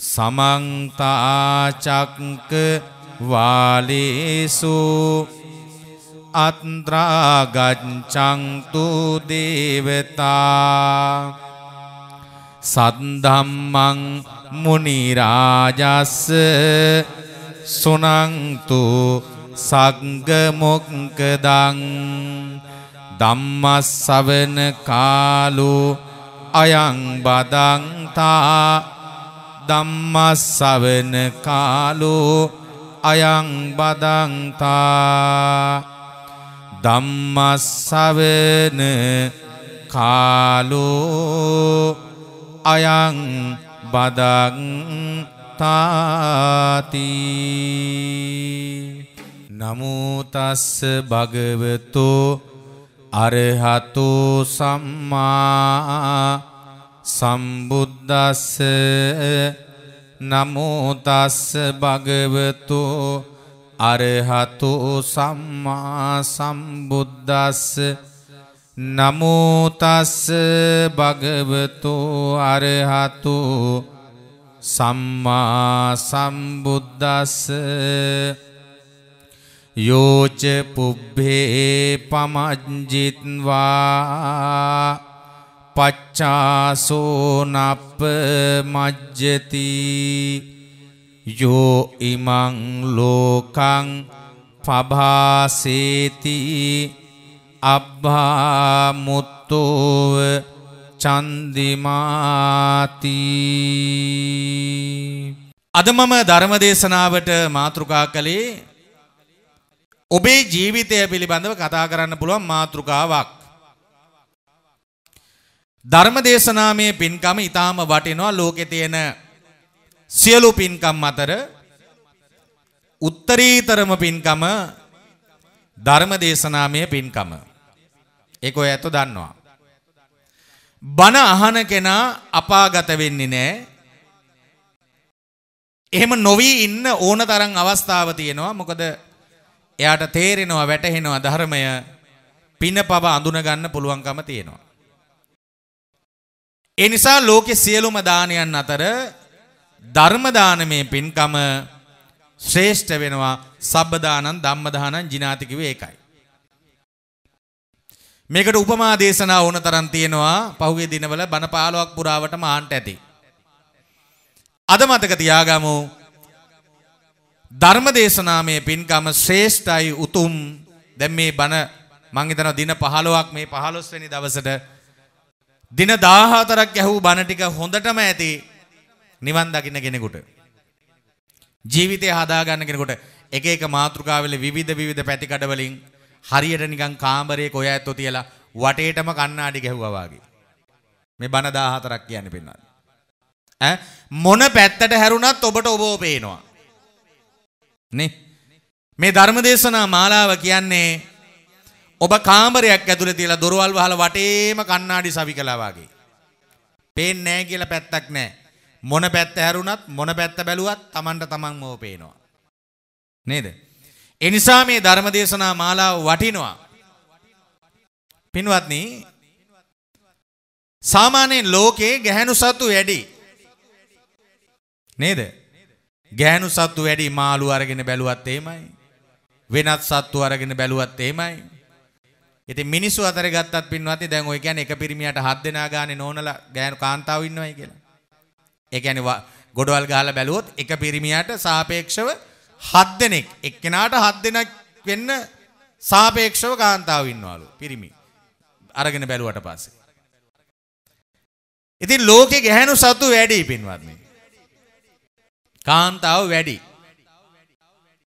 සමන්තාචක්ක වාලේසු අත්‍රාගච්චංතු දේවතා සද්ධම්මං මුනිරාජස්ස සුනංතු සග්ගමොක්කදං ධම්මස්සවන කාලු අයං බදන්තා ධම්මස්සවන කාලෝ අයං බදන්තා ධම්මස්සවන කාලෝ අයං බදන්තාති නමුතස්ස භගවතෝ අරහතෝ සම්මා සම්බුද්දස්ස නමෝතස්ස භගවතු අරහතු සම්මා සම්බුද්දස්ස නමෝතස්ස භගවතු අරහතු සම්මා සම්බුද්දස්ස යෝච පුබ්බේ පමජ්ජිත්වා පච්චාසෝනප්ප මජ්ජති යෝ ඉමං ලෝකං පභාසේති අබ්භාමුත්තෝව චන්දිමාති අද මම ධර්ම දේශනාවට මාතෘකා කළේ ඔබේ ජීවිතය පිළිබඳව කතා කරන්න පුළුවන් මාතෘකාවක් ධර්ම දේශනාමය පින්කම ඉතාම වටිනවා ලෝකෙ තියෙන සියලු පින්කම් අතර උත්තරීතරම පින්කම ධර්ම දේශනාමය පින්කම. ඒක ඔය ඇත්ත දන්නවා. බණ අහන කෙනා අපාගත වෙන්නේ නැහැ. එහෙම නොවි ඉන්න ඕන තරම් අවස්ථාව තියෙනවා. මොකද එයාට තේරෙනවා වැටහෙනවා ධර්මය පිනපව අඳුන ගන්න පුළුවන්කම තියෙනවා. ඒ නිසා ලෝකේ සියලුම දානයන් අතර ධර්ම දානමේ පින්කම ශ්‍රේෂ්ඨ වෙනවා. සබ්බ දානං ධම්ම දානං ජිනාති කිව්වේ ඒකයි. මේකට උපමා දේශනා වුණ තරම් තියෙනවා පහුගිය දිනවල බණ 15ක් පුරාවටම ආන්ට ඇති. අද මතක තියාගමු ධර්ම දේශනාමේ පින්කම ශ්‍රේෂ්ඨයි උතුම්. දැන් මේ බණ මං හිතනවා දින 15ක් මේ 15 වෙනි දවසට දින 14ක් ඇහූ බණ ටික හොඳටම ඇති නිවන් දකින්න කෙනෙකුට. ජීවිතය හදාගන්න කෙනෙකුට එක එක මාතෘකාවල විවිධ විවිධ පැතිකඩ වලින් හරියට නිකන් කාමරයක ඔය ඇත්තෝ තියලා වටේටම කණ්ණාඩි ගැහුවා වගේ. මේ බණ 14ක් කියන්නේ පින්නත්. ඈ මොන පැත්තට හැරුණත් ඔබට ඔබව පේනවා. නේ? මේ ධර්මදේශනා මාලාව කියන්නේ ඔබ කාමරයක් ඇතුලේ තියලා දොරවල් වහලා වටේම කණ්ණාඩි සවි කළා වගේ. පේන්නේ නැහැ කියලා පැත්තක් නැහැ. මොන පැත්ත හැරුණත් මොන පැත්ත බැලුවත් Tamanට Taman මෝ පේනවා. නේද? ඒ නිසා මේ ධර්මදේශනා මාලාව වටිනවා. පින්වත්නි සාමාන්‍යයෙන් ලෝකේ ගැහැණු සතු වැඩි. නේද? ගෑනු සත්තු වැඩි මාළු අරගෙන බැලුවත් එහෙමයි. වෙනත් සත්තු අරගෙන බැලුවත් එහෙමයි. ඉතින් මිනිස්සු අතර ගත්තත් පින්වත්නි දැන් ඔය කියන්නේ එක පිරිමියට හත් දෙනා ගානේ නෝනලා ගෑනු කාන්තාවෝ ඉන්නවයි කියලා. ඒ කියන්නේ ගොඩවල් ගහලා බැලුවොත් එක පිරිමියට සාපේක්ෂව හත් දෙනෙක් එක්කෙනාට හත් දෙනෙක් වෙන්න සාපේක්ෂව කාන්තාවෝ ඉන්නවලු පිරිමි. අරගෙන බැලුවට පස්සේ. ඉතින් ලෝකේ ගැහැණු සතු වැඩි පින්වත්නි. කාන්තාවෝ වැඩි.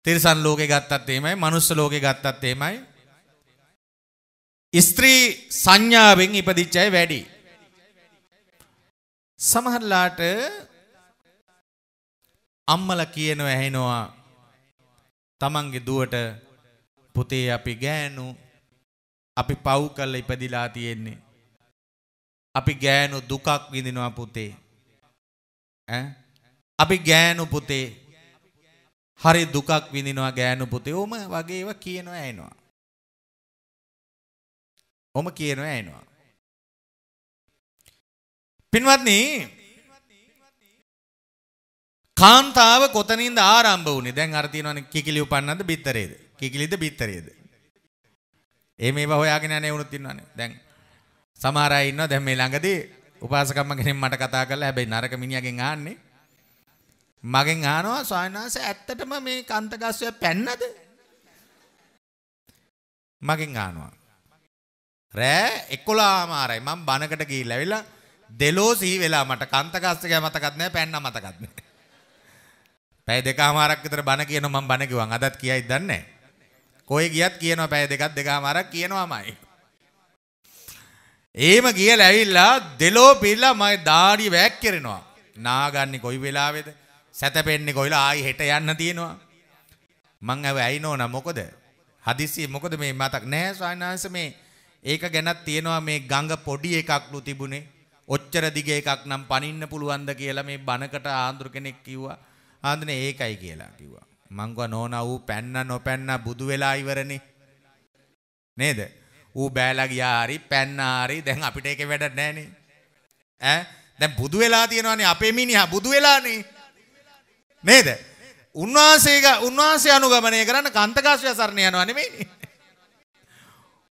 තිරිසන් ලෝකේ ගත්තත් එහෙමයි, මනුස්ස ලෝකේ ගත්තත් එහෙමයි. ස්ත්‍රී සංඥාවෙන් ඉපදිච්ච අය වැඩි. සමහරලාට අම්මලා කියනව ඇහෙනවා තමන්ගේ දුවට පුතේ අපි ගෑනු අපි පව් කරලා ඉපදිලා තියෙන්නේ. අපි ගෑනු දුකක් විඳිනවා පුතේ. ඈ අපි ගෑනු පුතේ හරි දුකක් විඳිනවා ගෑනු පුතේ. ඕම වගේ ඒවා කියනවා ඇහෙනවා. ඔම කියනවා ඇනවා. පින්වත්නි කාන්තාව කොතනින්ද ආරම්භ වුණේ? දැන් අර තියෙනවනේ කිකිලි උපන්නද බිත්තරේද? කිකිලිද බිත්තරේද? ඒ මේවා හොයාගෙන යන්නේ වුණොත් ඉන්නවනේ. දැන් සමහර අය ඉන්නවා දැන් මේ ළඟදී උපාසකම්ම කෙනෙක් මට කතා කරලා හැබැයි නරක මිනිහගෙන් ආන්නේ මගෙන් ආනවා ස්වාමිනාස ඇත්තටම මේ කන්තගස්සය පැන්නද? මගෙන් ආනවා රෑ 11 මාරයි මම බණකට ගිහිල්ලා ඇවිල්ලා දෙලෝ සිහි වෙලා මට කන්තකස්ස ගෑ මතකත් නැහැ පෑන්න මතකත් නැහැ. පැය දෙකමාරක් විතර බණ කියනවා මම බණ කිව්වන් අදත් කියයිද දන්නේ නැහැ. කොයි ගියත් කියනවා පැය දෙකක් දෙකමාරක් කියනවාමයි. එහෙම ගියලා ඇවිල්ලා දෙලෝ පිරලා මගේ දාඩිය වැක් කරනවා. නාගන්නේ කොයි වෙලාවේද? සැතපෙන්නේ කොයිලා ආයි හෙට යන්න තියෙනවා. මං ඇව ඇයි නෝනා මොකද? හදිස්සියේ මොකද මේ මතක් නැහැ ස්වාමීන් වහන්සේ මේ ඒක ගැනත් තියෙනවා මේ ගඟ පොඩි එකක්ලු තිබුණේ. ඔච්චර දිග එකක් නම් පනින්න පුළුවන්ද කියලා මේ බනකට ආන්දර කෙනෙක් කිව්වා. ආන්දනේ ඒකයි කියලා කිව්වා. මං ගා නෝනා ඌ පැන්න නොපැන්න බුදු වෙලා ඉවරනේ. නේද? ඌ බෑලා ගියා හරි පැන්න හරි දැන් අපිට ඒකේ වැඩක් නැහනේ. ඈ දැන් බුදු වෙලා තියෙනවානේ අපේ මිනිහා බුදු වෙලානේ. නේද? උන්වහන්සේක උන්වහන්සේ අනුගමනය කරන්න කන්තකාශ්‍යය සරණ යනවා නෙමෙයිනේ.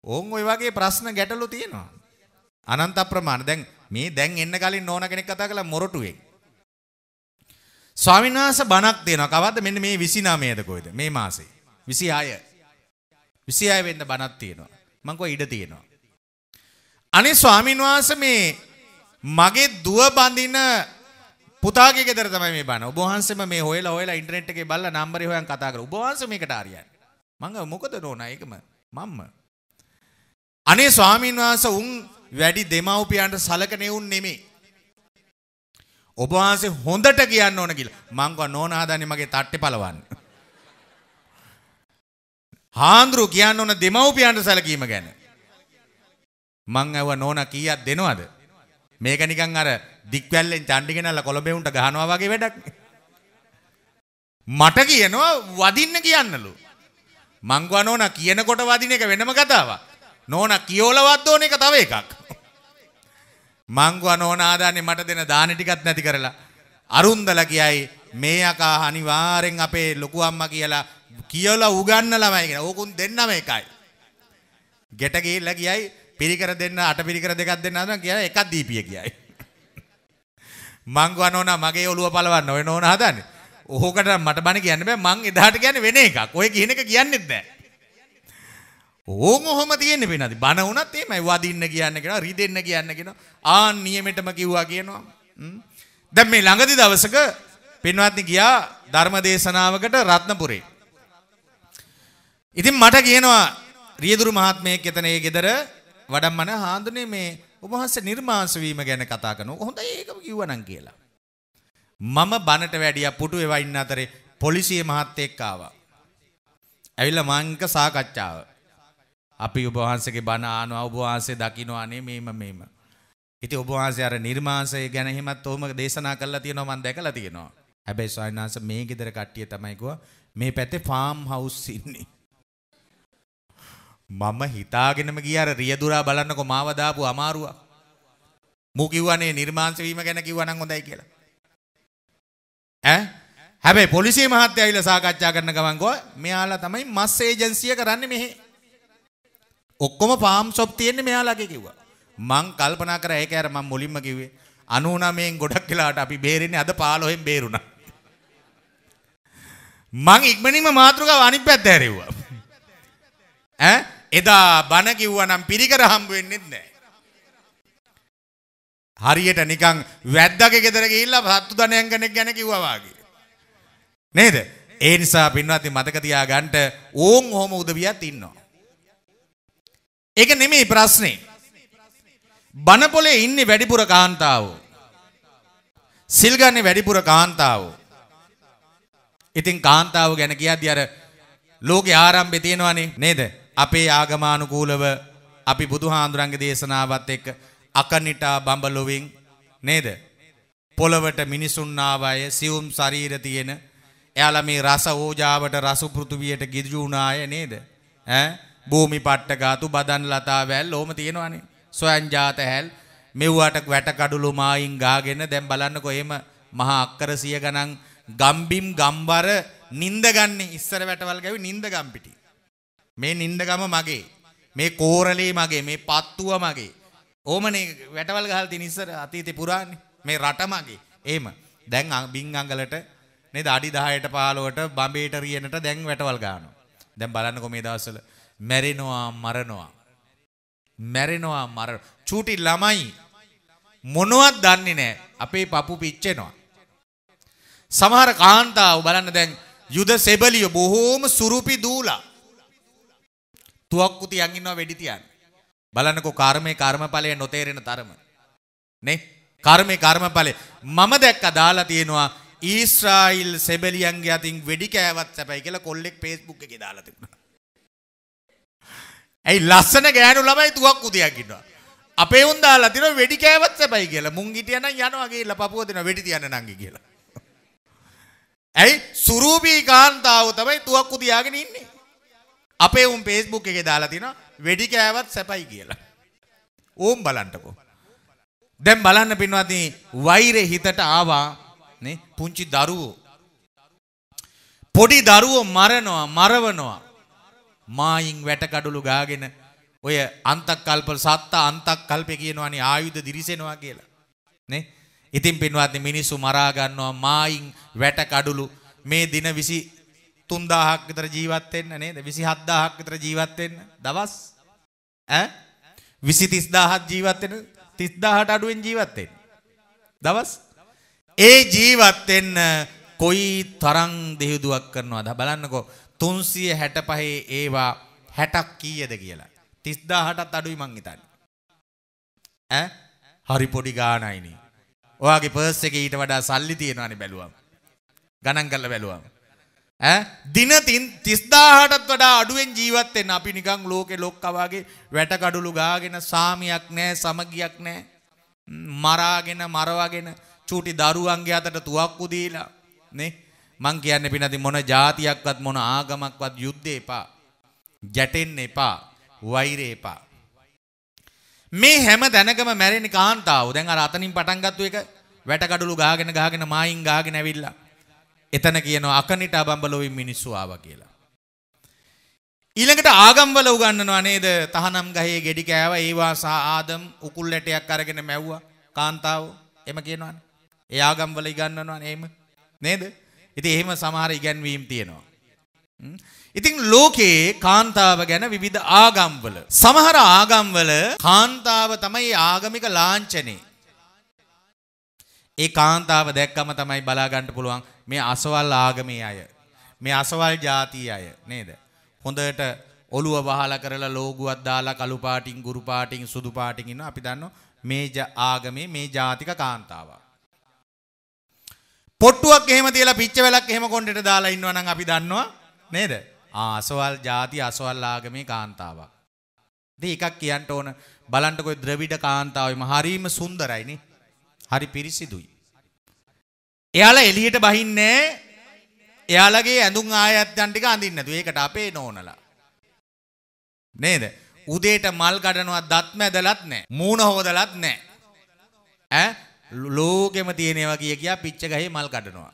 ඕන් ඔය වගේ ප්‍රශ්න ගැටලු තියෙනවා. අනන්ත අප්‍රමාණ. දැන් මේ දැන් එන්න කලින් නෝන කෙනෙක් කතා කළා මොරටුවෙන්. ස්වාමීන් වහන්සේ බණක් දෙනවා. කවද්ද මෙන්න මේ 29ද කොහෙද? මේ මාසේ. 26. 26 වෙන්න බණක් තියෙනවා. මං කෝ ඉඩ තියෙනවා. අනේ ස්වාමීන් වහන්සේ මේ මගේ දුව බඳින පුතාගේ ගෙදර තමයි මේ බණ. ඔබ වහන්සේම මේ හොයලා හොයලා ඉන්ටර්නෙට් එකේ බලලා නම්බරේ හොයන් කතා කරලා. ඔබ වහන්සේ මේකට ආරියන්නේ. මං මොකද නෝනා ඒකම මම්ම අනේ ස්වාමීන් වහන්සේ උන් වැඩි දෙමව්පියන්ට සලකන උන් නෙමෙයි. ඔබ වහන්සේ හොඳට කියන්න ඕන කියලා. මං කව නෝන හදන්නේ මගේ තට්ටේ පළවන්න. හාන්දුරු කියන්න ඕන දෙමව්පියන්ට සැලකීම ගැන. මං ඇව නෝන කීයක් දෙනවද? මේක නිකන් අර දික්වැල්ලෙන් චණ්ඩි ගෙනල්ලා කොළඹේ උන්ට ගහනවා වගේ වැඩක්. මට කියනවා වදින්න කියන්නලු. මං ගව නෝන කියනකොට වදින එක වෙනම කතාවක්. නෝන කියෝලවත් ඕන එක තව එකක්. මංගුව නෝනාදානේ මට දෙන දාන ටිකත් නැති කරලා අරුන්දල කියයි මේ අකා අනිවාර්යෙන් අපේ ලොකු අම්මා කියලා කියලා උගන්න ළමයි කියලා. ඕකුන් දෙන්නම එකයි. ගෙට ගිහිල්ලා කියයි පිරිකර දෙන්න අට පිරිකර දෙකක් දෙන්න හදනවා කියලා එකක් දීපිය කියයි. මං ගනෝනා මගේ ඔළුව පලවන්න ඔය නෝනා හදන්නේ. ඕකට මට බණ කියන්න බෑ මං එදාට කියන්නේ වෙන එකක්. ඔය කියන එක කියන්නෙත් බෑ. ඕන් ඔහොම තියෙන පෙනති බණ වුණත් එහෙමයි වදින්න කියන්න කෙනා රිදෙන්න කියන්න කෙනා ආන් නියමෙටම කිව්වා කියනවා දැන් මේ ළඟදි දවසක පින්වත්නි ගියා ධර්ම දේශනාවකට රත්නපුරේ ඉතින් මට කියනවා රියදුරු මහත්මයෙක් එතන ඒ ගෙදර වඩම්මන හාඳුනේ මේ උපහාස නිර්මාංශ වීම ගැන කතා කරනවා හොඳයි ඒකම කිව්වනම් කියලා මම බනට වැඩියා පුටු එවා ඉන්න අතරේ පොලිසිය මහත්තයෙක් ආවා ඇවිල්ලා මාංක සාකච්ඡාව අපි ඔබවහන්සගේ බනානු අවබවහන්සේ දකිනවානේ මේම මේම. ඉති ඔබවහන්සේ අර නිර්මාසය ගැනහිමත් ඔහම දේශනා කල්ලා තියෙනවා මන් දැකලා තියෙනවා. හැබැයි ස්වාමිනාස මේ ගෙදර කට්ටිය තමයිකුව මේ පැත්තේ ෆාම් හවුස් ඉන්නේ. මම හිතාගෙනම ගිය අර රියදුරා බලන්නකො මාව දාපු අමාරුවා. මූ කිව්වනේ නිර්මාංශ වීම ගැන කිව්වනම් හොඳයි කියලා. ඈ හැබැයි පොලිසිය මහත්තයා ඇවිල්ලා සාකච්ඡා කරන ගමන් ගෝ මෙයාලා තමයි මස් ඒජන්සිය කරන්නේ මෙහේ. ඔක්කොම ෆාම් ෂොප් තියෙන්නේ මෙයාලගේ කිව්වා. මං කල්පනා කරා ඒක අර මං මුලින්ම කිව්වේ 99න් ගොඩක් වෙලාවට අපි බේරෙන්නේ අද 15න් බේරුණා. මං ඉක්මනින්ම මාතෘකාව අනිත් පැත්ත හැරෙව්වා. ඈ එදා බණ කිව්වා නම් පිරිකර හම්බ වෙන්නේ නැහැ. හරියට නිකන් වැද්දාගේ ගෙදර ගිහිල්ලා සත්තු දණයන් කෙනෙක් ගැන කිව්වා වාගේ. නේද? ඒ නිසා පින්වත්නි මතක තියාගන්න ඕන් ඔහොම උදවියත් ඉන්නවා. ඒක නෙමෙයි ප්‍රශ්නේ. බන පොලේ ඉන්නේ වැඩිපුර කාන්තාවෝ. සිල් ගන්නේ වැඩිපුර කාන්තාවෝ. ඉතින් කාන්තාව ගැන කියද්දී අර ලෝකේ ආරම්භේ තියෙනවනේ නේද? අපේ ආගමානුකූලව අපි බුදුහාඳුරන්ගේ දේශනාවත් එක්ක අකනිටා බඹලොවින් නේද? පොළවට මිනිසුන් ආවය සියුම් ශරීර තියෙන එයාලා මේ රස ඕජාවට රස පෘථුවියට ගිජු වුණාය නේද? ඈ භූමි පට්ටගාතු බදන් ලතා වැල් ඕම තියෙනවානේ. සොයන් ජාත හැල් මෙව්වට වැට කඩුළු මායින් ගාගෙන දැන් බලන්නකො එහෙම මහා අක්කර සිය ගණන් ගම්බිම් ගම්වර නිින්ද ගන්නේ ඉස්සර වැටවල් ගැවි නිින්ද ගම්පිටි. මේ නිින්දගම මගේ මේ කෝරලේ මගේ මේ පත්තුව මගේ ඕමනේ වැටවල් ගහලා තියෙන ඉස්සර අතීතේ පුරාන්නේ මේ රට මගේ එහෙම දැන් බින් අඟලට නේද අඩි 10ට 15ට බම්බේට රියනට දැන් වැටවල් ගන්නවා දැන් බලන්නකෝ මේ දවස්වල මැරෙනවා මරනවා. මැරෙනවා මර චූටි ළමයි මොනවත් දන්නේ නැහැ. අපේ පපු පිච්චෙනවා. සමහර කාන්තාව බලන්න දැන් යුද සෙබලිය බොහෝම සුරුපි දූලා. තුවක්කු තියන් ඉන්නවා වෙඩි තියන්න. බලන්නකෝ කර්මයේ කර්මඵලය නොතේරෙන තරම. නේ? කර්මයේ කර්මඵලය මම දැක්ක දාලා තියෙනවා ඊශ්‍රායිල් සෙබලියන්ගේ අතින් වෙඩි කෑවත් සැපයි කියලා කොල්ලෙක් Facebook එකේ දාලා තිබුණා. ඇයි ලස්සන ගෑනු ළමයි තුවක් උදයක් ඉන්නවා. අපේ උන් දාලා තිනවා වෙඩි කෑවත් සැපයි කියලා. මුං හිටියනම් යනවා ගිහලා පපුව දෙනවා වෙඩි තියන්න නංගි කියලා. ඇයි සුරූපී කාන්තාව තමයි තුවක් උදියාගෙන ඉන්නේ. අපේ උන් Facebook එකේ දාලා තිනවා වෙඩි කෑවත් සැපයි කියලා. ඕම් බලන්නකෝ. දැන් බලන්න පින්වත්නි වෛරේ හිතට ආවා නේ පුංචි දරුවෝ පොඩි දරුවෝ මරනවා මරවනවා මායින් වැටකඩුළු ගාගෙන ඔය අන්තක්කල්ප සත්ත අන්තක්කල්පේ කියනවනේ ආයුධ දිරිසෙනවා කියලා. නේ? ඉතින් පින්වත්නි මිනිස්සු මරා ගන්නවා මායින් වැටකඩුළු මේ දින 23000ක් විතර ජීවත් වෙන්න නේද? 27000ක් විතර ජීවත් වෙන්න දවස් ඈ 20 30000ක් ජීවත් වෙන්න 30000ට අඩුවෙන් ජීවත් වෙන්න දවස් ඒ ජීවත් වෙන්න කොයි තරම් දෙහිදුවක් කරනවද බලන්නකෝ තුන්සිය හැට පහේ ඒවා හැටක් කීයද කියලා. තිස්දා හටත් අඩුයි මං හිතන්නේ. ඈ හරි පොඩි ගාණයිනේ. ඔයාගේ පර්ස් එකේ ඊට වඩා සල්ලි තියෙනවානේ බැලුවම. ගණන් කරලා බැලුවම. ඈ දින 30000ටත් වඩා අඩුවෙන් ජීවත් වෙන්න අපි නිකන් ලෝකේ ලොක්කා වගේ වැටකඩලු ගාගෙන සාමියක් නැහැ සමගියක් නැහැ. මරාගෙන මරවගෙන චූටි දරුවන්ගේ අතට තුවක්කු දීලා නේ මං කියන්නේ පිනති මොන જાතියක්වත් මොන ආගමක්වත් යුද්ධේ එපා. ගැටෙන්න එපා. වෛරේ එපා. මේ හැම දැනකම මැරෙන කාන්තාව දැන් අර අතනින් පටන් ගත්ත එක වැටකඩලු ගාගෙන ගාගෙන මායින් ගාගෙන ඇවිල්ලා එතන කියනවා අකනිට අබම්බලොවින් මිනිස්සු ආවා කියලා. ඊළඟට ආගම්වල උගන්වනවා නේද තහනම් ගහේ ගෙඩි කෑව ඒවා සහ ආදම් උකුල් ඇටයක් අරගෙන මැව්වා කාන්තාව එම කියනවනේ ඒ ආගම්වල ඉගන්වනවනේ එහෙම නේද ඉතින් එහෙම සමහර ඉගැන්වීම් තියෙනවා. ඉතින් ලෝකයේ කාන්තාව ගැන විවිධ ආගම්වල සමහර ආගම්වල කාන්තාව තමයි ආගමික ලාංඡනේ. ඒ කාන්තාව දැක්කම තමයි බලා ගන්න පුළුවන් මේ අසවල් ආගමේ අය. මේ අසවල් ජාතිය අය නේද? හොඳට ඔළුව වහලා කරලා ලෝගුවක් දාලා කළු පාටින්, ගුරු පාටින්, සුදු පාටින් ඉන්න අපි දන්නවා මේ ආගමේ මේ ජාතික කාන්තාවක්. පොට්ටුවක් එහෙම තියලා පිච්ච වැලක් එහෙම කොණ්ඩෙට දාලා ඉන්නවා නම් අපි දන්නවා නේද? ආ අසවල් ಜಾති අසවල් ආගමේ කාන්තාවක්. ඉතින් එකක් කියන්න ඕන බලන්නකෝ ද්‍රවිඩ කාන්තාවෙම හරීම සුන්දරයිනේ. හරි පිරිසිදුයි. එයාලා එළියට බහින්නේ එයාලගේ ඇඳුම් ආයත්තන් ටික අඳින්න නෑ. ඒකට අපේ නෝනලා. නේද? උදේට මල් ගඩනවා දත් මැදලත් නෑ. මූණ හොදලත් නෑ. ඈ ලෝකෙම තියෙනවා කිය කියා පිච්ච ගහේ මල් කඩනවා.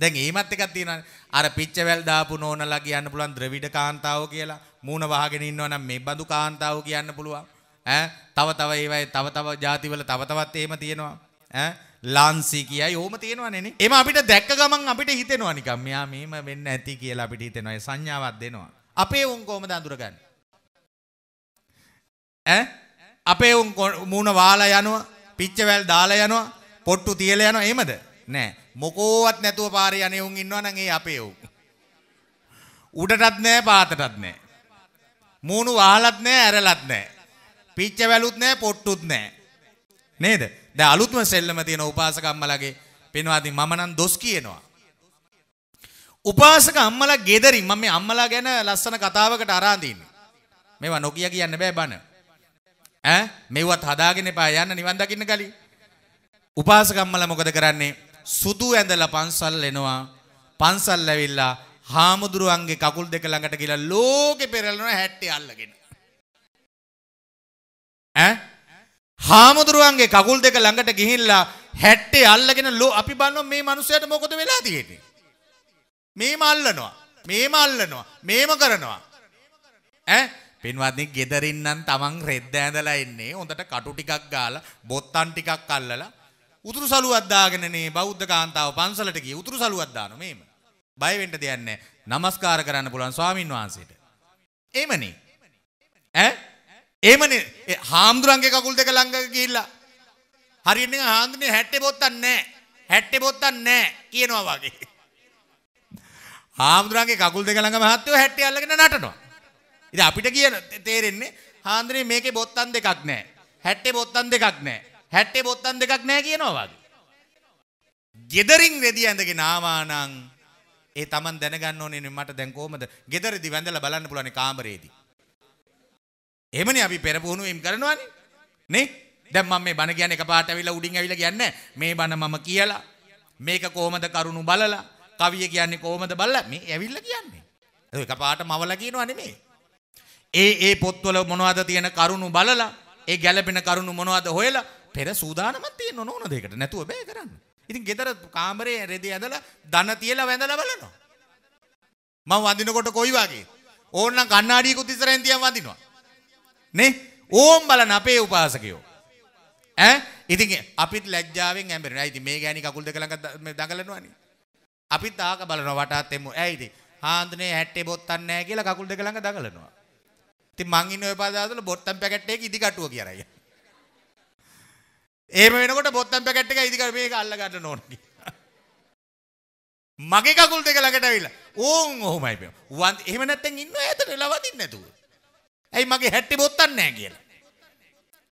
දැන් ඒමත් එකක් තියෙනවානේ. අර පිච්චවැල් දාපු නෝනලා කියන්න පුළුවන් ද්‍රවිඩ කාන්තාව කියලා. මූණ වහගෙන ඉන්නවා නම් මේ බඳු කාන්තාව කියන්න පුළුවන්. ඈ තව තව ඒවයි තව තව ಜಾතිවල තව තවත් එහෙම තියෙනවා. ඈ ලාන්සි කියයි ඕම තියෙනවනේ නේ. එම අපිට දැක්ක ගමන් අපිට හිතෙනවා නිකන් මෙයා මෙහෙම වෙන්න ඇති කියලා අපිට හිතෙනවා. ඒ සංඥාවක් දෙනවා. අපේ උන් කොහමද අඳුරගන්නේ? ඈ අපේ උන් මූණ වාලා යනවා පිච්චවැල් දාලා යනවා පොට්ටු තියලා යනවා එහෙමද නෑ මොකෝවත් නැතුව පාරේ යන උන් ඉන්නවා නම් ඒ අපේ උන් උඩටත් නෑ පාතටත් නෑ මූණු වහලත් නෑ ඇරලත් නෑ පිච්චවැලුත් නෑ පොට්ටුත් නෑ නේද දැන් අලුත්ම සෙල්ලම තියෙන උපාසක අම්මලාගේ පෙනවාදී මම නම් දොස් කියනවා උපාසක අම්මලා ගෙදරින් මම මේ අම්මලා ගැන ලස්සන කතාවකට අරන් දින්නේ මේවා නොකිය කියන්න බෑ බන ඈ මෙව්වත් හදාගෙන එපා යන්න නිවන් දකින්න කලින්. උපාසකම්මලා මොකද කරන්නේ? සුදු ඇඳලා පන්සල් එනවා. පන්සල් ඇවිල්ලා හාමුදුරුවන්ගේ කකුල් දෙක ළඟට ගිහලා ලෝකෙ පෙරලනවා හැට්ටි අල්ලගෙන. ඈ හාමුදුරුවන්ගේ කකුල් දෙක ළඟට ගිහිල්ලා හැට්ටි අල්ලගෙන ලෝ අපි බලනවා මේ මිනිස්සයාට මොකද වෙලා තියෙන්නේ? මේම අල්ලනවා. මේම අල්ලනවා. මේම කරනවා. ඈ පින්වත්නි gederinnan තමන් රෙද්ද ඇඳලා ඉන්නේ හොඳට කටු ටිකක් ගාලා බොත්තම් ටිකක් අල්ලලා උතුරු සලුවක් දාගෙන නේ බෞද්ධ කාන්තාව පන්සලට ගියේ උතුරු සලුවක් දාන මේම බය වෙන්න දෙයක් නැහැ নমස්කාර කරන්න පුළුවන් ස්වාමින් වහන්සේට එමනේ ඈ එමනේ හාමුදුරන්ගේ කකුල් දෙක ළඟ ගිහිල්ලා හරියන්නේ හාමුදුරනේ 60 බොත්තම් නැහැ 60 බොත්තම් නැහැ කියනවා වගේ හාමුදුරන්ගේ කකුල් දෙක ළඟ මහත්තයෝ 60 අල්ලගෙන නටනවා ඉතින් අපිට කියන තේරෙන්නේ හාන්දරේ මේකේ බොත්තම් දෙකක් නැහැ. 60 බොත්තම් දෙකක් නැහැ. 60 බොත්තම් දෙකක් නැහැ කියනවා වගේ. ගෙදරින් රෙදි ඇඳගෙන ආවා නම් ඒ Taman දැනගන්න ඕනේ මට දැන් කොහමද ගෙදරදී වැඳලා බලන්න පුළුවන් කාමරේදී. එහෙමනේ අපි පෙර පුහුණුවෙම් කරනවානේ. නේ? දැන් මම මේ බණ කියන්නේ එකපාරට ඇවිල්ලා උඩින් ඇවිල්ලා කියන්නේ මේ බණ මම කියලා. මේක කොහමද කරුණු බලලා කවිය කියන්නේ කොහමද බලලා මේ ඇවිල්ලා කියන්නේ. ඒක එකපාරට මවලා කියනවා නෙමෙයි. ඒ ඒ පොත්වල මොනවද තියෙන කරුණු බලලා ඒ ගැළපෙන කරුණු මොනවද හොයලා පෙර සූදානමක් තියෙන ඕන දෙයකට නැතුව බෑ කරන්න. ඉතින් ගෙදර කාමරේ රෙදි ඇඳලා ධන තියලා වැඳලා බලනවා. මම වඳිනකොට කොයි වගේ? ඕන්නම් කණ්ණාඩියකුත් ඉස්සරහින් තියන් වඳිනවා. නේ? ඕම් බලන අපේ උපාසකයෝ. ඈ? ඉතින් අපිත් ලැජ්ජාවෙන් ඇඹරෙනවා. ඉතින් මේ ගෑණි කකුල් දෙක ළඟ දඟලනවානේ. අපිත් ආක බලනවා වටාත් එමු. ඇයි ඉතින්? හාන්දනේ හැට්ටේ බොත්තක් නැහැ කියලා කකුල් දෙක ළඟ දඟලනවා. ඉතින් මං ඉන්න ඔය පදාසවල බොත්තම් පැකට් එකේ ඉදිකටුව කියලා අයියා. එහෙම වෙනකොට බොත්තම් පැකට් එක ඉදිකට මේක අල්ල ගන්න ඕන කියලා. මගේ කකුල් දෙක ළඟට ඇවිල්ලා ඕන් ඔහොමයි බෑ. වන් එහෙම නැත්තම් ඉන්න ඈතට ලවදින්න නැතුව. ඇයි මගේ හැටි බොත්තම් නැහැ කියලා.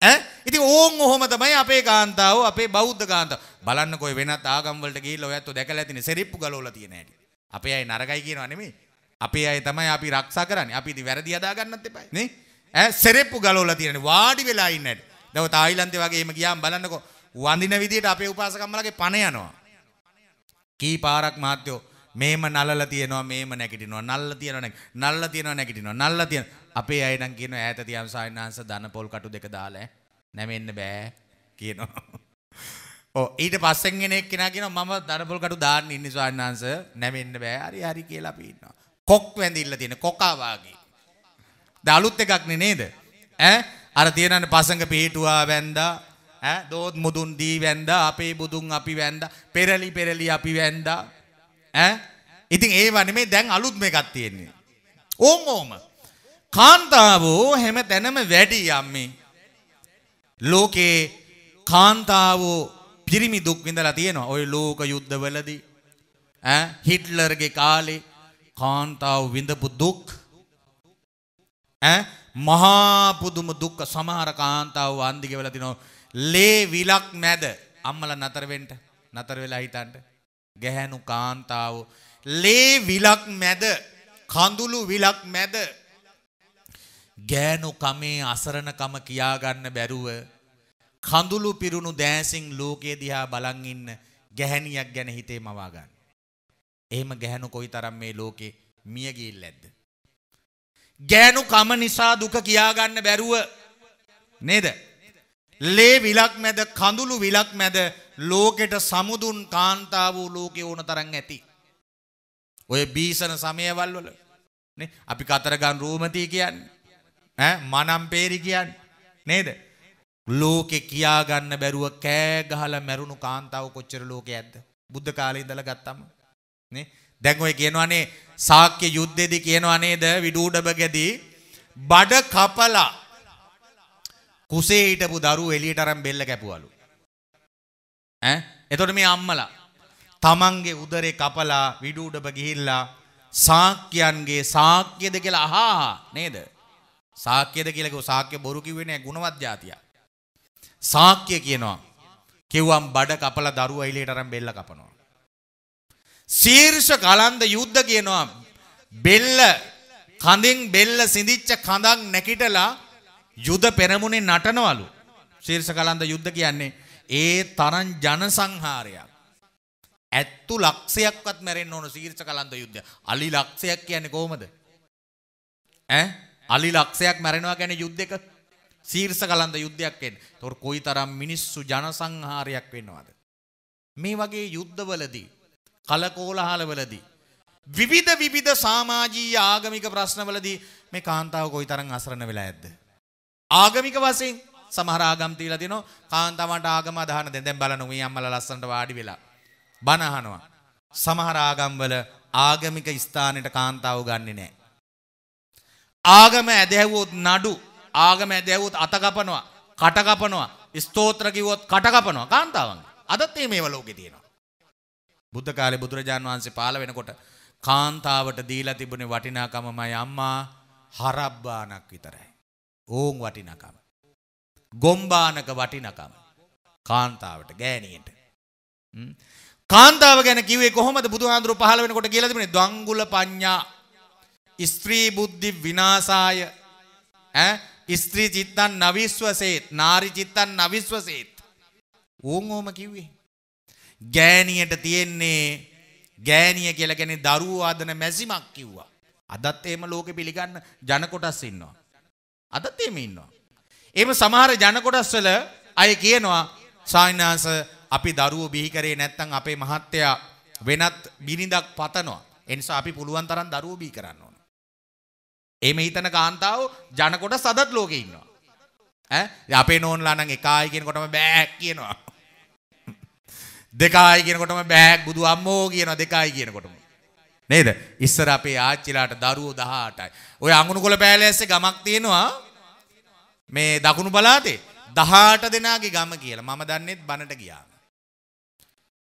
ඈ ඉතින් ඕන් ඔහොම තමයි අපේ කාන්තාව අපේ බෞද්ධ කාන්තාව. බලන්නකෝ වෙනත් ආගම් වලට ගිහිල්ලා ඔයත් දැකලා ඇතිනේ සෙරිප්පු ගලවලා තියෙන හැටි. අපේ අය නරකයි කියනවා නෙමෙයි. අපේ අය තමයි අපි රක්ෂා කරන්නේ. අපි ඉතින් වැරදි හදා ගන්නත් එපා. නේ? ඈ සෙරෙප්පු ගලවලා තියෙන වාඩි වෙලා ඉන්නට. දව තායිලන්තේ වගේ එහෙම ගියාම බලන්නකෝ වඳින විදියට අපේ උපාසකම්මලගේ පණ යනවා. කී පාරක් මහත්යෝ මේම නලලා තියෙනවා මේම නැගිටිනවා නල්ලා තියෙනවා නල්ලා තියෙනවා නැගිටිනවා නල්ලා තියෙන අපේ අය නම් කියනවා ඈත තියම් සායනාංශ ධන පොල් කටු දෙක දාලා නැමෙන්න බෑ කියනවා. ඔව් ඊට පස්සෙන් එන එක්කෙනා කියනවා මම ධන පොල් කටු දාන්න ඉන්නේ සායනාංශ නැමෙන්න බෑ හරි හරි කියලා අපි ඉන්නවා. කොක් වැඳිල්ල තියෙන කොකා වාගේ. දැන් අලුත් එකක් නේ නේද? ඈ අර තියෙනනේ පසඟ පිහිටුවා වැඳා ඈ දෝත් මුදුන් දී වැඳා අපේ බුදුන් අපි වැඳා පෙරලි පෙරලි අපි වැඳා ඈ ඉතින් ඒවා නෙමෙයි දැන් අලුත්ම එකක් තියෙන්නේ. ඕම් ඕම කාන්තාවෝ හැම තැනම වැඩි යම්මේ. ලෝකේ කාන්තාවෝ පිරිමි දුක් විඳලා තියෙනවා. ওই ලෝක යුද්ධවලදී ඈ හිට්ලර්ගේ කාලේ කාන්තාව විඳපු දුක් ඈ මහා පුදුම දුක්ඛ සමහර කාන්තාව අන්දිගේ වෙලා තිනෝ ලේ විලක් නැද අම්මලා නතර වෙන්න නතර වෙලා හිටන්න ගැහැණු කාන්තාව ලේ විලක් මැද කඳුළු විලක් මැද ගෑනු කමේ අසරණකම කියාගන්න බැරුව කඳුළු පිරුණු දෑසින් ලෝකයේ දිහා බලන් ඉන්න ගැහැණියක් ගැන හිතේ මවා ගන්න එහෙම ගැහණු කොයිතරම් මේ ලෝකේ මිය ගිහිල්ලැද්ද? ගෑනු කම නිසා දුක කියාගන්න බැරුව නේද? ලේ විලක් මැද කඳුළු විලක් මැද ලෝකෙට සමුදුන් කාන්තාව වූ ලෝකේ ඕන තරම් ඇති. ඔය බීසන සමයවල් වල නේ අපි කතරගම් රූමති කියන්නේ ඈ මනම් peeri කියන්නේ නේද? ලෝකේ කියාගන්න බැරුව කෑ ගහලා මැරුණු කාන්තාව කොච්චර ලෝකයක්ද? බුද්ධ කාලේ ඉඳලා ගත්තම නේ දැන් ඔය කියනවනේ සාක්‍ය යුද්ධෙදි කියනවා නේද විඩූඩබ ගැදී බඩ කපලා කුසේ හිටපු දරුවෝ එළියට අරන් බෙල්ල කැපුවලු ඈ එතකොට මේ අම්මලා තමන්ගේ උදරේ කපලා විඩූඩබ ගිහිල්ලා සාක්‍යයන්ගේ සාක්‍යද කියලා අහා නේද සාක්‍යද කියලා කිව්ව සාක්‍ය බොරු කිව්වේ නෑ ගුණවත් જાතිය සාක්‍ය කියනවා කිව්වම් බඩ කපලා දරුවා එළියට අරන් බෙල්ල කපනවා ශීර්ෂ ගලන්ද යුද්ධ කියනවා බෙල්ල කඳින් බෙල්ල සිඳිච්ච කඳක් නැකිටලා යුද පෙරමුණේ නටනවලු. ශීර්ෂ ගලන්ද යුද්ධ කියන්නේ ඒ තරම් ජනසංහාරයක්. ඇත්තු ලක්ෂයක්වත් මැරෙන්න ඕන ශීර්ෂ කලන්ත යුද්ධය. අලි ලක්ෂයක් කියන්නේ කොහොමද? ඈ අලි ලක්ෂයක් මැරෙනවා කියන්නේ යුද්ධයක ශීර්ෂ කලන්ත යුද්ධයක් වෙන්නේ. ඒතකොට කොයිතරම් මිනිස්සු ජනසංහාරයක් වෙනවද? මේ වගේ යුද්ධවලදී කලකෝලහලවලදී. විවිධ විවිධ සාමාජීය ආගමික ප්‍රශ්නවලදී මේ කාන්තාව කොයිතරම් අසරණ වෙලා ඇද්ද? ආගමික වශයෙන් සමහර ආගම් තියලා දිනෝ කාන්තාවන්ට ආගම අදහන දෙන් දැන් බලන මේ අම්මලා ලස්සනට වාඩි වෙලා බණ අහනවා. සමහර ආගම්වල ආගමික ස්ථානෙට කාන්තාව ගන්නෙ නැහැ. ආගම ඇදහැවුවොත් නඩු ආගම ඇදැවුත් අතකපනවා කටකපනවා ස්තෝත්‍ර කිව්වොත් කටකපනවා කාන්තාවන් අදත් මේ මේව ලෝකේ තියෙනවා බුද්ධ කාලේ බුදුරජාන් වහන්සේ පහළ වෙනකොට කාන්තාවට දීලා තිබුණේ වටිනාකමමයි අම්මා හරබ්බානක් විතරයි. ඕන් වටිනකම. ගොම්බානක වටිනකම. කාන්තාවට ගෑණියට. කාන්තාව ගැන කිව්වේ කොහොමද බුදුහාඳුරු පහළ වෙනකොට කියලා තිබුණේ ද්වංගුල පඤ්ඤා. ස්ත්‍රී බුද්ධි විනාශාය ඈ ස්ත්‍රී චිත්තං නවිස්වසේත් නාරි චිත්තං නවිස්වසේත්. ඕන් ඕම කිව්වේ. ගෑණියට තියෙන්නේ ගෑණිය කියලා කියන්නේ දරුවෝ ආදන මැසිමක් කිව්වා. අදත් එහෙම ලෝකෙ පිළිගන්න ජන කොටස් ඉන්නවා. අදත් එහෙම ඉන්නවා. එහෙම සමහර ජන කොටස් වල අය කියනවා සායනාස අපි දරුවෝ බිහි කරේ නැත්නම් අපේ මහත්තයා වෙනත් බිරිඳක් පතනවා. ඒ නිසා අපි පුළුවන් තරම් දරුවෝ බිහි කරන්න ඕන. එහෙම හිතන කාන්තාව ජන කොටස් අදත් ලෝකෙ ඉන්නවා. ඈ අපේ නෝන්ලා නම් එකයි කියනකොටම බෑ කියනවා. දෙකයි කියනකොටම බෑග් බුදු අම්මෝ කියනවා දෙකයි කියනකොටම. නේද? ඉස්සර අපේ ආච්චිලාට දරුවෝ 18යි. ওই අඟුණුකොළ පෑලෑස්සේ ගමක් තියෙනවා. මේ දකුණු පළාතේ 18 දෙනාගේ ගම කියලා. මම දන්නේත් බනට ගියා.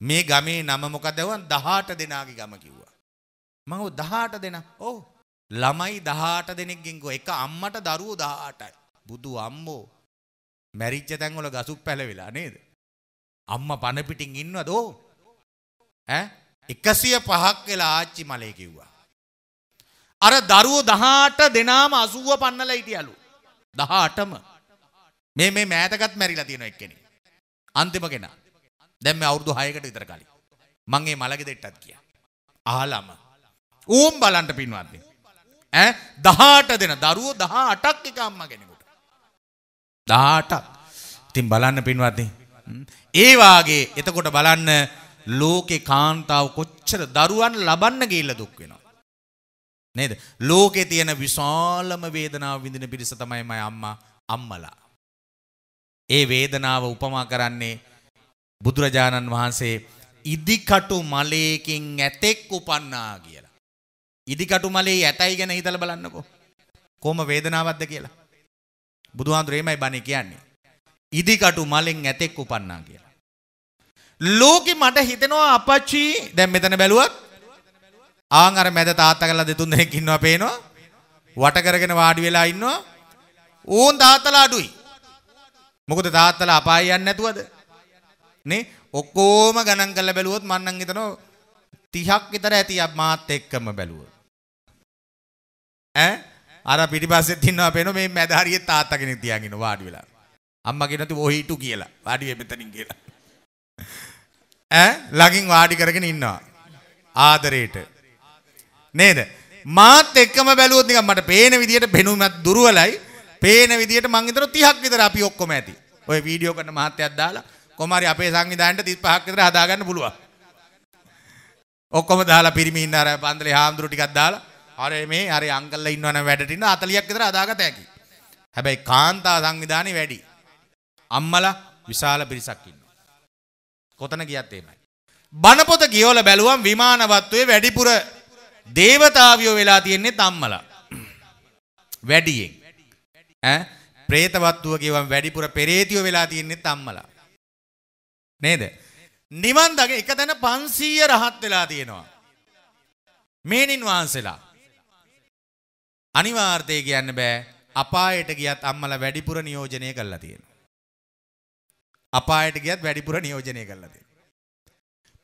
මේ ගමේ නම මොකද වුවන් 18 දෙනාගේ ගම කිව්වා. මම ඔව් 18 දෙනා. ඔව්. ළමයි 18 දෙනෙක්ගෙන් ගෝ එක අම්මට දරුවෝ 18යි. බුදු අම්මෝ මැරිච්ච තැන්වල ගසුප් පැලවිලා නේද? අම්ම පණපිටින් ඉන්න දෝ එකසිය පහක් වෙලා ආච්චි මලය කිව්වා. අර දරුවෝ දහට දෙනාම අසුව පන්නල හිටියලු. දහටම මේ මේ මෑතකත් මැරිලා තියෙන එක්කෙනෙ. අන්තිම කෙනා. දැන් මේ අවුරුදු 6කට විතර කලින්. මං ඒ මලගෙ දෙට්ටත් ගියා. අහලම. ඌම් බලන්න පින්වත්නි. ඈ 18 දෙන දරුවෝ 18ක් එක අම්මා කෙනෙකුට. 18ක්. ඉතින් බලන්න පින්වත්නි. ඒ වාගේ එතකොට බලන්න ලෝකේ කාන්තාව කොච්චර දරුවන් ලබන්න ගිහිල්ලා දුක් වෙනවා. නේද? ලෝකේ තියෙන විශාලම වේදනාව විඳින පිරිස තමයි මම අම්මා අම්මලා. ඒ වේදනාව උපමා කරන්නේ බුදුරජාණන් වහන්සේ ඉදිකටු මලයකින් ඇතෙක් උපන්නා කියලා. ඉදිකටු මලේ ඇතයි ගැන හිතලා බලන්නකෝ. කොහොම වේදනාවක්ද කියලා. බුදුහාඳුරේමයි බණේ කියන්නේ. ඉදිකටු මලෙන් ඇතෙක් උපන්නා කියලා. ලෝකෙ මට හිතෙනවා අපච්චි දැන් මෙතන බැලුවත් ආන් අර මැද තාත්තා කරලා දෙතුන් දෙනෙක් ඉන්නවා පේනවා. වට කරගෙන වාඩි වෙලා ඉන්නවා. ඕන් තාත්තලා අඩුයි. මොකද තාත්තලා අපාය යන්නේ නැතුවද? නේ ඔක්කොම ගණන් කරලා බැලුවොත් මම නම් හිතනවා 30ක් විතර ඇති මාත් එක්කම බැලුවොත්. ඈ අර පිටිපස්සෙත් ඉන්නවා පේනවා මේ මැද හරියේ තාත්තා කෙනෙක් තියාගෙන වාඩි වෙලා. අම්මගේ නැති ඔහිටු කියලා. වාඩි වෙ මෙතනින් කියලා. ඈ ළඟින් වාඩි කරගෙන ඉන්නවා. ආදරේට. නේද? මාත් එක්කම බැලුවොත් නිකන් මට පේන විදියට පෙනුමත් දුර්වලයි. පේන විදියට මං හිතනවා 30ක් විතර අපි ඔක්කොම ඇති. ඔය වීඩියෝ කරන මහත්තයක් දාලා කොමාරි අපේ සංවිධානයට 35ක් විතර හදාගන්න පුළුවන්. ඔක්කොම දාලා පිරිමි ඉන්න අර පන්දලේ හාමුදුරු ටිකක් දාලා අර මේ අර අංකල්ලා ඉන්නවනම් වැඩට ඉන්න 40ක් විතර හදාගත හැකි. හැබැයි කාන්තා සංවිධානේ වැඩි. අම්මලා විශාල පිරිසක් ඉන්නවා. කොතන ගියත් එහෙමයි. බණපොත ගියවල බැලුවම් විමානවත්වයේ වැඩිපුර දේවතාවියෝ වෙලා තියෙන්නේ අම්මලා. වැඩියෙන්. ඈ പ്രേතවත්වුව ගියවම් වැඩිපුර පෙරේතියෝ වෙලා තියෙන්නේ අම්මලා. නේද? නිවන් දක එක තැන 500 රහත් වෙලා තියෙනවා. මේනින් වහන්සේලා. අනිවාර්ථය කියන්න බෑ. අපායට ගියත් අම්මලා වැඩිපුර නියෝජනය කරලා තියෙනවා. අපායට ගියත් වැඩිපුර නියෝජනය කරලා දෙන්න.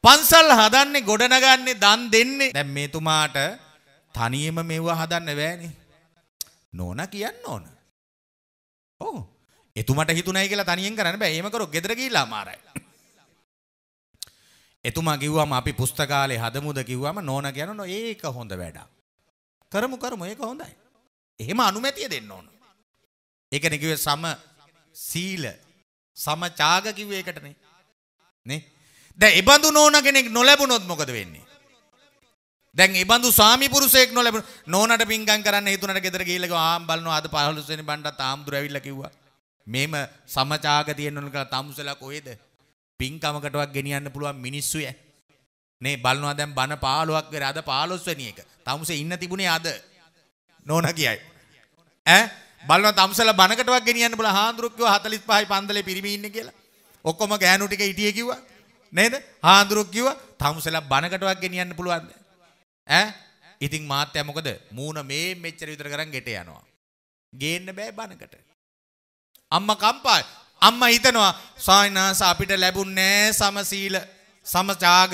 පන්සල් හදන්නේ ගොඩනගන්නේ දන් දෙන්නේ. දැන් මේතුමාට තනියම මෙව්වා හදන්න බෑනේ. නෝනා කියන්න ඕන. ඔව්. එතුමට හිතුණයි කියලා තනියෙන් කරන්න බෑ. එහෙම කරොත් ගෙදර ගිහිල්ලා අමාරයි. එතුමා කිව්වම අපි පුස්තකාලේ හදමුද කිව්වම නෝන කියන නෝ ඒක හොඳ වැඩක්. කරමු කරමු ඒක හොඳයි. එහෙම අනුමැතිය දෙන්න ඕන. ඒකනේ කිව්වේ සම සීල සමචාග කිව්වේ ඒකටනේ. නේ? දැන් ඒබඳු නෝන කෙනෙක් නොලැබුණොත් මොකද වෙන්නේ? දැන් ඒබඳු සාමි පුරුෂයෙක් නොලැබුණ නෝනට පිංගම් කරන්න හිතුණට ගෙදර ගිහිල්ලා ගියා ආම් බලනවා අද 15 වෙනි බණ්ඩත් ආම්දුර ඇවිල්ලා කිව්වා. මේම සමචාග තියෙන්න ඕන කියලා තමුසලා කොහෙද? පිංකමකටවත් ගෙනියන්න පුළුවන් මිනිස්සු ය. නේ බලනවා දැන් බණ 15ක් වෙර අද 15 වෙනි එක. තමුසේ ඉන්න තිබුණේ අද. නෝනා කියයි. ඈ බලන තම්සල බණකටවක් ගෙනියන්න බල හාන්දුරුක්කව 45යි පන්දලේ පිරිමි ඉන්නේ කියලා. ඔක්කොම ගෑනු ටික හිටියේ කිව්වා. නේද? හාන්දුරුක් කිව්වා තම්සල බණකටවක් ගෙනියන්න පුළුවන්ද? ඈ? ඉතින් මාත්‍යා මොකද? මූණ මේ මෙච්චර විතර කරන් ගෙට යනවා. ගේන්න බෑ බණකට. අම්මා කම්පායි. අම්මා හිතනවා සායනාස අපිට ලැබුන්නේ සමසීල, සමජාග,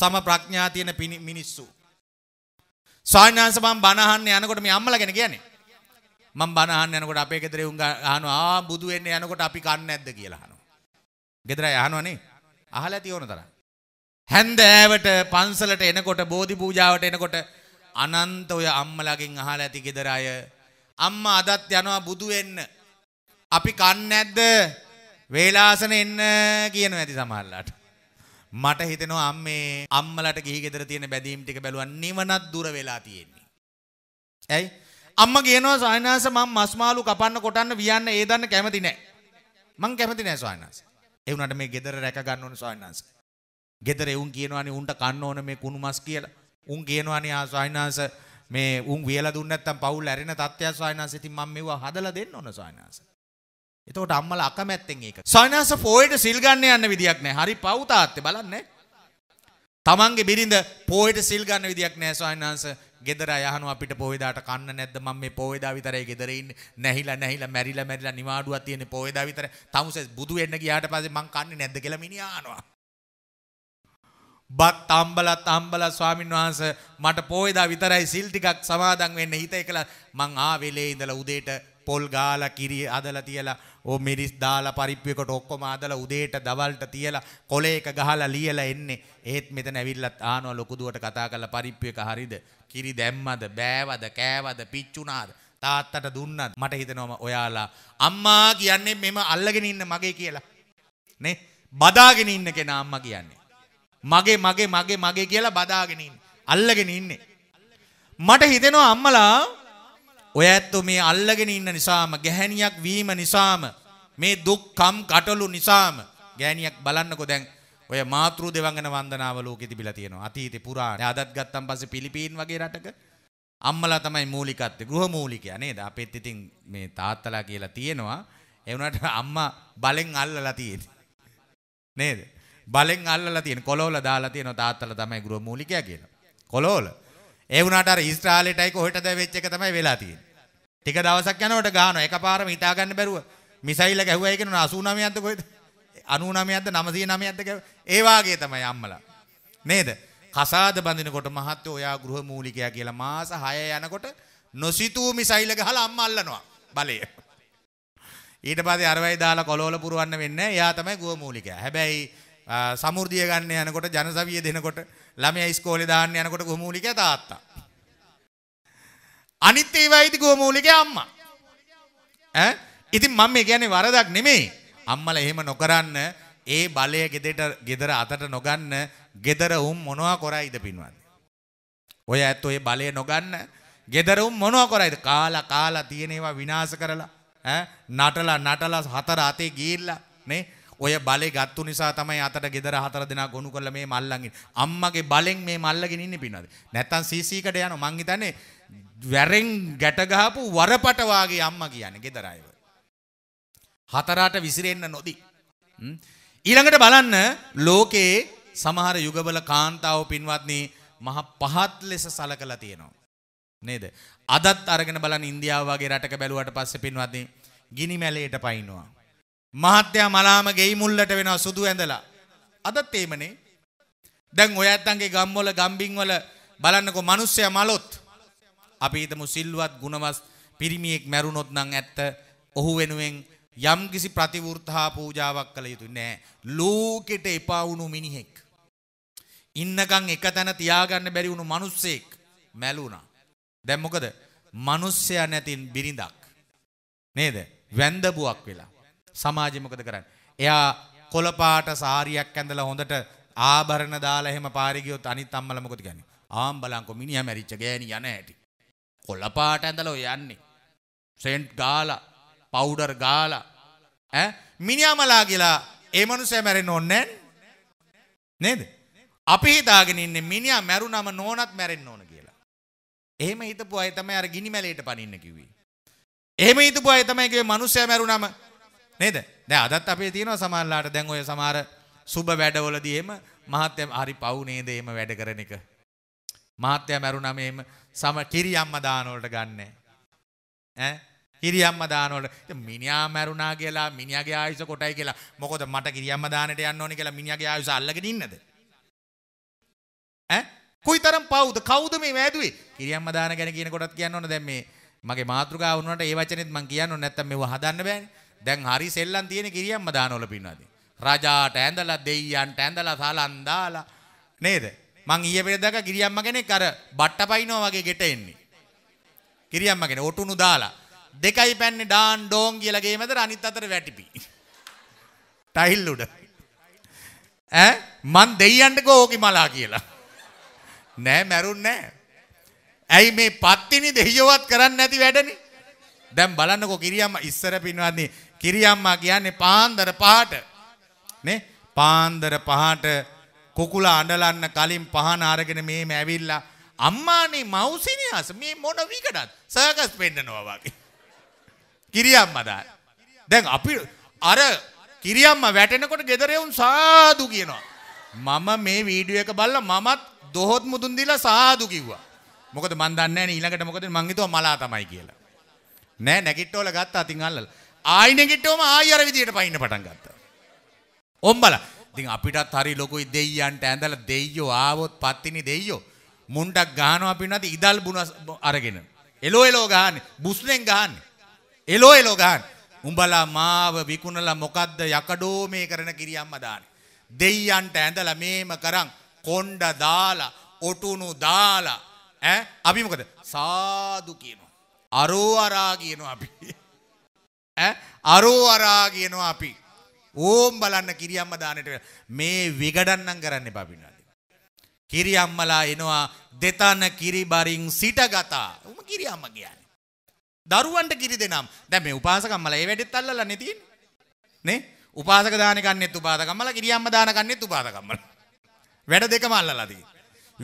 සම ප්‍රඥා තියෙන මිනිස්සු. සායනාස මම බණ අහන්න යනකොට මේ අම්මලා ගැන කියන්නේ මම බණ අහන්න යනකොට අපේ ගෙදරේ උන් අහනවා ආ බුදු වෙන්න යනකොට අපි කන්නේ නැද්ද කියලා අහනවා. ගෙදරයි අහනවනේ. අහලා ඇති ඕන තරම්. හැන්දෑවට පන්සලට එනකොට බෝධි පූජාවට එනකොට අනන්ත ඔය අම්මලාගෙන් අහලා ඇති ගෙදර අය අම්මා අදත් යනවා බුදු වෙන්න. අපි කන්නේ නැද්ද? වේලාසන එන්න කියනවා ඇති සමහරලාට. මට හිතෙනවා අම්මේ අම්මලට ගිහි ගෙදර තියෙන බැදීම් ටික බැලුවා නිවනක් දුර වෙලා තියෙන්නේ. ඇයි? අම්ම කියනවා ස්වාමිනාස මම මස්මාළු කපන්න කොටන්න වියන්න ඒ දන්න කැමති නැහැ. මං කැමති නැහැ ස්වාමිනාස. ඒ වුණාට මේ ගෙදර රැක ගන්න ඕන ස්වාමිනාස. ගෙදර එවුන් කියනවානේ උන්ට කන්න ඕන මේ කුණු මස් කියලා. උන් කියනවානේ ආ ස්වාමිනාස මේ උන් වියලා දුන්නේ නැත්තම් පවුල් ඇරෙන තත්ත්වයක් ස්වාමිනාස. ඉතින් මම මෙවුවා හදලා දෙන්න ඕන ස්වාමිනාස. එතකොට අම්මලා අකමැත්තෙන් ඒක. ස්වාමිනාස පොයේට සිල් ගන්න යන්න විදියක් නැහැ. හරි පව් තාත්තේ බලන්නේ. තමන්ගේ බිරිඳ පොයට සිල් ගන්න විදියක් නෑ ස්වාමීන් වහන්සේ ගෙදර යහනු අපිට පොයදාට කන්න නැද්ද මම මේ පොයදා විතරයි ගෙදර ඉන්නේ නැහිලා නැහිලා මැරිලා මැරිලා නිවාඩුවක් තියෙන පොයදා විතර තමුසේ බුදු වෙන්න ගියාට පස්සේ මං කන්නේ නැද්ද කියලා මිනිහා අහනවා බත් අම්බලත් අම්බලා ස්වාමීන් වහන්සේ මට පොයදා විතරයි සිල් ටිකක් සමාදන් වෙන්න හිත එකලා මං ආ වෙලේ ඉඳලා උදේට පොල් ගාලා කිරි අදලා තියලා ඕ මිරිස් දාලා පරිප්පුවකට ඔක්කොම අදලා උදේට දවල්ට තියලා කොලේක ගහලා ලියලා එන්නේ. ඒත් මෙතන ඇවිල්ලත් ආනවා ලොකු දුවට කතා කරලා පරිප්පුවක හරිද? කිරි දැම්මද? බෑවද? කෑවද? පිච්චුණාද? තාත්තට දුන්නත් මට හිතෙනවා ඔයාලා අම්මා කියන්නේ මෙම අල්ලගෙන ඉන්න මගේ කියලා. නේ? බදාගෙන ඉන්න කෙනා අම්මා කියන්නේ. මගේ මගේ මගේ මගේ කියලා බදාගෙන ඉන්නේ. අල්ලගෙන ඉන්නේ. මට හිතෙනවා අම්මලා ඔය ඇත්තෝ මේ අල්ලගෙන ඉන්න නිසාම ගැහැණියක් වීම නිසාම මේ දුක් කම් කටලු නිසාම ගෑණියක් බලන්නකෝ දැන් ඔය මාතෘ දෙවංගන වන්දනාව ලෝකෙ තිබිලා තියෙනවා අතීතේ පුරාණ. අදත් ගත්තන් පස්සේ ෆිලිපීන් වගේ රටක අම්මලා තමයි මූලිකත්වය. ගෘහ මූලිකයා නේද? අපෙත් ඉතින් මේ තාත්තලා කියලා තියෙනවා. ඒ වුණාට අම්මා බලෙන් අල්ලලා තියෙන්නේ. නේද? බලෙන් අල්ලලා තියෙන කොළවල දාලා තියෙනවා තාත්තලා තමයි ගෘහ මූලිකයා කියලා. කොළවල ඒ වුණාට අර ඊශ්‍රායලයටයි කොහෙටද වෙච්ච එක තමයි වෙලා තියෙන්නේ. ටික දවසක් යනකොට ගහනවා එකපාරම හිතා ගන්න බැරුව මිසයිල් ගැහුවයි කියනවා 89ක්ද කොහෙද? 99ක්ද 909ක්ද ඒ වාගේ තමයි අම්මලා. නේද? කසාද බඳිනකොට මහත්තයෝ ඔයා ගෘහ මූලිකයා කියලා මාස 6 යනකොට නොසිතූ මිසයිල් ගහලා අම්මා අල්ලනවා බලය. ඊට පස්සේ අරවයි දාලා කොළවල පුරවන්න වෙන්නේ. එයා තමයි ගෘහ මූලිකයා. හැබැයි සමෘද්ධිය ගන්න යනකොට ජනසවිය දෙනකොට ළමයා ඉස්කෝලේ දාන්න යනකොට ගොමූලිකයා තාත්තා. අනිත් ඒවා ඉති ගොමූලිකයා අම්මා. ඈ ඉතින් මම මේ කියන්නේ වරදක් නෙමෙයි. අම්මලා එහෙම නොකරන්න ඒ බලය ගෙදරට ගෙදර අතට නොගන්න ගෙදර උම් මොනවා කරයිද පින්වත්. ඔය ඇත්ත ඔය බලය නොගන්න ගෙදර උම් මොනවා කරයිද කාලා කාලා තියෙන ඒවා විනාශ කරලා ඈ නටලා නටලා හතර අතේ ගිහිල්ලා නේ ඔය බලේ ගත්තු නිසා තමයි අතට ගෙදර හතර දෙනා ගොනු කරලා මේ මල්ලන්ගෙන. අම්මගේ බලෙන් මේ මල්ලගෙන ඉන්නේ පිනවද? නැත්තම් CC කට යනවා. මං හිතන්නේ වැරෙන් ගැට ගහපු වරපට වාගේ අම්මා කියන්නේ ගෙදර අයව. හතරට විසිරෙන්න නොදී. ඊළඟට බලන්න ලෝකේ සමහර යුගවල කාන්තාව පින්වත්නි මහ පහත් ලෙස සලකලා තියෙනවා. නේද? අදත් අරගෙන බලන්න ඉන්දියාව වගේ රටක බැලුවට පස්සේ පින්වත්නි ගිනි මැලයට පයින්නවා. මහත්තයා මලාම ගෙයි මුල්ලට වෙනවා සුදු ඇඳලා. අදත් ඒමනේ. දැන් ඔය ඇත්තන්ගේ ගම්වල ගම්බින් වල බලන්නකෝ මිනිස්සයා මලොත්. අපි හිතමු සිල්වත් ගුණවත් පිරිමියෙක් මැරුණොත් නම් ඇත්ත ඔහු වෙනුවෙන් යම් කිසි ප්‍රතිවෘත්හා පූජාවක් කළ යුතු නෑ. ලෝකෙට එපා වුණු මිනිහෙක්. ඉන්නකම් එක තැන තියාගන්න බැරි වුණු මිනිස්සෙක් මැලුණා. දැන් මොකද? මිනිස්සයා නැතින් බිරිඳක්. නේද? වැන්දබුවක් වෙලා. සමාජය මොකද කරන්නේ? එයා කොළපාට සාරියක් ඇඳලා හොඳට ආභරණ දාලා එහෙම පාරේ ගියොත් අනිත් අම්මලා මොකද කියන්නේ? ආම් බලන්කො මිනිහා මැරිච්ච ගෑණි යන හැටි. කොළපාට ඇඳලා ඔය යන්නේ. සෙන්ට් ගාලා, පවුඩර් ගාලා ඈ මිනිහා මලා කියලා ඒ මනුස්සයා මැරෙන්න ඕනේ නේද? අපි හිතාගෙන ඉන්නේ මිනිහා මැරුණම නෝනත් මැරෙන්න ඕන කියලා. එහෙම හිතපු අය තමයි අර ගිනි මැලේට පනින්න කිව්වේ. එහෙම හිතපු අය තමයි කිව්වේ මනුස්සයා මැරුණම නේද? දැන් අදත් අපේ තියෙනවා සමහරලාට දැන් ඔය සමහර සුබ වැඩවලදී එහෙම මහත්ය හරි පව් නේද එහෙම වැඩ කරන එක. මහත්ය මැරුණා මේ සම කිරියම්ම දාන වලට ගන්නෑ. ඈ කිරියම්ම දාන වලට මිනිහා මැරුණා කියලා මිනිහාගේ ආයුෂ කොටයි කියලා මොකද මට කිරියම්ම දානට යන්න ඕනේ කියලා මිනිහාගේ ආයුෂ අල්ලගෙන ඉන්නද? ඈ කොයිතරම් පව්ද කවුද මේ වැදුවේ කිරියම්ම දාන ගැන කියනකොටත් කියන්න ඕන දැන් මේ මගේ මාතෘකාව වුණාට ඒ වචනේත් මම කියන්න ඕන නැත්තම් මෙව හදන්න බෑනේ දැන් හරි සෙල්ලම් තියෙන කිරියම්ම දානවල පින්නවාදී. රජාට ඇඳලා දෙයියන්ට ඇඳලා සලන් දාලා නේද? මං ඊයේ පෙරේදා කිරියම්ම කෙනෙක් අර බට්ටපයින්නවා වගේ ගෙට එන්නේ. කිරියම්ම කෙනෙක් ඔටුනු දාලා දෙකයි පැන්නේ ඩාන් ඩෝන් කියලා ගේමද අනිත් අතට වැටිපි. ටයිල් උඩ. ඈ මං දෙයියන්ටකෝ ඕකි මලා කියලා. නෑ මැරුන්නේ නෑ. ඇයි මේ පත්තිනි දෙහියවත් කරන්න නැති වැඩනේ? දැන් බලන්නකෝ කිරියම්ම ඉස්සර පින්වත්නි කිරියම්මා කියන්නේ පාන්දර පහට නේ පාන්දර පහට කුකුල අඬලන්න කලින් පහන අරගෙන මේම ඇවිල්ලා අම්මානේ මව්සිනියස් මේ මොන විකටත් සර්කස් පෙන්නනවා වගේ කිරියම්මා දාන දැන් අපි අර කිරියම්මා වැටෙනකොට ගෙදර එවුන් සාදු කියනවා මම මේ වීඩියෝ එක බලලා මමත් දොහොත් මුදුන් දීලා සාදු කිව්වා මොකද මන් දන්නේ නැහැ ඊළඟට මොකද මං හිතුවා මලා තමයි කියලා නෑ නැගිට්ටෝල ගත්තා අතින් අල්ලලා ආයිනගෙටෝම ආයර විදියට පයින්න පටන් ගත්තා. ඔම්බල ඉතින් අපිටත් හරි ලොකුයි දෙයියන්ට ඇඳලා දෙයියෝ ආවොත් පත්තිනි දෙයියෝ මුණ්ඩක් ගහනවා පින්නත් ඉදල් බුණ අරගෙන. එලෝ එලෝ ගහන්නේ බුස්ලෙන් ගහන්නේ. එලෝ එලෝ ගහන්නේ. උඹලා මාව විකුණලා මොකද්ද යකඩෝ මේ කරන කිරියම්ම දාන්නේ. දෙයියන්ට ඇඳලා මේම කරන් කොණ්ඩ දාලා ඔටුනු දාලා ඈ අපි මොකද සාදු කියනවා. අරෝ අරා කියනවා අපි. අරෝවරා කියනවා අපි. ඕම් බලන්න කිරියම්ම දානට මේ විගඩන්නම් කරන්න බපිනවාද. කිරියම්මලා එනවා දෙතන කිරිබරින් සිටගතා උම කිරියම්ම කියන්න. දරුවන්ට කිරි දෙනම් දැම උපාසකම්මල ඒ වැඩෙත් අල්ල නැතින් නේ උපාසක දානකන්නෙත් උපාසකම්මල කිරියම්ම දානකන්නෙත් උපාසකම්මල වැඩ දෙකම අල්ලලාදී.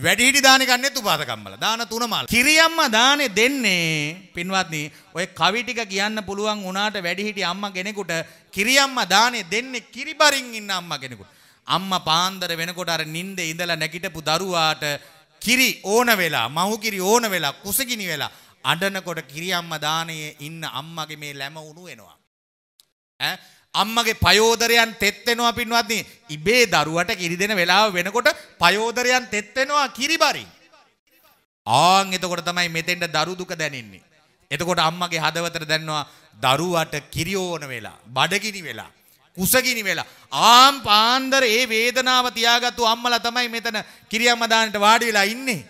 වැඩිහිටි දාන ගන්නෙත් උපාසකම්මල. දාන තුනමල්. කිරියම්ම දානේ දෙන්නේ පින්වත්නි ඔය කවි ටික කියන්න පුළුවන් වුණාට වැඩිහිටි අම්මා කෙනෙකුට කිරියම්ම දානේ දෙන්නේ කිරිබරින් ඉන්න අම්මා කෙනෙකුට. අම්මා පාන්දර වෙනකොට අර නිින්දේ ඉඳලා නැගිටපු දරුවාට කිරි ඕන වෙලා, මහු කිරි ඕන වෙලා, කුසගිනි වෙලා අඬනකොට කිරියම්ම දානේ ඉන්න අම්මගේ මේ ලැම උණු වෙනවා. ඈ අම්මගේ පයෝදරයන් තෙත් වෙනවා පින්වත්නි. ඉබේ දරුවට කිරි දෙන වෙලාව වෙනකොට පයෝදරයන් තෙත් වෙනවා කිරිබරි. ආන් එතකොට තමයි මෙතෙන්ට දරු දුක දැනෙන්නේ. එතකොට අම්මගේ හදවතට දැනෙනවා දරුවට කිරි ඕන වෙලා, බඩගිනි වෙලා, කුසගිනි වෙලා. ආම් පාන්දර ඒ වේදනාව තියාගත්තු අම්මලා තමයි මෙතන කිරියම්ම දාන්නට වාඩි වෙලා ඉන්නේ.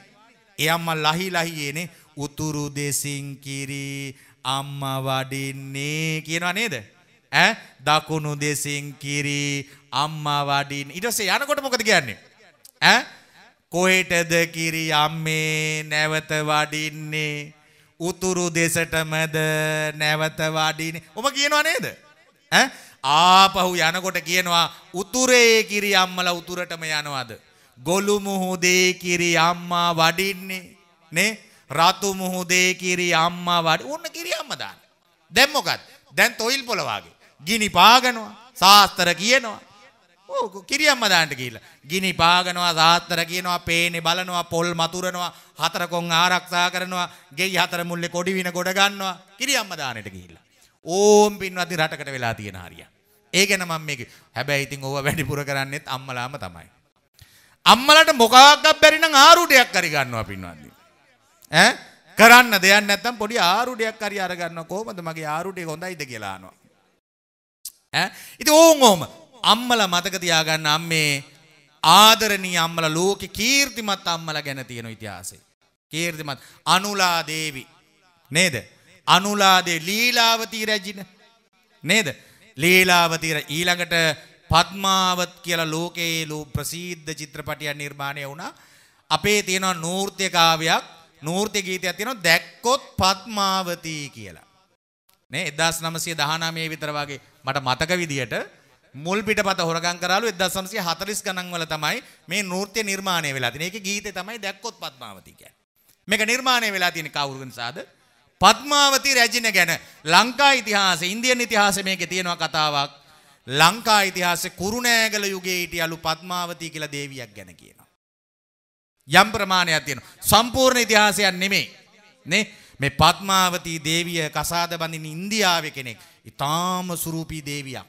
ඒ අම්මා ලහි ලහි එනේ උතුරු දෙසින් කිරි අම්මා වඩින්නේ කියනවා නේද? ඈ දකුණු දෙසින් කිරි අම්මා වඩින් ඊට පස්සේ යනකොට මොකද කියන්නේ ඈ කොහෙටද කිරි අම්මේ නැවත වඩින්නේ උතුරු දෙසටමද නැවත වඩින්නේ ඔම කියනවා නේද ඈ ආපහු යනකොට කියනවා උතුරේ කිරි අම්මලා උතුරටම යනවාද ගොළු මුහුදේ කිරි අම්මා වඩින්නේ නේ රතු මුහුදේ කිරි අම්මා වඩි ඕන්න කිරි අම්මා දාන දැන් මොකක්ද දැන් තොইল පොළ වාගේ ගිනි පාගනවා සාස්තර කියනවා. ඕක කිරියම්ම දාන්න ගිහිල්ලා. ගිනි පාගනවා සාස්තර කියනවා, පේනේ බලනවා, පොල් මතුරනවා, හතරකොන් ආරක්ෂා කරනවා, ගෙයි හතර මුල්ලේ කොඩි වින ගොඩ ගන්නවා. කිරියම්ම දානෙට ගිහිල්ලා. ඕම් පින්වත්නි රටකට වෙලා තියෙන හරිය. ඒ ගැන මම මේක. හැබැයි ඉතින් ඕවා වැඩිපුර කරන්නේත් අම්මලාම තමයි. අම්මලට මොකක්වත් බැරි නම් ආරුඩයක් හරි ගන්නවා පින්වත්නි. ඈ කරන්න දෙයක් නැත්තම් පොඩි ආරුඩයක් හරි අරගන්නවා. කොහොමද මගේ ආරුඩේ හොඳයිද කියලා අහනවා. ඉති ඕංගෝම අම්මල මතක තියාගන්න අම්මේ ආදරණී අම්මල ලෝකෙ කීර්තිමත් අම්මල ගැන තියෙන ඉතිහාසේ. කීර්තිමත් අනුලා දේවි නේද? අනුලා දේ ලීලාවතී රැජින නේද? ලීලාවතී ඊළඟට පද්මාවත් කියලා ලෝකයේ ලෝ ප්‍රසිද්ධ චිත්‍රපටියක් නිර්මාණය වුණා. අපේ තියෙනවා නූර්ත්‍ය කාව්‍යයක්, නූර්ත්‍ය ගීතයක් තියෙනවා දැක්කොත් පද්මාවතී කියලා. නේ 1919 විතර වගේ මට මතක විදියට මුල් පිටපත හොරගම් කරාලු 1940 ගණන් වල තමයි මේ නෘත්‍ය නිර්මාණය වෙලා තියෙන්නේ. ඒකේ ගීතේ තමයි දැක්කොත් පద్මාවති කියන්නේ. මේක නිර්මාණය වෙලා තියෙන්නේ කවුරු නිසාද? පද්මාවති රැජින ගැන ලංකා ඉතිහාසයේ ඉන්දියන් ඉතිහාසයේ මේකේ තියෙනවා කතාවක්. ලංකා ඉතිහාසයේ කුරුණෑගල යුගයේ හිටියලු පද්මාවති කියලා දේවියක් ගැන කියනවා. යම් ප්‍රමාණයක් තියෙනවා. සම්පූර්ණ ඉතිහාසයක් නෙමෙයි. නේ? මේ පද්මාවති දේවිය කසාද බඳින ඉන්දියාවේ කෙනෙක්. ඉතාම සුරූපී දේවියක්.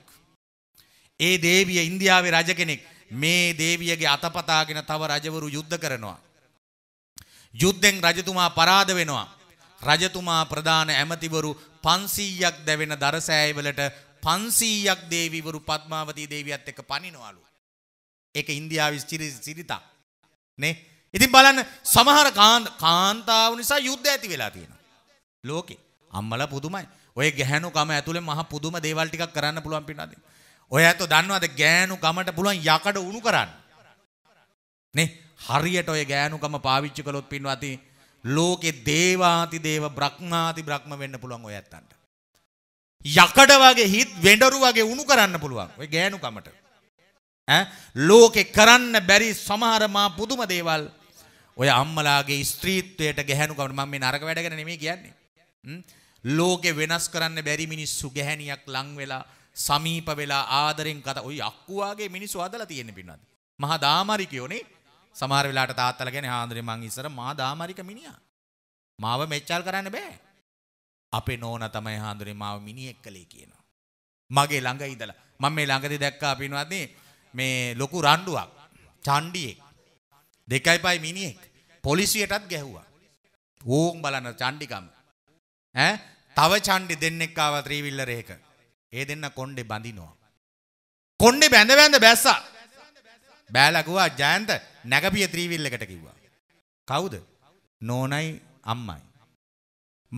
ඒ දේවිය ඉන්දියාවේ රජ කෙනෙක් මේ දේවියගේ අතපතාගෙන තව රජවරු යුද්ධ කරනවා. යුද්ධෙන් රජතුමා පරාද වෙනවා. රජතුමා ප්‍රධාන ඇමතිවරු 500ක් දැවෙන දරසෑයවලට 500ක් දේවිවරු පద్මාවතී දේවියත් එක්ක පනිනවලු. ඒක ඉන්දියාවේ සිරිතක්. නේ? ඉතින් බලන්න සමහර කාන්තාව නිසා යුද්ධ ඇති වෙලා තියෙනවා. ලෝකේ අම්මලා පුදුමයි. ඔය ගැහැණු කම ඇතුලේ මහ පුදුම දේවල් ටිකක් කරන්න පුළුවන් පින්නද? ඔය ඇත්තෝ දන්නවද ගෑනු කමට පුළුවන් යකඩ උණු කරන්න? නේ හරියට ඔය ගෑනු කම පාවිච්චි කළොත් පින්වත්නි ලෝකේ දේවාති දේව බ්‍රහ්මාති බ්‍රහ්ම වෙන්න පුළුවන් ඔය ඇත්තන්ට. යකඩ වගේ හිත් වෙඬරු වගේ උණු කරන්න පුළුවන් ඔය ගෑනු කමට. ඈ ලෝකේ කරන්න බැරි සමහර මා පුදුම දේවල් ඔය අම්මලාගේ ස්ත්‍රීත්වයට ගැහැණු කමට මම මේ නරක වැඩ ගැන නෙමෙයි කියන්නේ. ලෝකෙ වෙනස් කරන්න බැරි මිනිස්සු ගැහැණියක් ලං වෙලා සමීප වෙලා ආදරෙන් කතා ඔය අක්කුවාගේ මිනිස්සු හදලා තියෙන්නේ පින්නද මහා දාමරිකයෝනේ සමහර වෙලාවට තාත්තලා කියන්නේ ආන්දරේ මං ඉස්සර මහා දාමරික මිනිහා මාව මෙච්චල් කරන්න බෑ අපේ නෝනා තමයි ආන්දරේ මාව මිනිහෙක් කළේ කියනවා මගේ ළඟ ඉඳලා මම මේ ළඟදී දැක්කා පින්නවත්නේ මේ ලොකු රණ්ඩුවක් චණ්ඩියෙක් දෙකයි පයි මිනිහෙක් පොලිසියටත් ගැහුවා ඕම් බලන්න චණ්ඩිකම් ඈ තව චණ්ඩි දෙන්නෙක් ආවා ත්‍රිවිල්ලර එක. ඒ දෙන්න කොණ්ඩේ බඳිනවා. කොණ්ඩේ බැඳ බැඳ බැස්සා. බෑලා ගුවා ජයන්ත නැගපිය ත්‍රිවිල්ලකට කිව්වා. කවුද? නෝනයි අම්මයි.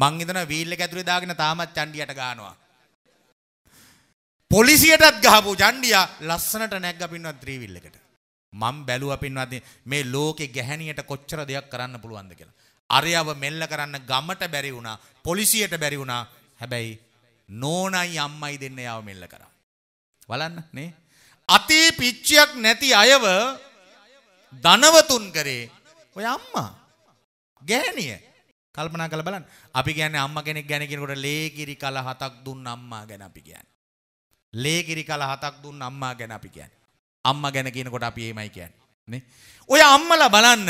මං හිතනවා වීල් එක ඇතුලේ දාගෙන තාමත් චණ්ඩියට ගහනවා. පොලිසියටත් ගහපු චණ්ඩියා ලස්සනට නැග්ග පින්නවත් ත්‍රිවිල්ලකට. මං බැලුවා පින්වත්නි මේ ලෝකේ ගැහණියට කොච්චර දෙයක් කරන්න පුළුවන්ද කියලා. අරයව මෙල්ල කරන්න ගමට බැරි වුණා. පොලිසියට බැරි වුණා. හැබැයි නෝනයි අම්මයි දෙන්න යාව මෙල්ල කරා. බලන්න නේ. අතේ පිච්චියක් නැති අයව ධනවතුන් කරේ ඔය අම්මා. ගෑණිය. කල්පනා කරලා බලන්න. අපි කියන්නේ අම්මා කෙනෙක් ගැන කියනකොට ලේකිරි කල හතක් දුන්න අම්මා ගැන අපි කියන්නේ. ලේකිරි කල හතක් දුන්න අම්මා ගැන අපි කියන්නේ. අම්මා ගැන කියනකොට අපි එහෙමයි කියන්නේ. නේ. ඔය අම්මලා බලන්න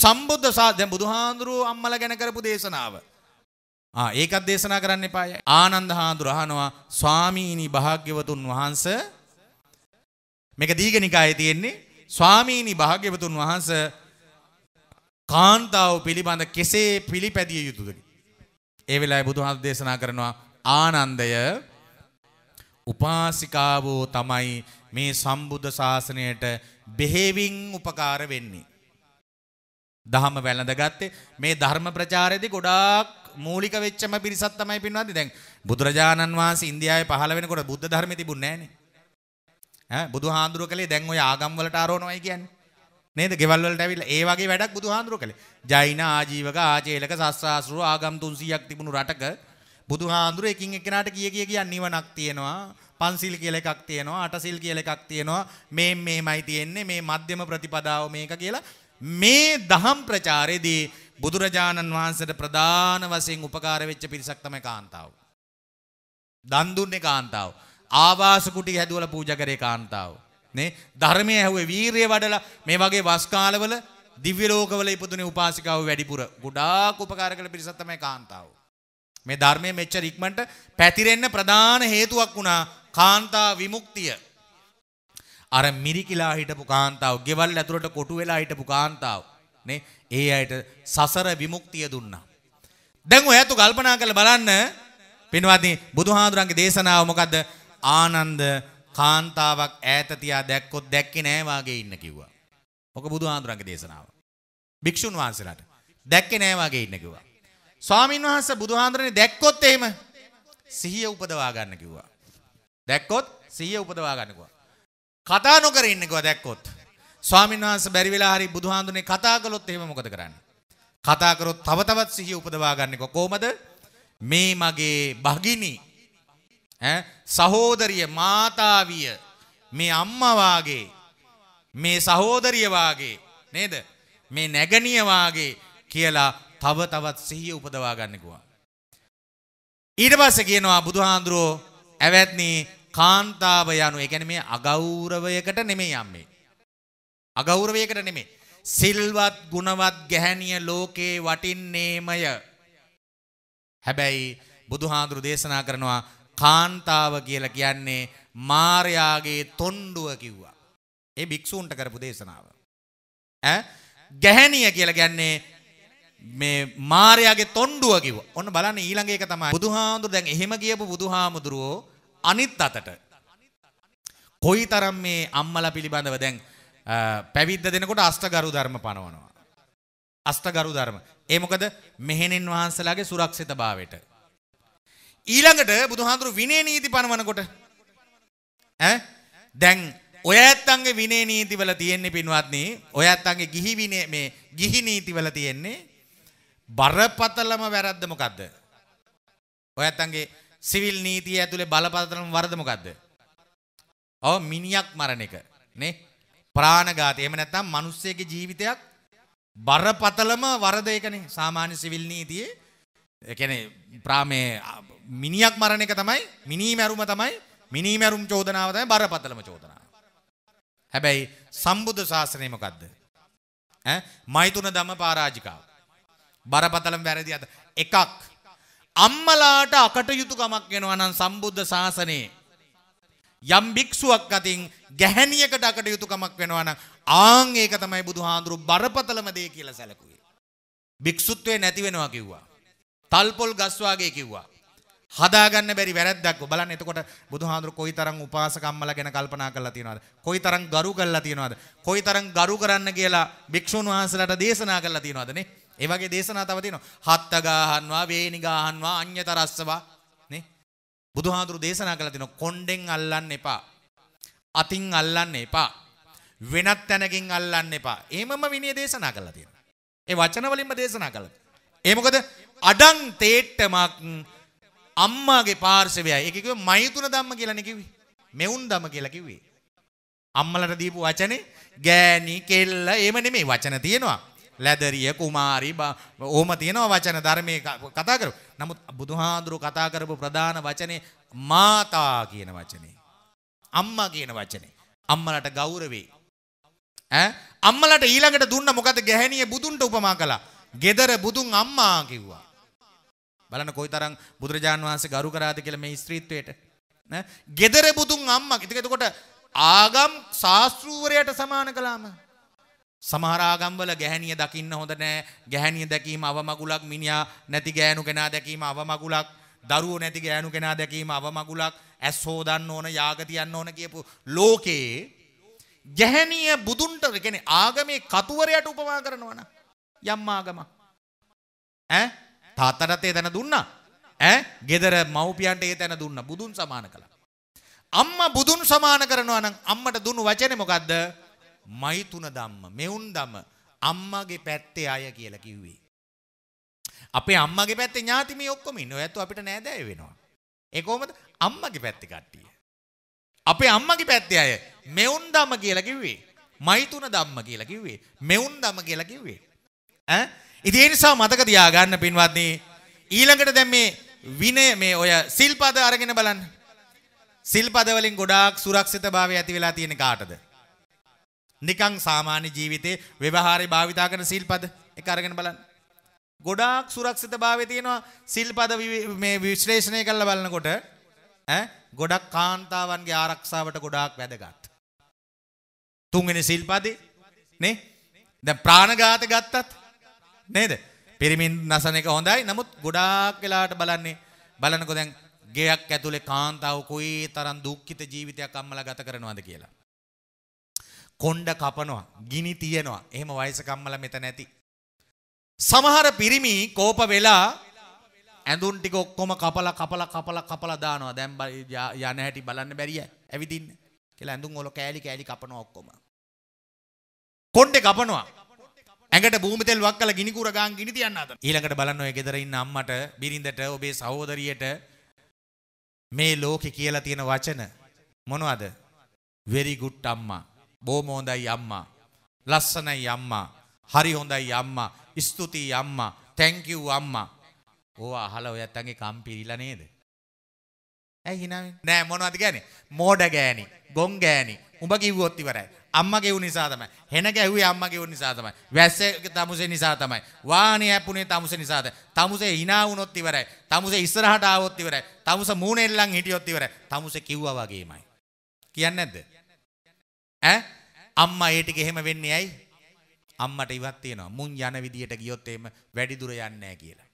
සම්බුද්ධ සා දැන් බුදුහාඳුරෝ අම්මලා ගැන කරපු දේශනාව. ආ ඒකත් දේශනා කරන්න එපාය. ආනන්ද හාඳුර අහනවා ස්වාමීනි භාග්‍යවතුන් වහන්ස මේක දීඝනිකායේ තියෙන්නේ ස්වාමීනි භාග්‍යවතුන් වහන්ස කාන්තාව පිළිබඳ කෙසේ පිළිපැදිය යුතුද? ඒ වෙලාවේ බුදුහාඳුර දේශනා කරනවා ආනන්දය උපාසිකාවෝ තමයි මේ සම්බුද්ධ ශාසනයට බෙහෙවින් උපකාර වෙන්නේ. දහම වැළඳගත්තේ මේ ධර්ම ප්‍රචාරයේදී ගොඩාක් මූලික වෙච්චම පිරිසක් තමයි පින්වත්නි දැන් බුදුරජාණන් වහන්සේ ඉන්දියාවේ පහළ වෙනකොට බුද්ධ ධර්මය තිබුණේ නැහනේ. ඈ බුදුහාඳුර කලේ දැන් ওই ආගම් වලට ආරෝණවයි කියන්නේ. නේද? ගෙවල් වලට ඇවිල්ලා ඒ වගේ වැඩක් බුදුහාඳුර කලේ. ජෛන ආජීවක ආචේලක සස්සාසුරු ආගම් 300ක් තිබුණු රටක බුදුහාඳුර එකින් එක්කෙනාට කීය කීය කියන්නේ නිවනක් තියෙනවා පන්සිල් කියලා එකක් තියෙනවා අටසිල් කියලා එකක් තියෙනවා මේ මේමයි තියෙන්නේ මේ මධ්‍යම ප්‍රතිපදාව මේක කියලා මේ දහම් ප්‍රචාරයේදී බුදුරජාණන් වහන්සේට ප්‍රධාන වශයෙන් උපකාර වෙච්ච පිරිසක් තමයි කාන්තාව. දන් දුන්නේ කාන්තාව. ආවාස කුටි හැදුවලා පූජා කරේ කාන්තාව. නේ ධර්මයේ ඇහුවේ වීරිය වඩලා මේ වගේ වස් කාලවල දිව්‍ය ලෝකවල ඉපදුනේ උපාසිකාව වැඩිපුර ගොඩාක් උපකාර කළ පිරිසක් තමයි කාන්තාව. මේ ධර්මයේ මෙච්චර ඉක්මනට පැතිරෙන්න ප්‍රධාන හේතුවක් වුණා කාන්තා විමුක්තිය. අර මිරිකිලා හිටපු කාන්තාව, ගෙවල් ඇතුළට කොටු වෙලා හිටපු කාන්තාව. නේ? ඒ අයට සසර විමුක්තිය දුන්නා. දැන් ඔය අතු කල්පනා කරලා බලන්න පින්වත්නි බුදුහාඳුරන්ගේ දේශනාව මොකද්ද? ආනන්ද කාන්තාවක් ඈත තියා දැක්කොත් දැක්කේ නෑ වාගේ ඉන්න කිව්වා. ඔක බුදුහාඳුරන්ගේ දේශනාව. භික්ෂුන් වහන්සේලාට දැක්කේ නෑ වාගේ ඉන්න කිව්වා. ස්වාමින් වහන්සේ බුදුහාඳුරනේ දැක්කොත් එහෙම සිහිය උපදවා ගන්න කිව්වා. දැක්කොත් සිහිය උපදවා ගන්නකෝ. කතා නොකර ඉන්නකෝ දැක්කොත්. ස්වාමීන් වහන්සේ බැරි වෙලා හරි බුදුහාඳුනේ කතා කළොත් එහෙම මොකද කරන්නේ? කතා කරොත් තව තවත් සිහිය උපදවා ගන්නකෝ. කොහමද? මේ මගේ භගිනි ඈ සහෝදරිය මාතාවිය මේ අම්මා වාගේ මේ සහෝදරිය වාගේ නේද? මේ නැගණිය වාගේ කියලා තව තවත් සිහිය උපදවා ගන්නකෝ. ඊට පස්සේ කියනවා බුදුහාඳුරෝ ඇවැත්නි කාන්තාව යනු ඒ කියන්නේ මේ අගෞරවයකට නෙමෙයි යන්නේ. අගෞරවයකට නෙමෙයි. සිල්වත් ගුණවත් ගැහැණිය ලෝකේ වටින්නේමය. හැබැයි බුදුහාඳුරු දේශනා කරනවා කාන්තාව කියලා කියන්නේ මාර්යාගේ තොණ්ඩුව කිව්වා. ඒ භික්ෂූන්ට කරපු දේශනාව. ඈ ගැහැණිය කියලා කියන්නේ මේ මාර්යාගේ තොණ්ඩුව කිව්වා. ඔන්න බලන්න ඊළඟ එක තමයි බුදුහාඳුරු දැන් එහෙම කියපු බුදුහාමුදුරුවෝ අනිත් අතට කොයි තරම් මේ අම්මලා පිළිබඳව දැන් පැවිද්ද දෙනකොට අෂ්ටගරු ධර්ම පනවනවා. අෂ්ටගරු ධර්ම. ඒ මොකද මෙහෙණින් වහන්සලාගේ සුරක්ෂිතභාවයට. ඊළඟට බුදුහාඳුරු විනය නීති පනවනකොට ඈ දැන් ඔය ඇත්තන්ගේ විනේ නීතිවල තියෙන්නේ පින්වත්නි ඔය ඇත්තන්ගේ ගිහි විනේ මේ ගිහි නීතිවල තියෙන්නේ බරපතලම වැරද්ද මොකද්ද ඔය ඇත්තන්ගේ සිවිල් නීතිය ඇතුලේ බලපතලම වරද මොකද්ද? ඔව් මිනියක් මරණ එක නේ ප්‍රාණඝාතය. එහෙම නැත්නම් මිනිස්සෙගේ ජීවිතයක් බරපතලම වරද ඒකනේ සාමාන්‍ය සිවිල් නීතියේ ඒ කියන්නේ ප්‍රාමේ මිනියක් මරණ එක තමයි මිනී මැරුම තමයි මිනී මැරුම් චෝදනාව තමයි බරපතලම චෝදනාව. හැබැයි සම්බුද්ධ ශාසනය මොකද්ද? ඈ මෛතුන ධම පරාජිකාව. බරපතලම වැරදි අත එකක් අම්මලාට අකටයුතුකමක් වෙනවා නම් සම්බුද්ධ ශාසනයේ යම් භික්ෂුවක් අතින් ගැහැණියකට අකටයුතුකමක් වෙනවා නම් ආන් ඒක තමයි බුදුහාඳුරු බරපතලම දේ කියලා සැලකුවේ. භික්ෂුත්වේ නැති වෙනවා කිව්වා. තල්පොල් ගස් වාගේ කිව්වා. හදාගන්න බැරි වැරද්දක්ව බලන්න එතකොට බුදුහාඳුර කොයි තරම් උපාසක අම්මලා ගැන කල්පනා කරලා තියෙනවද කොයි තරම් ගරු කරලා තියෙනවද කොයි තරම් ගරු කරන්න කියලා භික්ෂුන් වහන්සේලාට දේශනා කරලා තියෙනවද නේ ඒ වගේ දේශනා තව තියෙනවා. හත්ත ගාහන්වා, වේනි ගාහන්වා, අඤ්‍යතරස්සවා නේ? බුදුහාඳුරු දේශනා කළා තියෙනවා. කොණ්ඩෙන් අල්ලන්න එපා. අතින් අල්ලන්න එපා. වෙනත් තැනකින් අල්ලන්න එපා. එහෙමම විනය දේශනා කළා තියෙනවා. ඒ වචන වලින්ම දේශනා කළා. ඒ මොකද අඩන් තේට්ටමක් අම්මාගේ පාර්ශවයයි. ඒක කිව්වේ මයිතුන ධම්ම කියලානේ කිව්වේ. මෙවුන් ධම්ම කියලා කිව්වේ. අම්මලට දීපු වචනේ ගෑණි කෙල්ල එහෙම නෙමෙයි වචන තියෙනවා. ලැදරිය කුමාරි ඕම තියෙනවා වචන ධර්මයේ කතා කරපු. නමුත් බුදුහාඳුරු කතා කරපු ප්‍රධාන වචනේ මාතා කියන වචනේ. අම්මා කියන වචනේ. අම්මලට ගෞරවේ. ඈ අම්මලට ඊළඟට දුන්න මොකද ගැහණිය බුදුන්ට උපමා කළා. gedara budun අම්මා කිව්වා. බලන්න කොයිතරම් බුදුරජාන් වහන්සේ ගරු කරාද කියලා මේ ස්ත්‍රීත්වයට. ඈ gedara budun අම්මා. ඉතින් එතකොට ආගම් ශාස්ත්‍රූවරයට සමාන කළාම සමහර ආගම්වල ගැහැණිය දකින්න හොඳ නෑ. ගැහැණිය දැකීම අවමගුලක්, මිනිහා නැති ගෑනු කෙනා දැකීම අවමගුලක්, දරුවෝ නැති ගෑනු කෙනා දැකීම අවමගුලක්, ඇස් හොදන්න ඕන, යාග තියන්න ඕන කියපු ලෝකේ ගැහැණිය බුදුන්ට කියන්නේ ආගමේ කතුවරයට උපමා කරනවා න ะ. යම් ආගමක්. ඈ තාත්තටත් ඒ තැන දුන්නා. ඈ ගෙදර මව්පියන්ට ඒ තැන දුන්නා. බුදුන් සමාන කළා. අම්මා බුදුන් සමාන කරනවා නම් අම්මට දුන්නු වචනේ මොකද්ද? මෛතුන ධම්ම මෙවුන් ධම අම්මගේ පැත්තේ අය කියලා කිව්වේ. අපේ අම්මගේ පැත්තේ ඥාති මේ ඔක්කොම ඉන්නවා. ඒත් අපිට නෑදෑය වෙනවා. ඒ කොහොමද? අම්මගේ පැත්තේ කට්ටිය. අපේ අම්මගේ පැත්තේ අය මෙවුන් ධම කියලා කිව්වේ. මෛතුන ධම්ම කියලා කිව්වේ. මෙවුන් ධම කියලා කිව්වේ. ඈ ඉතින් ඒ නිසා මතක තියාගන්න පින්වත්නි ඊළඟට දැන් මේ විනය මේ ඔය සිල්පද අරගෙන බලන්න. සිල්පද වලින් ගොඩාක් සුරක්ෂිතභාවය ඇති වෙලා තියෙන කාටද? නිකං සාමාන්‍ය ජීවිතේ ව්‍යවහාරය භාවිතා කරන සිල්පද එක අරගෙන බලන්න. ගොඩාක් සුරක්ෂිත භාවය තියෙනවා සිල්පද මේ විශ්ලේෂණය කරලා බලනකොට ඈ ගොඩක් කාන්තාවන්ගේ ආරක්ෂාවට ගොඩාක් වැදගත්. තුන්වෙනි සිල්පදේ නේ? දැන් ප්‍රාණඝාත ගත්තත් නේද? පිරිමින් නසන එක හොඳයි. නමුත් ගොඩාක් වෙලාවට බලන්නේ බලනකො දැන් ගෙයක් ඇතුලේ කාන්තාව කොයි තරම් දුක්ඛිත ජීවිතයක් අම්මලා ගත කරනවද කියලා. කොණ්ඩ කපනවා, ගිනි තියනවා. එහෙම වයසකම්මල මෙතන ඇති. සමහර පිරිමි කෝප වෙලා ඇඳුම් ටික ඔක්කොම කපලා කපලා කපලා කපලා දානවා. දැන් යන හැටි බලන්න බැරිය. ඇවිදින්න. කියලා ඇඳුම් වල කෑලි කෑලි කපනවා ඔක්කොම. කොණ්ඩේ කපනවා. ඇඟට භූමි තෙල් වක් කළ ගිනි කුර ගාන් ගිනි තියන්න හදන. ඊළඟට බලන්න ඔය ගෙදර ඉන්න අම්මට, බිරිඳට, ඔබේ සහෝදරියට මේ ලෝකේ කියලා තියෙන වචන මොනවද? very good අම්මා. බොහොම හොඳයි අම්මා. ලස්සනයි අම්මා. හරි හොඳයි අම්මා. ස්තුතියි අම්මා. thank you අම්මා. ඕවා අහලා ඔයත්තන්ගේ කම් පිරිලා නේද? ඇයි හිනාවෙන්නේ? නෑ මොනවද කියන්නේ? මෝඩ ගෑණි, ගොන් ගෑණි. උඹ කිව්වොත් ඉවරයි. අම්මා ගෙවු නිසා තමයි. හෙන ගැහුවේ අම්මා ගෙවු නිසා තමයි. වැස්සේ තමුසේ නිසා තමයි. වාහනේ ඇපුනේ තමුසේ නිසාද. තමුසේ hina වුණොත් ඉවරයි. තමුසේ ඉස්සරහට ආවොත් ඉවරයි. තමුසේ මූණෙල්ලන් හිටියොත් ඉවරයි. තමුසේ කිව්වා වගේමයි. කියන්නේ නැද්ද? ඈ අම්මා ඒටික එහෙම වෙන්නේ ඇයි? අම්මට ඉවත් තියනවා. මුන් යන විදියට ගියොත් එහෙම වැඩි දුර යන්නේ නැහැ කියලා.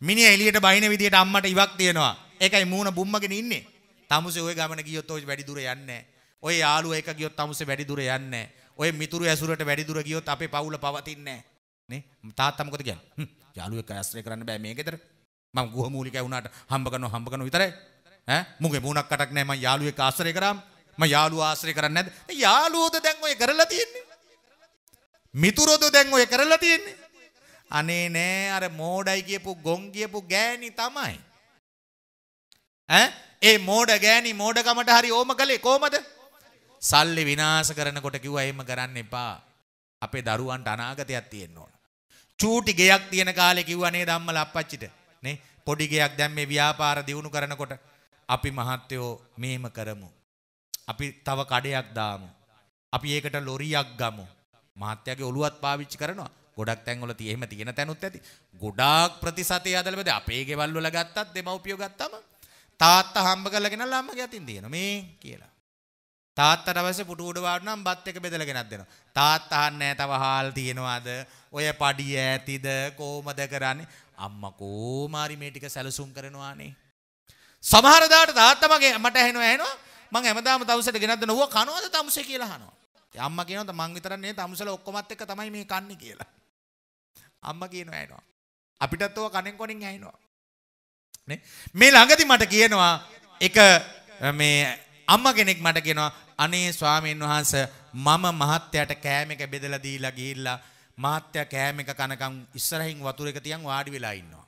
මිනිහ එළියට බයින විදියට අම්මට ඉවක් තියනවා. ඒකයි මූණ බුම්මගෙන ඉන්නේ. තමුසේ ওই ගමන ගියොත් ඔය වැඩි දුර යන්නේ නැහැ. ඔය යාළුවා එක ගියොත් තමුසේ වැඩි දුර යන්නේ නැහැ. ඔය මිතුරු ඇසුරට වැඩි දුර ගියොත් අපේ පවුල පවතින්නේ නැහැ. නේ? තාත්තා මොකද කියන්නේ? යාළුවෙක් ආශ්‍රය කරන්න බෑ මේ ගෙදර. මම ගෘහමූලිකය වුණාට හම්බ කරනවා හම්බ කරනවා විතරයි. ඈ? මුගේ මූණක් කටක් නැහැ මම යාළුවෙක් ආශ්‍රය කරාම. ම යාලු ආශ්‍රය කරන්න ඇද යාලුවෝද දැන් ඔය කරලා තියෙන්නේ මිතුරොද දැන් ඔය කරලා තියෙන්නේ අනේ නෑ අර මෝඩයි කියපු ගොන් කියපු ගෑණි තමයි ඈ ඒ මෝඩ ගෑණි මෝඩකමට හරි ඕම කළේ කොහමද සල්ලි විනාශ කරනකොට කිව්වා එහෙම කරන්න එපා අපේ දරුවන්ට අනාගතයක් තියෙන්න ඕන චූටි ගෙයක් තියෙන කාලේ කිව්වා නේද අම්මලා අප්පච්චිට නේ පොඩි ගෙයක් දැන් මේ ව්‍යාපාර දියුණු කරනකොට අපි මහත්යෝ මෙහෙම කරමු අපි තව කඩයක් දාමු. අපි ඒකට ලොරියක් ගමු. මහත්තයාගේ ඔළුවත් පාවිච්චි කරනවා. ගොඩක් තැන්වල තියෙම තියෙන තැනුත් ඇති. ගොඩාක් ප්‍රතිසතය ඇදලා බද අපේ ගෙවල් වල ගත්තත් දෙමව්පියෝ ගත්තම තාත්තා හම්බ කරලා ගෙනල්ලා අම්මගේ අතින් දෙනවා මේ කියලා. තාත්තට අවශ්‍ය පුටු උඩ වාඩි නම් බත් එක බෙදලා ගෙනත් දෙනවා. තාත්තා අහන්නේ තව හාල් තියනවාද? ඔය පඩිය ඇතිද? කොහමද කරන්නේ? අම්මා කොහොම හරි මේ ටික සැලසුම් කරනවානේ. සමහර දාට තාත්තා මගේ මට ඇහෙනවා ඇහෙනවා මං හැමදාම තමුසෙට ගෙනත් දෙනවා කනවද තමුසේ කියලා අහනවා. ඉතින් අම්මා කියනවා මං විතරක් නේ තමුසලා ඔක්කොමත් එක්ක තමයි මේ කන්නේ කියලා. අම්මා කියනවා ඇනවා. අපිටත් ඔය කණෙන් කොණින් ඇහෙනවා. නේ? මේ ළඟදි මට කියනවා එක මේ අම්ම කෙනෙක් මට කියනවා අනේ ස්වාමීන් වහන්ස මම මහත්තයට කෑම එක බෙදලා දීලා ගිහිල්ලා මහත්තයා කෑම එක කනකම් ඉස්සරහින් වතුර එක තියන් වාඩි වෙලා ඉන්නවා.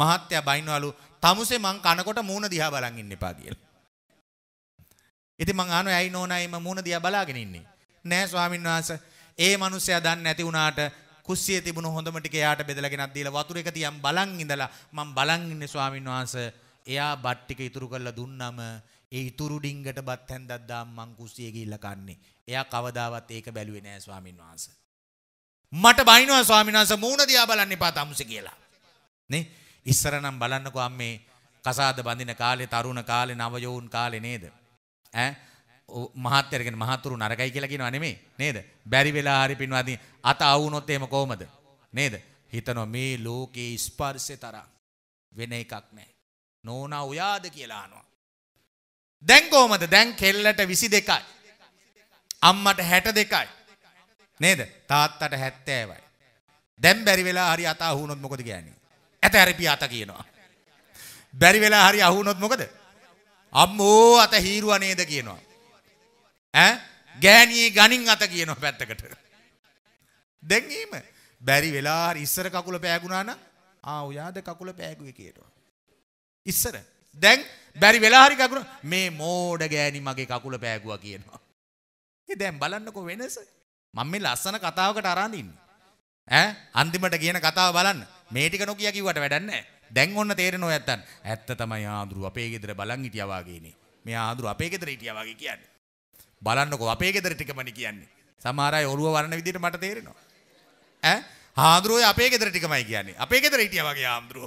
මහත්තයා බයින්වලු තමුසේ මං කනකොට මූණ දිහා බලන් ඉන්න එපා කියලා. ඉතින් මං අහනවා ඇයි නෝනා එම මූණ දිහා බලාගෙන ඉන්නේ? නෑ ස්වාමීන් වහන්සේ. ඒ මිනිස්සයා දන්නේ නැති වුණාට කුස්සියේ තිබුණු හොඳම ටික එයාට බෙදලා ගෙනත් දීලා වතුර එක තියන් බලන් ඉඳලා මං බලන් ඉන්නේ ස්වාමීන් වහන්සේ. එයා බත් ටික ඉතුරු කරලා දුන්නම ඒ ඉතුරු ඩිංගට බත් හැන්දක් දාම් මං කුස්සියේ ගිහිල්ලා කන්නේ. එයා කවදාවත් ඒක බැලුවේ නෑ ස්වාමීන් වහන්සේ. මට බයිනවා ස්වාමීන් වහන්සේ මූණ දිහා බලන්න එපා තමුසේ කියලා. නේ? ඉස්සර නම් බලන්නකෝ අම්මේ කසාද බඳින කාලේ තරුණ කාලේ නව යෝවුන් කාලේ නේද? ඈ මහත්යරගෙන මහතුරු නරකයි කියලා කියනවා නෙමෙයි නේද? බැරි වෙලා හරි පින්වත්නි අත ආවුනොත් එහෙම කොහමද? නේද? හිතනවා මේ ලෝකේ ස්පර්ශේ තරම් වෙන එකක් නැහැ. නෝනා ඔයාද කියලා අහනවා. දැන් කොහමද? දැන් කෙල්ලට 22යි. අම්මට 62යි. නේද? තාත්තට 70යි. දැන් බැරි වෙලා හරි අත ආවුනොත් මොකද කියන්නේ? ඇත හරි පිය අත කියනවා. බැරි වෙලා හරි ආවුනොත් මොකද? අම්මෝ අත හීරුවා නේද කියනවා. ඈ ගෑණියේ ගණින් අත කියනවා පැත්තකට. දැන් එහෙම බැරි වෙලා ඉස්සර කකුල පෑගුණා නම් ආ ඔයාද කකුල පෑගුවේ කියනවා. ඉස්සර දැන් බැරි වෙලා හරි කකුල මේ මෝඩ ගෑණි මගේ කකුල පෑගුවා කියනවා. ඒ දැන් බලන්නකෝ වෙනස. මම මේ ලස්සන කතාවකට අරන් ඉන්නේ. ඈ අන්තිමට කියන කතාව බලන්න. මේ ටික නොකිය කිව්වට වැඩක් නැහැ. දැන් ඔන්න තේරෙනවා ඇත්තන්. ඇත්ත තමයි ආඳුරු අපේ ගෙදර බලන් හිටියා වාගේනේ. මේ ආඳුරු අපේ ගෙදර හිටියා වාගේ කියන්නේ. බලන්නකෝ අපේ ගෙදර ටිකමනේ කියන්නේ. සමහර අය ඔළුව වරන විදිහට මට තේරෙනවා. ඈ ආඳුරු ඔය අපේ ගෙදර ටිකමයි කියන්නේ. අපේ ගෙදර හිටියා වාගේ ආඳුරු.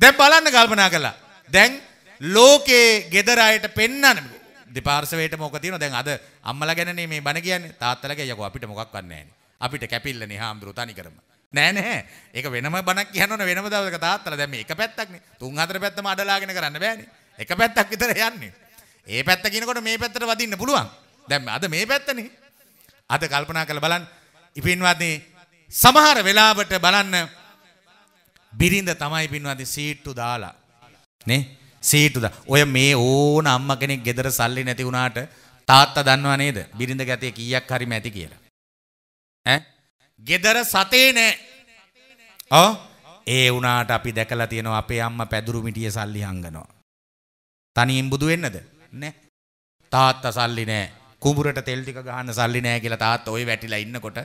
දැන් බලන්න කල්පනා කළා. දැන් ලෝකේ ගෙදර අයට පෙන්වන්න දෙපාර්ශවයට මොක තියෙනවා දැන් අද අම්මලා ගැනනේ මේ බණ කියන්නේ තාත්තලා කියයි යකෝ අපිට මොකක් වන්නේ නැහැ අපිට කැපිල්ලනේ හාමුදුරුවෝ තනි කරම නෑ නෑ ඒක වෙනම බණක් කියන්න ඕන වෙනම දවසක තාත්තලා දැන් මේ එක පැත්තක්නේ තුන් හතර පැත්තම අඩලාගෙන කරන්න බෑනේ එක පැත්තක් විතර යන්නේ ඒ පැත්ත කියනකොට මේ පැත්තට වදින්න පුළුවන් දැන් අද මේ පැත්තනේ අද කල්පනා කරලා බලන්න ඉපින්වත්නි සමහර වෙලාවට බලන්න බිරිඳ තමයි පින්වත්නි සීට්ටු දාලා නේ සීට්ටු දා ඔය මේ ඕන අම්මා කෙනෙක් ගෙදර සල්ලි නැති වුණාට තාත්තා දන්නව නේද බිරිඳ ගැතේ කීයක් හරි මැති කියලා ඈ ගෙදර සතේ නෑ. ආ ඒ වුණාට අපි දැකලා තියෙනවා අපේ අම්මා පැදුරු මිටිය සල්ලි හංගනවා. තනියෙන් බුදු වෙන්නද? නෑ. තාත්තා සල්ලි නෑ. කුඹුරට තෙල් ටික ගහන්න සල්ලි නෑ කියලා තාත්තා ওই වැටිලා ඉන්නකොට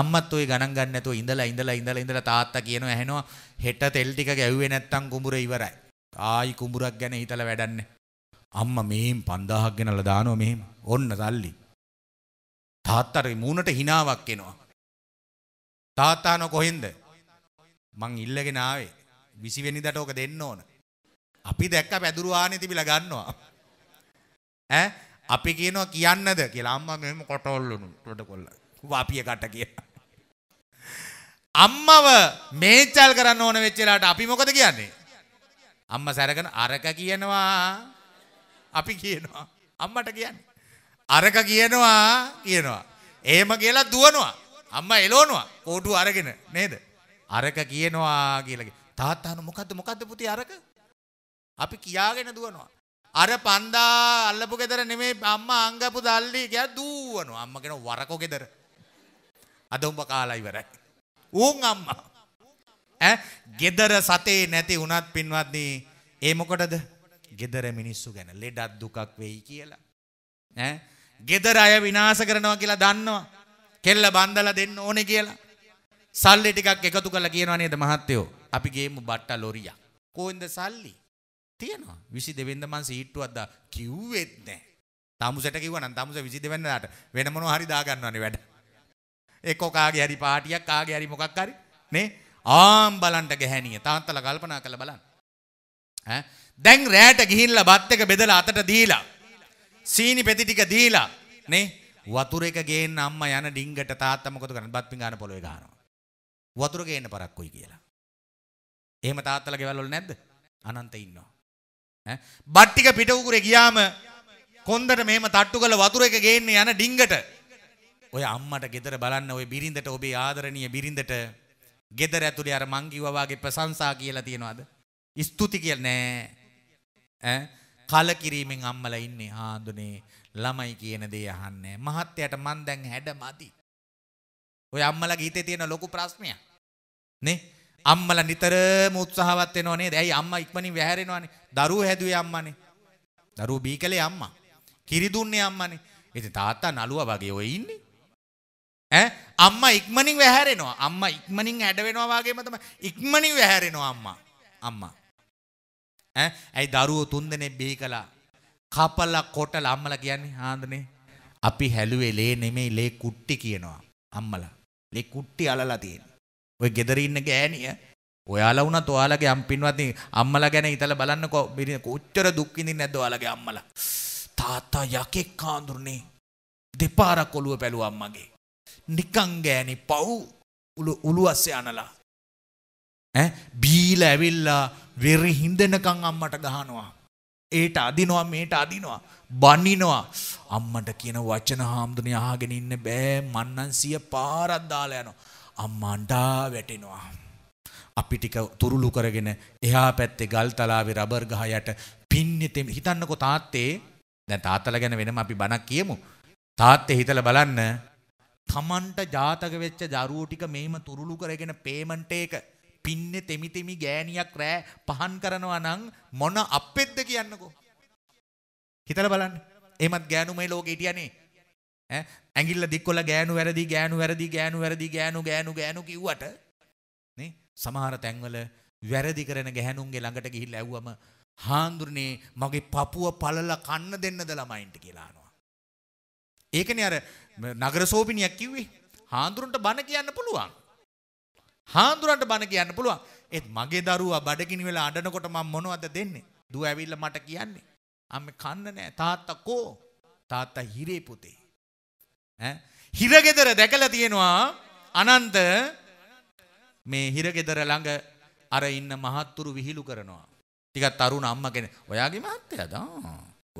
අම්මත් ওই ගණන් ගන්න නැතුව ඉඳලා ඉඳලා ඉඳලා ඉඳලා තාත්තා කියනවා ඇහෙනවා හෙට තෙල් ටික ගැව්වේ නැත්තම් කුඹුර ඉවරයි. ආයි කුඹුරක් ගැන හිතලා වැඩන්නේ. අම්මා මෙහෙන් 5000ක් ගෙනලා දානවා මෙහෙම. ඔන්න සල්ලි. තාත්තට මූණට හිණාවක් එනවා. තාත්තානො කොහෙන්ද? මං ඉල්ලගෙන ආවේ 20 වෙනිදාට ඕක දෙන්න ඕන. අපි දැක්ක පැදුරු ආනේ තිබිලා ගන්නවා. ඈ අපි කියනවා කියන්නද කියලා අම්මා මෙහෙම කොටවල්ලුණු රොඩකොල්ල. වාපිය කට කියලා. අම්මව මේචල් කරන්න ඕන වෙච්ච වෙලාවට අපි මොකද කියන්නේ? අම්මා සැරගෙන අරක කියනවා. අපි කියනවා. අම්මට කියන්නේ. අරක කියනවා කියනවා. එහෙම කියලා දුවනවා. අම්ම එලෝනවා කෝටු අරගෙන නේද. අරක කියනවා කියලගේ තාත්තාන මොකක්ද මොකක්ද පුති අරක අපි කියාගෙන දුවනවා. අර පන්දා අල්ලපු ගෙදර නෙමේ අම්ම අංගපු දල්ලි ගැ දූවනවා අම්මගෙන වරකො ගෙදර. අද උඹ කාලා ඉවරයි. ඌන් අම්මා. ඈ ගෙදර සතේ නැති වුණත් පින්වත්නි ඒ මොකටද? ගෙදර මිනිස්සු ගැන ලෙඩක් දුකක් වෙයි කියලා. ඈ ගෙදර අය විනාශ කරනවා කියලා දන්නවා. කෙල්ල බන්දලා දෙන්න ඕනේ කියලා. සල්ලි ටිකක් එකතු කරලා කියනවා නේද මහත්තයෝ? අපි ගේමු බට්ට ලොරියක්. කොහෙන්ද සල්ලි? තියෙනවා. 22 වෙනිදා මං සීට්ටුවක් දා කිව්වෙත් නැහැ. තමුසට කිව්වනම් තමුස 22 වෙනිදාට වෙන මොනවා හරි දා ගන්නවනේ වැඩ. එක්කෝ කාගේ හරි පාටියක් කාගේ හරි මොකක් හරි නේ? ආම් බලන්න ගැහණිය. තාත්තලා කල්පනා කරලා බලන්න. ඈ දැන් රෑට ගිහිල්ලා බත් එක බෙදලා අතට දීලා සීනි පෙති ටික දීලා නේ වතුර එක ගේන්න අම්මා යන ඩිංගට තාත්තා මොකද කරන්නේ? බත් පිඟාන පොළවේ ගහනවා. වතුර ගේන්න පරක්කුයි කියලා. එහෙම තාත්තලා ගෙවල් වල නැද්ද? අනන්ත ඉන්නවා. ඈ බත් ටික පිට උකුරේ ගියාම කොන්දට මෙහෙම තට්ටු කරලා වතුර එක ගේන්න යන ඩිංගට ඔය අම්මට ගෙදර බලන්න ඔය බිරිඳට ඔබේ ආදරණීය බිරිඳට ගෙදර ඇතුලේ අර මං කිව්වා වාගේ ප්‍රශංසා කියලා තියනවාද? ස්තුති කියලා නෑ. ඈ කලකිරීමෙන් අම්මලා ඉන්නේ ආඳුනේ ළමයි කියන දේ අහන්නේ මහත්තයට මන් දැන් හැඩ මදි. ඔය අම්මලගේ හිතේ තියෙන ලොකු ප්‍රශ්නයක්. නේ? අම්මලා නිතරම උත්සාහවත් වෙනව නේද? ඇයි අම්මා ඉක්මනින් වැහැරෙනවනේ? දරුවෝ හැදුවේ අම්මානේ. දරුවෝ බී කළේ අම්මා. කිරි දුන්නේ අම්මානේ. ඉතින් තාත්තා නළුවා වගේ ඔය ඉන්නේ. ඈ අම්මා ඉක්මනින් වැහැරෙනවා. අම්මා ඉක්මනින් හැඩ වෙනවා වගේම තමයි ඉක්මනින් වැහැරෙනවා අම්මා. අම්මා. ඈ ඇයි දරුවෝ තුන් දෙනෙක් බිහි කළා? කපලා කොටලා අම්මලා කියන්නේ හාන්දනේ. අපි හැලුවේ ලේ නෙමෙයි ලේ කුට්ටි කියනවා අම්මලා. ලේ කුට්ටි අලලා තියෙන්නේ. ඔය gedare ඉන්න ගෑණිය ඔයාලා වුණත් ඔයාලගේ අම් පින්වත්නි අම්මලා ගැන හිතලා බලන්නකෝ කොච්චර දුක් විඳින්නේ නැද්ද ඔයාලගේ අම්මලා. තාත්තා යකෙක් කාඳුරුනේ. දෙපාරක් ඔළුව පැලුවා අම්මගේ. නිකං ගෑණි පව් උළුවස්සේ අනලා. ඈ බීලා ඇවිල්ලා වෙරි හින්දෙනකන් අම්මට ගහනවා. ඒට අදිනවා මේට අදිනවා බනිනවා අම්මට කියන වචන හාමුදුරනේ අහගෙන ඉන්න බෑ මන්නන් සිය පාරක් දාලා යනවා අම්මා අඬා වැටෙනවා අපි ටික තුරුළු කරගෙන එහා පැත්තේ ගල් තලාවේ රබර් ගහ යට පින්නෙතෙම හිතන්නකෝ තාත්තේ දැන් තාත්තලා ගැන වෙනම අපි බණක් කියමු තාත්තේ හිතලා බලන්න තමන්ට ජාතක වෙච්ච දරුවෝ ටික මෙහෙම තුරුළු කරගෙන පේමන්ට් එක පින්නේ තෙමි තෙමි ගෑණියක් රෑ පහන් කරනවා නම් මොන අපෙද්ද කියන්නකෝ. හිතලා බලන්න. එහෙමත් ගෑනු මේ ලෝකේ හිටියානේ. ඈ ඇඟිල්ල දික්කොල ගෑනු වැරදි ගෑනු වැරදි ගෑනු වැරදි ගෑනු ගෑනු ගෑනු කිව්වට නේ සමහර තැන්වල වැරදි කරන ගැහණුන්ගේ ළඟට ගිහිල්ලා ඇව්වම හාඳුරනේ මගේ පපුව පළලා කන්න දෙන්නද ළමයින්ට කියලා අහනවා. ඒකනේ අර නගරසෝබිනියක් කිව්වේ. හාඳුරන්ට බන කියන්න පුළුවන්. හාමුදුරන්ට බණ කියන්න පුළුවන්. ඒත් මගේ දරුවා බඩගිනි වෙලා අඬනකොට මම මොනවද දෙන්නේ? දුව ඇවිල්ලා මට කියන්නේ. අම්මේ කන්න නෑ තාත්තා කෝ. තාත්තා හිරේ පුතේ. ඈ හිරගෙදර දැකලා තියෙනවා අනන්ත මේ හිරගෙදර ළඟ අර ඉන්න මහත්තුරු විහිළු කරනවා. ටිකක් තරුණ අම්මා කෙනෙක්. ඔයාගේ මහත්තයාද?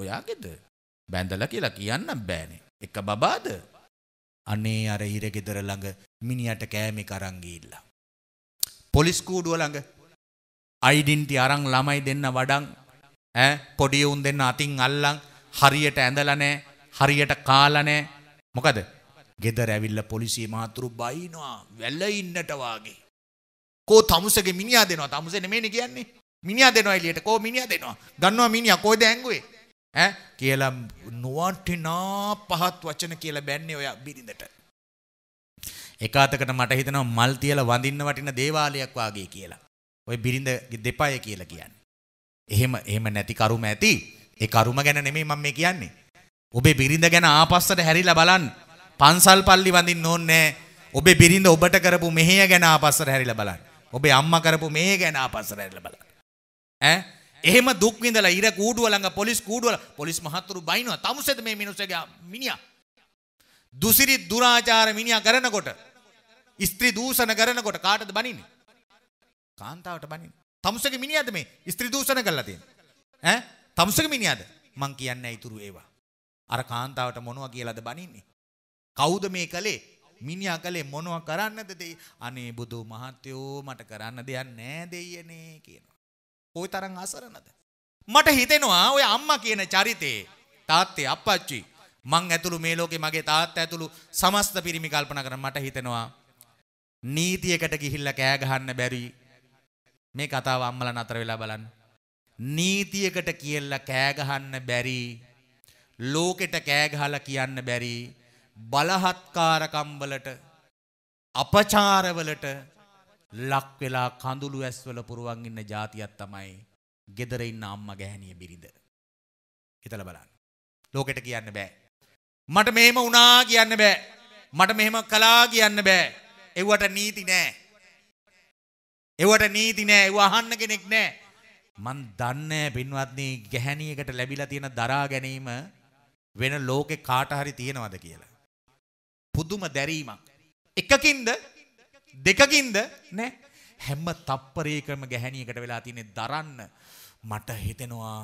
ඔයාගේද? බැඳලා කියලා කියන්න බෑනේ. එක බබාද? අනේ අර හිරගෙදර ළඟ මිනිහට කෑමේ කරන් ගිහිල්ලා. පොලිස් කූඩුව ළඟ අයිඩෙන්ටි අරන් ළමයි දෙන්න වඩන් ඈ පොඩි උන් දෙන්න අතින් අල්ලන් හරියට ඇඳලා නැහැ හරියට කාලා නැහැ මොකද ගෙදර ඇවිල්ලා පොලිසිය මාතුරු බයිනවා වැළ ඉන්නට වාගේ කෝ තමුසගේ මිනිහා දෙනවා තමුසේ නෙමෙයිනේ කියන්නේ මිනිහා දෙනවා එළියට කෝ මිනිහා දෙනවා ගන්නවා මිනිහා කොයිද ඇඟුවේ ඈ කියලා නොවටිනා පහත් වචන කියලා බැන්නේ ඔය බිරිඳට එකාතකට මට හිතෙනවා මල් තියලා වඳින්න වටින දේවාලයක් වාගේ කියලා. ඔය බිරිඳ දෙපය කියලා කියන්නේ. එහෙම එහෙම නැති කරුම ඇති. ඒ කරුම ගැන නෙමෙයි මම මේ කියන්නේ. ඔබේ බිරිඳ ගැන ආපස්සට හැරිලා බලන්න. පන්සල් පල්ලි වඳින්න ඕනේ ඔබේ බිරිඳ ඔබට කරපු මෙහෙය ගැන ආපස්සට හැරිලා බලන්න. ඔබේ අම්මා කරපු මෙහෙය ගැන ආපස්සට හැරිලා බලන්න. ඈ එහෙම දුක් විඳලා ඉර කූඩුව ළඟ පොලිස් කූඩුවල පොලිස් මහතුරු බයිනවා. තමුසෙද මේ මිනිස්සගේ මිනිහා. දුසිරි දුරාචාර මිනිහා කරනකොට ස්ත්‍රී දූෂණ කරනකොට කාටද බනින්නේ? කාන්තාවට බනින්නේ. තමුසගේ මිනිහද මේ ස්ත්‍රී දූෂණ කරලා තියෙන්නේ? ඈ? තමුසගේ මිනිහද? මං කියන්නේ ඊතුරු ඒවා. අර කාන්තාවට මොනවා කියලාද බනින්නේ? කවුද මේ කලේ? මිනිහා කලේ මොනවා කරන්නද දෙයි? අනේ බුදු මහත්යෝ මට කරන්න දෙයක් නෑ දෙයියනේ කියනවා. කොයි තරම් අසරණද? මට හිතෙනවා ඔය අම්මා කියන චරිතේ තාත්තේ අප්පච්චි මං ඇතුළු මේ ලෝකේ මගේ තාත්තා ඇතුළු සමස්ත පිරිමි කල්පනා කරන මට හිතෙනවා නීතියකට ගිහිල්ලා කෑ ගහන්න බැරි මේ කතාව අම්මලා නතර වෙලා බලන්න. නීතියකට කියලා කෑ ගහන්න බැරි ලෝකෙට කෑ ගහලා කියන්න බැරි බලහත්කාරකම් වලට අපචාර වලට ලක් වෙලා කඳුළු ඇස්වල පුරවන් ඉන්න જાතියක් තමයි gedare ඉන්න අම්මා ගැහණිය බිරිඳ. හිතලා බලන්න. ලෝකෙට කියන්න බෑ. මට මෙහෙම වුණා කියන්න බෑ. මට මෙහෙම කළා කියන්න බෑ. එවට නීති නෑ. එවට නීති නෑ ඒව අහන්න කෙනෙක් නෑ. මන් දන්නේ පින්වත්නි ගැහණියකට ලැබිලා තියෙන දරා ගැනීම වෙන ලෝකේ කාට හරි තියෙනවද කියලා. පුදුම දැරීමක්. එකකින්ද දෙකකින්ද නෑ. හැම තප්පරයකම ගැහණියකට වෙලා තියෙන දරන්න මට හිතෙනවා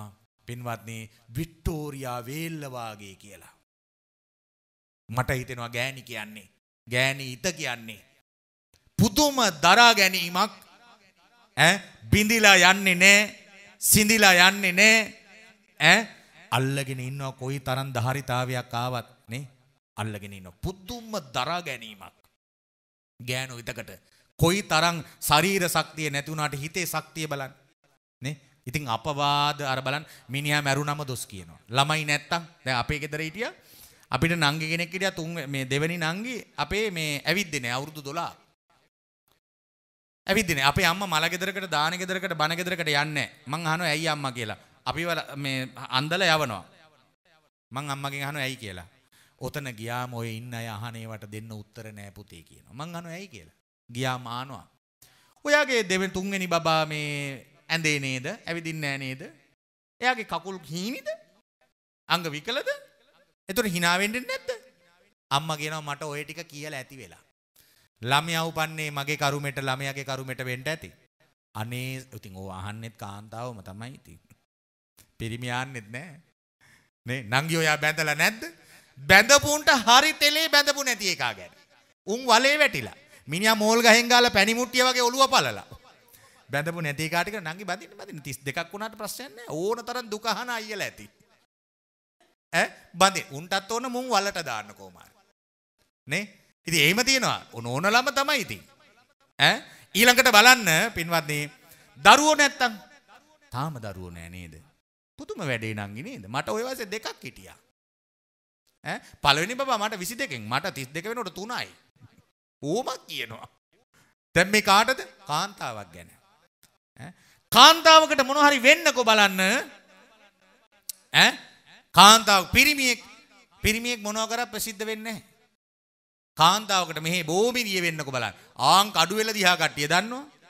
පින්වත්නි වික්ටෝරියා වේල්ල වාගේ කියලා. මට හිතෙනවා ගෑණි කියන්නේ ගෑණි ඉත කියන්නේ පුදුම දරා ගැනීමක් ඈ බිඳිලා යන්නේ නෑ සිඳිලා යන්නේ නෑ ඈ අල්ලගෙන ඉන්නවා කොයි තරම් ධාරිතාවයක් ආවත් නේ අල්ලගෙන ඉන්නවා පුදුම දරා ගැනීමක් ගෑනු විතකට කොයි තරම් ශරීර ශක්තිය නැති වුණාට හිතේ ශක්තිය බලන්න නේ ඉතින් අපවාද අර බලන්න මිනිහා මැරුණම දොස් කියනවා ළමයි නැත්තම් දැන් අපේ ගෙදර හිටියා අපිට නංගි කෙනෙක් හිටියා තුන් මේ දෙවෙනි නංගි අපේ මේ ඇවිද්දේ නෑ අවුරුදු 12 ඇවිදින අපේ අම්මා මල ගෙදරකට දාන ගෙදරකට බණ ගෙදරකට යන්නේ මං අහනවා ඇයි අම්මා කියලා අපිව මේ අන්දලා යවනවා මං අම්මගෙන් අහනවා ඇයි කියලා ඔතන ගියාම ඔය ඉන්න අය අහනේවට දෙන්න උත්තර නෑ පුතේ කියනවා මං අහනවා ඇයි කියලා ගියා මානවා ඔයාගේ දෙවෙනි තුන්වෙනි බබා මේ ඇඳේ නේද ඇවිදින්නේ නෑ නේද එයාගේ කකුල් හීනිද අංග විකලද එතකොට hina වෙන්නේ නැද්ද අම්මා කියනවා මට ඔය ටික කියලා ඇති වෙලා ළමයා උපන්නේ මගේ කරුමෙට ළමයාගේ කරුමෙට වෙන්න ඇති. අනේ ඉතින් ඕ අහන්නෙත් කාන්තාවම තමයි ඉතින්. පිරිමි ආන්නෙත් නෑ. නේ නංගි ඔයා බැඳලා නැද්ද? බැඳපුන්ට හරි තෙලේ බැඳපු නැති එකා ගැන. උන් වලේ වැටිලා. මිනිහා මෝල් ගහෙන් ගාලා පැණි මුට්ටිය වගේ ඔළුව පළලා. බැඳපු නැති එකාට කියලා නංගි බඳින්න බඳින්න 32ක් වුණාට ප්‍රශ්නයක් නෑ. ඕන තරම් දුක අහන අයියලා ඇති. ඈ බඳින් උන්ටත් ඕන මුන් වලට දාන්න කොහොම හරි. නේ ඉතින් එහෙම තියෙනවා. ඕන ළම තමයි ඉතින්. ඈ ඊළඟට බලන්න පින්වත්නි දරුවෝ නැත්තම් තාම දරුවෝ නෑ නේද? පුදුම වැඩේ නංගි නේද? මට ওই වයසේ දෙකක් හිටියා. ඈ පළවෙනි බබා මට 22කින් මට 32 වෙනකොට 3යි. ඕමක් කියනවා. දැන් මේ කාටද? කාන්තාවක් ගැන. ඈ කාන්තාවකට මොන හරි වෙන්නකෝ බලන්න. ඈ කාන්තාවක් පිරිමියෙක් පිරිමියෙක් මොනවා කරා ප්‍රසිද්ධ වෙන්නේ නැහැ. කාන්තාවකට මෙහේ බෝමිනිය වෙන්නකො බලන්න. ආන් කඩු වෙලා දිහා කට්ටිය දන්නවද?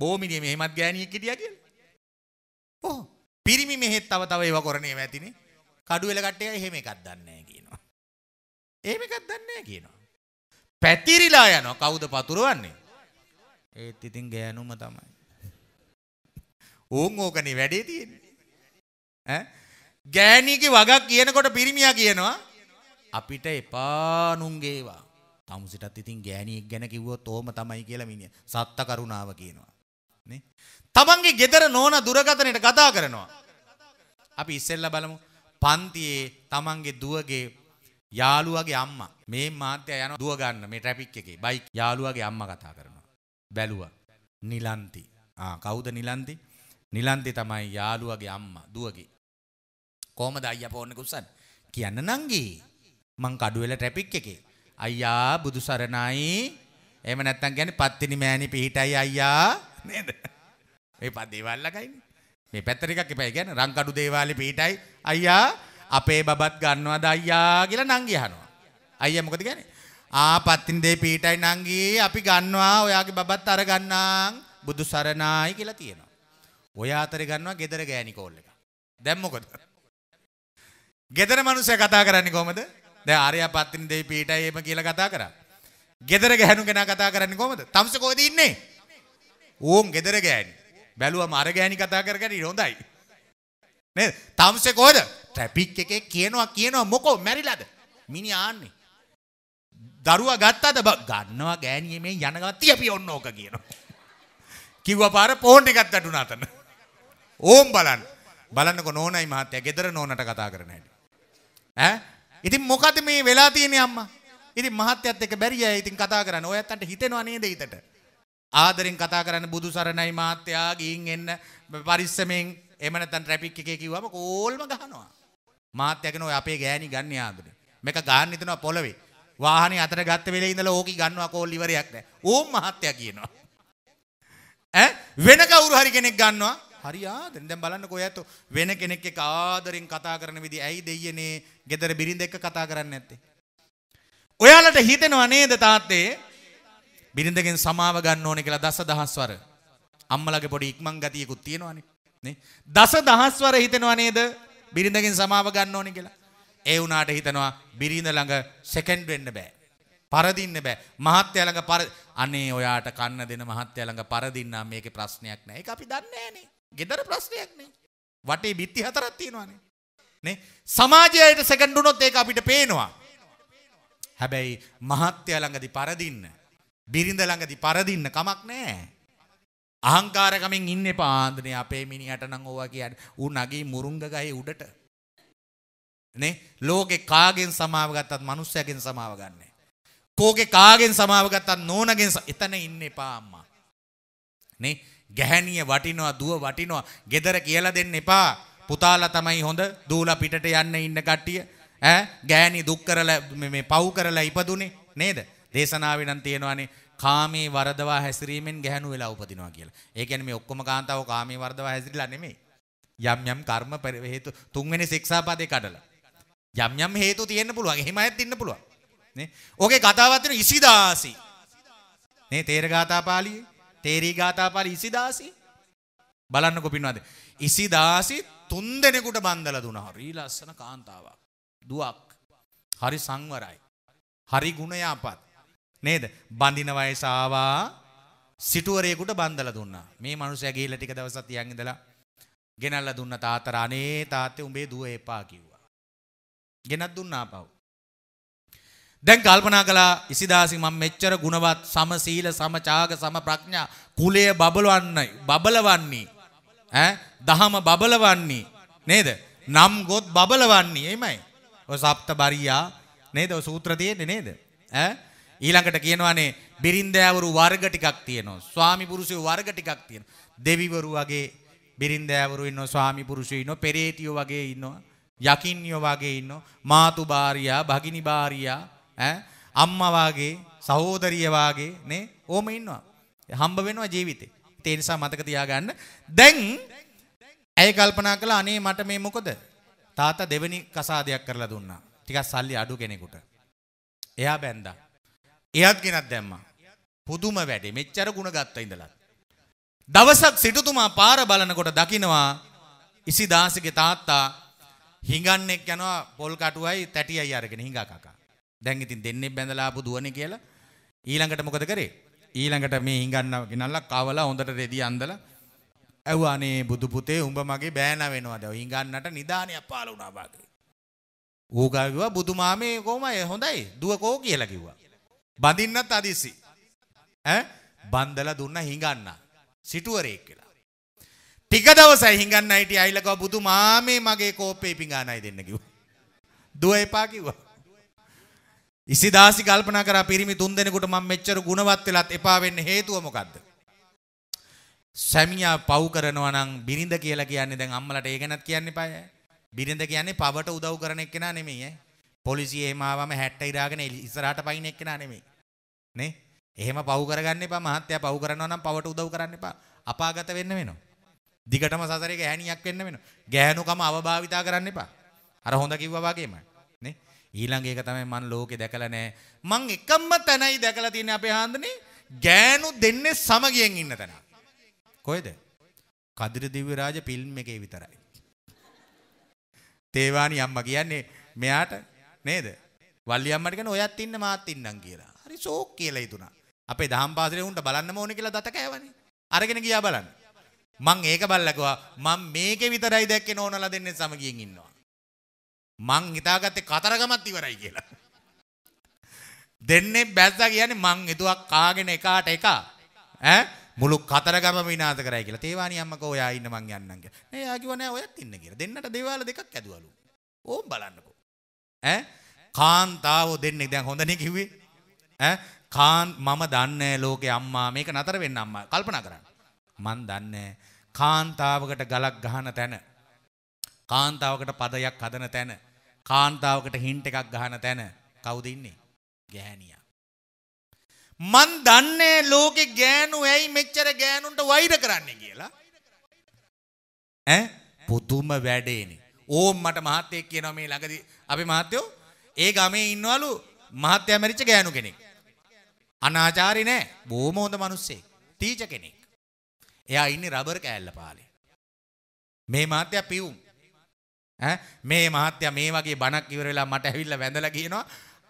බෝමිනිය මෙහෙමත් ගෑණියෙක් හිටියා කියලා. ඔව්. පිරිමි මෙහෙත් තව තව ඒව කරණේ නැතිනේ. කඩු වෙලා කට්ටිය එහෙම එකක් දන්නේ නැහැ කියනවා. එහෙම එකක් දන්නේ නැහැ කියනවා. පැතිරිලා යනවා කවුද පතුරවන්නේ? ඒත් ඉතින් ගෑනුම තමයි. ඕන් ඕකනේ වැඩේ තියෙන්නේ. ඈ ගෑණියගේ වගක් කියනකොට පිරිමියා කියනවා අපිට එපා නුංගේවා. තමුසිටත් ඉතින් ගෑණියෙක් ගැන කිව්වොත් ඕම තමයි කියලා මිනිහ සත්ත කරුණාව කියනවා. නේ? තමන්ගේ ගෙදර නෝන දුරකථනයට කතා කරනවා. අපි ඉස්සෙල්ලා බලමු පන්තියේ තමන්ගේ දුවගේ යාළුවගේ අම්මා මේ මාත්‍ය යන දුව ගන්න මේ ට්‍රැෆික් එකේ බයික් යාළුවගේ අම්මා කතා කරනවා. බැලුවා නිලන්ති. ආ කවුද නිලන්ති? නිලන්ති තමයි යාළුවගේ අම්මා දුවගේ. කොහමද අයියා ෆෝන් එක උස්සන්නේ? කියන්න නංගී. මං කඩුවෙල ට්‍රැපික් එකේ. අයියා බුදු සරණයි. එහෙම නැත්තම් කියන්නේ පත්තිනි මෑණි පිහිටයි අයියා නේද? මේ පද දේවල් ළඟයිනේ. මේ පැත්තට එකක් එපා. ඒ කියන්නේ රංකඩු දේවාලේ පිහිටයි අයියා අපේ බබත් ගන්නවද අයියා කියලා නංගි අහනවා. අයියා මොකද කියන්නේ? ආ පත්තිනි දේ පිහිටයි නංගි අපි ගන්නවා ඔයාගේ බබත් අරගන්නම් බුදු සරණයි කියලා තියෙනවා. ඔය අතරේ ගන්නවා gedara ගෑණි කෝල් එක. දැන් මොකද? gedara මිනිස්සු කතා කරන්නේ කොහමද? දැන් ආර්යා පත්තිනි දෙවි පීඨය එහෙම කියලා කතා කරා. ගෙදර ගෑනු කෙනා කතා කරන්නේ කොහමද? තමුස කොහෙද ඉන්නේ? ඕන් ගෙදර ගෑණි. බැලුවම අර ගෑණි කතා කරගෙන ඉන්නේ හොඳයි. නේද? තමුසේ කොහෙද? ට්‍රැෆික් එකේ කියනවා කියනවා මොකෝ මැරිලාද? මිනිහ ආන්නේ. දරුවා ගත්තාද? ගන්නවා ගෑණියේ මේ යන ගම තියපි ඔන්න ඕක කියනවා. කිව්වා පාර පොහොන් එකක් වැටුණා අතන. ඕම් බලන්න. බලන්නකො නෝනයි මහත්තයා ගෙදර නෝනට කතා කරන හැටි. ඈ ඉතින් මොකද මේ වෙලා තියෙන්නේ අම්මා? ඉතින් මහත්යත් එක්ක බැරි අය ඉතින් කතා කරන්න. ඔය ඇත්තන්ට හිතෙනව නේද ඊටට? ආදරෙන් කතා කරන්න බුදු සරණයි මහත්යා ගිහින් එන්න පරිස්සමෙන් එහෙම නැත්නම් ට්‍රැෆික් එකේ කිව්වම කෝල්ම ගහනවා. මහත්යා කියන ඔය අපේ ගෑණි ගන්න ආදරේ. මේක ගන්න හිතනවා පොළවේ. වාහනේ අතට ගත්ත වෙලේ ඉඳලා ඕකි ගන්නවා කෝල් ඉවරයක් නැහැ. ඕම් මහත්යා කියනවා. ඈ වෙන කවුරු හරි කෙනෙක් ගන්නවා හරියා දැන් දැන් බලන්නකෝ ඔයත් වෙන කෙනෙක් එක්ක ආදරෙන් කතා කරන විදිහ ඇයි දෙයියනේ ගෙදර බිරිඳ එක්ක කතා කරන්නේ නැත්තේ ඔයාලට හිතෙනවා නේද තාත්තේ බිරිඳගෙන් සමාව ගන්න ඕනේ කියලා දස දහස්වර අම්මලගේ පොඩි ඉක්මන් ගතියකුත් තියෙනවානේ නේ දස දහස්වර හිතෙනවා නේද බිරිඳගෙන් සමාව ගන්න ඕනේ කියලා ඒ වුණාට හිතනවා බිරිඳ ළඟ සෙකන්ඩ් වෙන්න බෑ පරදින්න බෑ මහත්ය ළඟ පර අනේ ඔයාට කන්න දෙන මහත්ය ළඟ පරදින්නම් මේකේ ප්‍රශ්නයක් නෑ ඒක අපි දන්නේ නෑනේ ගෙදර ප්‍රශ්නයක් නේ. වටේ බිත්ති හතරක් තියෙනවානේ. නේ? සමාජයට සෙකන්ඩ් වුණොත් ඒක අපිට පේනවා. හැබැයි මහත්ය ළඟදී පරදින්න. බිරිඳ ළඟදී පරදින්න කමක් නැහැ. අහංකාරකමින් ඉන්න එපා ආන්දනේ අපේ මිනිහට නම් ඕවා කියන්නේ. ඌ නගී මුරුංග ගහේ උඩට. නේ? ලෝකේ කාගෙන් සමාව ගත්තත් මිනිස්සයාගෙන් සමාව ගන්නෑ. කෝකේ කාගෙන් සමාව ගත්තත් නෝනගෙන් එතන ඉන්න එපා අම්මා. නේ? ගැහැණිය වටිනවා දුව වටිනවා gedara කියලා දෙන්න එපා. පුතාලා තමයි හොඳ දූලා පිටට යන්න ඉන්න කට්ටිය. ඈ ගෑණි දුක් කරලා මේ පව් කරලා ඉපදුනේ නේද? දේශනාවේ නම් තියෙනවානේ කාමේ වරදවා හැසිරීමෙන් ගැහණු වෙලා උපදිනවා කියලා. ඒ කියන්නේ මේ ඔක්කොම කාන්තාව කාමේ වරදවා හැසිරලා නෙමෙයි. යම් යම් කර්ම හේතු තුන්වෙනි ශික්ෂාපදේ කඩලා. යම් යම් හේතු තියෙන්න පුළුවන්. එහෙම අයත් ඉන්න පුළුවන්. නේ? ඕකේ කතාවක් තියෙන ඉසිදාසි. නේ තේරගාථා පාළියේ තේරී ගාථාපාලි ඉසිදාසි බලන්න කොපින්වාද. ඉසිදාසි තුන්දෙනෙකුට බන්දල දුන හරී ලස්සන කාන්තාවක්. දුවක් හරි සංවරයි. හරි ගුණයාපත්. නේද බඳින වයසාවා සිටුවරයෙකුට බන්දල දුන්නා. මේ මනුස්සයා ගිහිල්ලා ටික දවසක් තියන් ඉඳලා ගෙනල්ලා දුන්න තාතර අනේ තාත්තේ උඹේ දුව එපා කිව්වා. ගෙනත් දුන්නා පව්. දැන් කල්පනා කළා ඉසිදාසි මම මෙච්චර ගුණවත් සම සීල සම ඡාග සම ප්‍රඥා කුලය බබලවන්නයි බබලවන්නේ ඈ දහම බබලවන්නේ නේද නම් ගොත් බබලවන්නේ එයිමයි ඔය සප්ත බරියා නේද ඔය සූත්‍ර තියෙන්නේ නේද ඈ ඊළඟට කියනවානේ බිරින්දෑවරු වර්ග ටිකක් තියෙනවා ස්වාමි පුරුෂයෝ වර්ග ටිකක් තියෙනවා දෙවිවරු වගේ බිරින්දෑවරු ඉන්නවා ස්වාමි පුරුෂයෝ ඉන්නවා පෙරේතියෝ වගේ ඉන්නවා යකින්නියෝ වගේ ඉන්නවා මාතු බාරියා භගිනි බාරියා ඈ අම්මා වාගේ සහෝදරිය වාගේ නේ ඕම ඉන්නවා. හම්බ වෙනවා ජීවිතේ. ඒ නිසා මතක තියාගන්න. දැන් ඇය කල්පනා කළා අනේ මට මේ මොකද? තාත්තා දෙවෙනි කසාදයක් කරලා දුන්නා. ටිකක් සල්ලි අඩු කෙනෙකුට. එයා බැන්දා. එයාත් ගෙනත් දැම්මා. පුදුම වැඩේ. මෙච්චර ಗುಣ ගත්තා ඉඳලා. දවසක් සිටුතුමා පාර බලනකොට දකිනවා ඉසිදාසගේ තාත්තා හිඟන්නෙක් යනවා පොල් කටුවයි තැටියයි අරගෙන හිඟා කකා. දැන් ඉතින් දෙන්නේ බැඳලාපු දුවනේ කියලා ඊළඟට මොකද කරේ? ඊළඟට මේ හිඟන්න ගෙනල්ලා කවලා හොඳට රෙදි අඳලා ඇව්වා අනේ බුදු පුතේ උඹ මගේ බෑන වෙනවද? හිඟන්නට නිදානියක් පාල වුණා වාගේ. ඌ ගාවිවා බුදු මාමේ කොහමයි හොඳයි දුව කෝ කියලා කිව්වා. බඳින්නත් අදිසි. ඈ බන්දලා දුන්න හිඟන්න සිටුවරේක් කියලා. ටික දවසයි හිඟන්න හිටිය අයිලකව බුදු මාමේ මගේ කෝපේ පිඟානයි දෙන්න කිව්වා. දුව එපා කිව්වා. ඉසිදාසි කල්පනා කරා පිරිමි තුන්දෙනෙකුට මම මෙච්චර ගුණවත් වෙලත් එපා වෙන්න හේතුව මොකද්ද? සැමියා පව් කරනවා නම් බිරිඳ කියලා කියන්නේ දැන් අම්මලට ඒක නැත් කියන්න එපා ඈ. බිරිඳ කියන්නේ පවට උදව් කරන එක්කෙනා නෙමෙයි ඈ. පොලිසිය එහෙම ආවම 60 ඉරාගෙන ඉස්සරහට පයින් එක්කෙනා නෙමෙයි. නේ? එහෙම පව් කරගන්න එපා මහත්තයා පව් කරනවා නම් පවට උදව් කරන්න එපා. අපාගත වෙන්න වෙනවා. දිගටම සසරේ ගෑණියක් වෙන්න වෙනවා. ගෑනුකම අවභාවිතා කරන්න එපා. අර හොඳ කිව්වා වගේමයි. ඊළඟ එක තමයි මන් ලෝකේ දැකලා නැහැ. මං එකම තැනයි දැකලා තියෙන්නේ අපේ හාන්දනේ ගෑනු දෙන්නේ සමගියෙන් ඉන්න තැන. කොහෙද? කදිර දිව්‍ය රාජ ෆිල්ම් එකේ විතරයි. තේවානි අම්මා කියන්නේ මෙයාට නේද? වල්ලි අම්මට කියන ඔයත් ඉන්න මාත් ඉන්නම් කියලා. හරි ෂෝක් කියලා හිතුණා. අපේ දහම් පාසලේ උන්ට බලන්නම ඕනේ කියලා දත කෑවනේ. අරගෙන ගියා බලන්න. මං ඒක බලලකවා මං මේකේ විතරයි දැක්කේ නෝනලා දෙන්නේ සමගියෙන් ඉන්නවා. මං හිතාගත්තේ කතරගමත් ඉවරයි කියලා. දෙන්නේ බැස්සා කියන්නේ මං හිතුවක් කාගෙන එකාට එක ඈ මුළු කතරගම විනාශ කරයි කියලා. තේවානි අම්මකෝ ඔයා ඉන්න මං යන්නම් කියලා. නෑ එයා කිව්වා නෑ ඔයත් ඉන්න කියලා. දෙන්නට දේවාල දෙකක් ඇදුවලු. ඕම් බලන්නකෝ. ඈ කාන්තාව දෙන්නේ දැන් හොඳනේ කිව්වේ. ඈ කාන් මම දන්නේ ලෝකේ අම්මා මේක නතර වෙන්න අම්මා කල්පනා කරන්න. මන් දන්නේ කාන්තාවකට ගලක් ගහන තැන කාන්තාවකට පදයක් හදන තැන කාන්තාවකට හින්ට් එකක් ගහන තැන කවුද ඉන්නේ? ගෑණියා. මන් දන්නේ ලෝකේ ගෑනු ඇයි මෙච්චර ගෑනුන්ට වෛර කරන්නේ කියලා. ඈ පුදුම වැඩේනේ. ඕම් මට මහත්තයෙක් කියනවා මේ ළඟදී අපි මහත්තයෝ ඒ ගමේ ඉන්නවලු මහත්තයා මැරිච්ච ගෑනු කෙනෙක්. අනාචාරි නෑ. බොහොම හොඳ මිනිස්සෙක්. ටීචර් කෙනෙක්. එයා ඉන්නේ රබර් කෑල්ල පාලේ. මේ මහත්තයා පියුම්. මේ මහත්තයා මේ වගේ බණක් ඉවර වෙලා මට ඇවිල්ලා වැඳලා කියනවා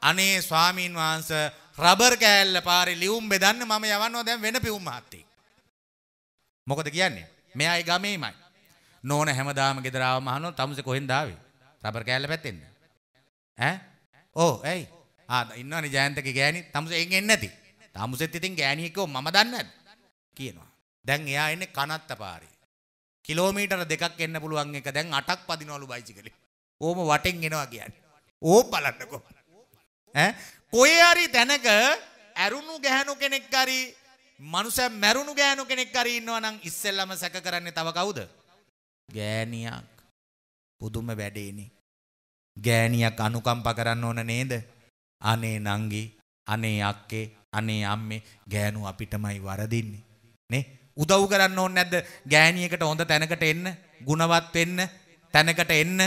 අනේ ස්වාමීන් වහන්සේ රබර් කෑල්ල පාරේ ලියුම් බෙදන්න මම යවන්නවා දැන් වෙන පියුම් මහත්තයෙක්. මොකද කියන්නේ? මෙයායි ගමේමයි. නෝන හැමදාම ගෙදර ආව මහනෝ තමුසේ කොහෙන්ද ආවේ? රබර් කෑල්ල පැත්තෙන්ද? ඈ? ඕ ඇයි? ආ ඉන්නවනේ ජයන්තගේ ගෑණි තමුසේ එන් එන්නේ නැති. තමුසෙත් ඉතින් ගෑණියෙක්ව මම දන්නේ නැද්ද? කියනවා. දැන් එයා එන්නේ කනත්ත පාරේ. කිලෝමීටර දෙකක් එන්න පුළුවන් එක දැන් 8ක් පදිනවලු බයිසිකලෙ. ඕම වටෙන් එනවා කියන්නේ. ඕ බලන්නකෝ. ඈ කොහේ හරි තැනක ඇරුණු ගැහණු කෙනෙක් හරි මනුස්සය මැරුණු ගෑනු කෙනෙක් හරි ඉන්නවා නම් ඉස්සෙල්ලම සැක කරන්නේ තව කවුද? ගෑණියක්. පුදුම වැඩේනේ. ගෑණියක් අනුකම්ප කරන්න ඕන නේද? අනේ නංගි, අනේ අක්කේ, අනේ අම්මේ ගෑනු අපිටමයි වරදින්නේ. නේ? උදව් කරන්න ඕනේ නැද්ද? ගෑණියකට හොඳ තැනකට එන්න, ගුණවත් වෙන්න, තැනකට එන්න,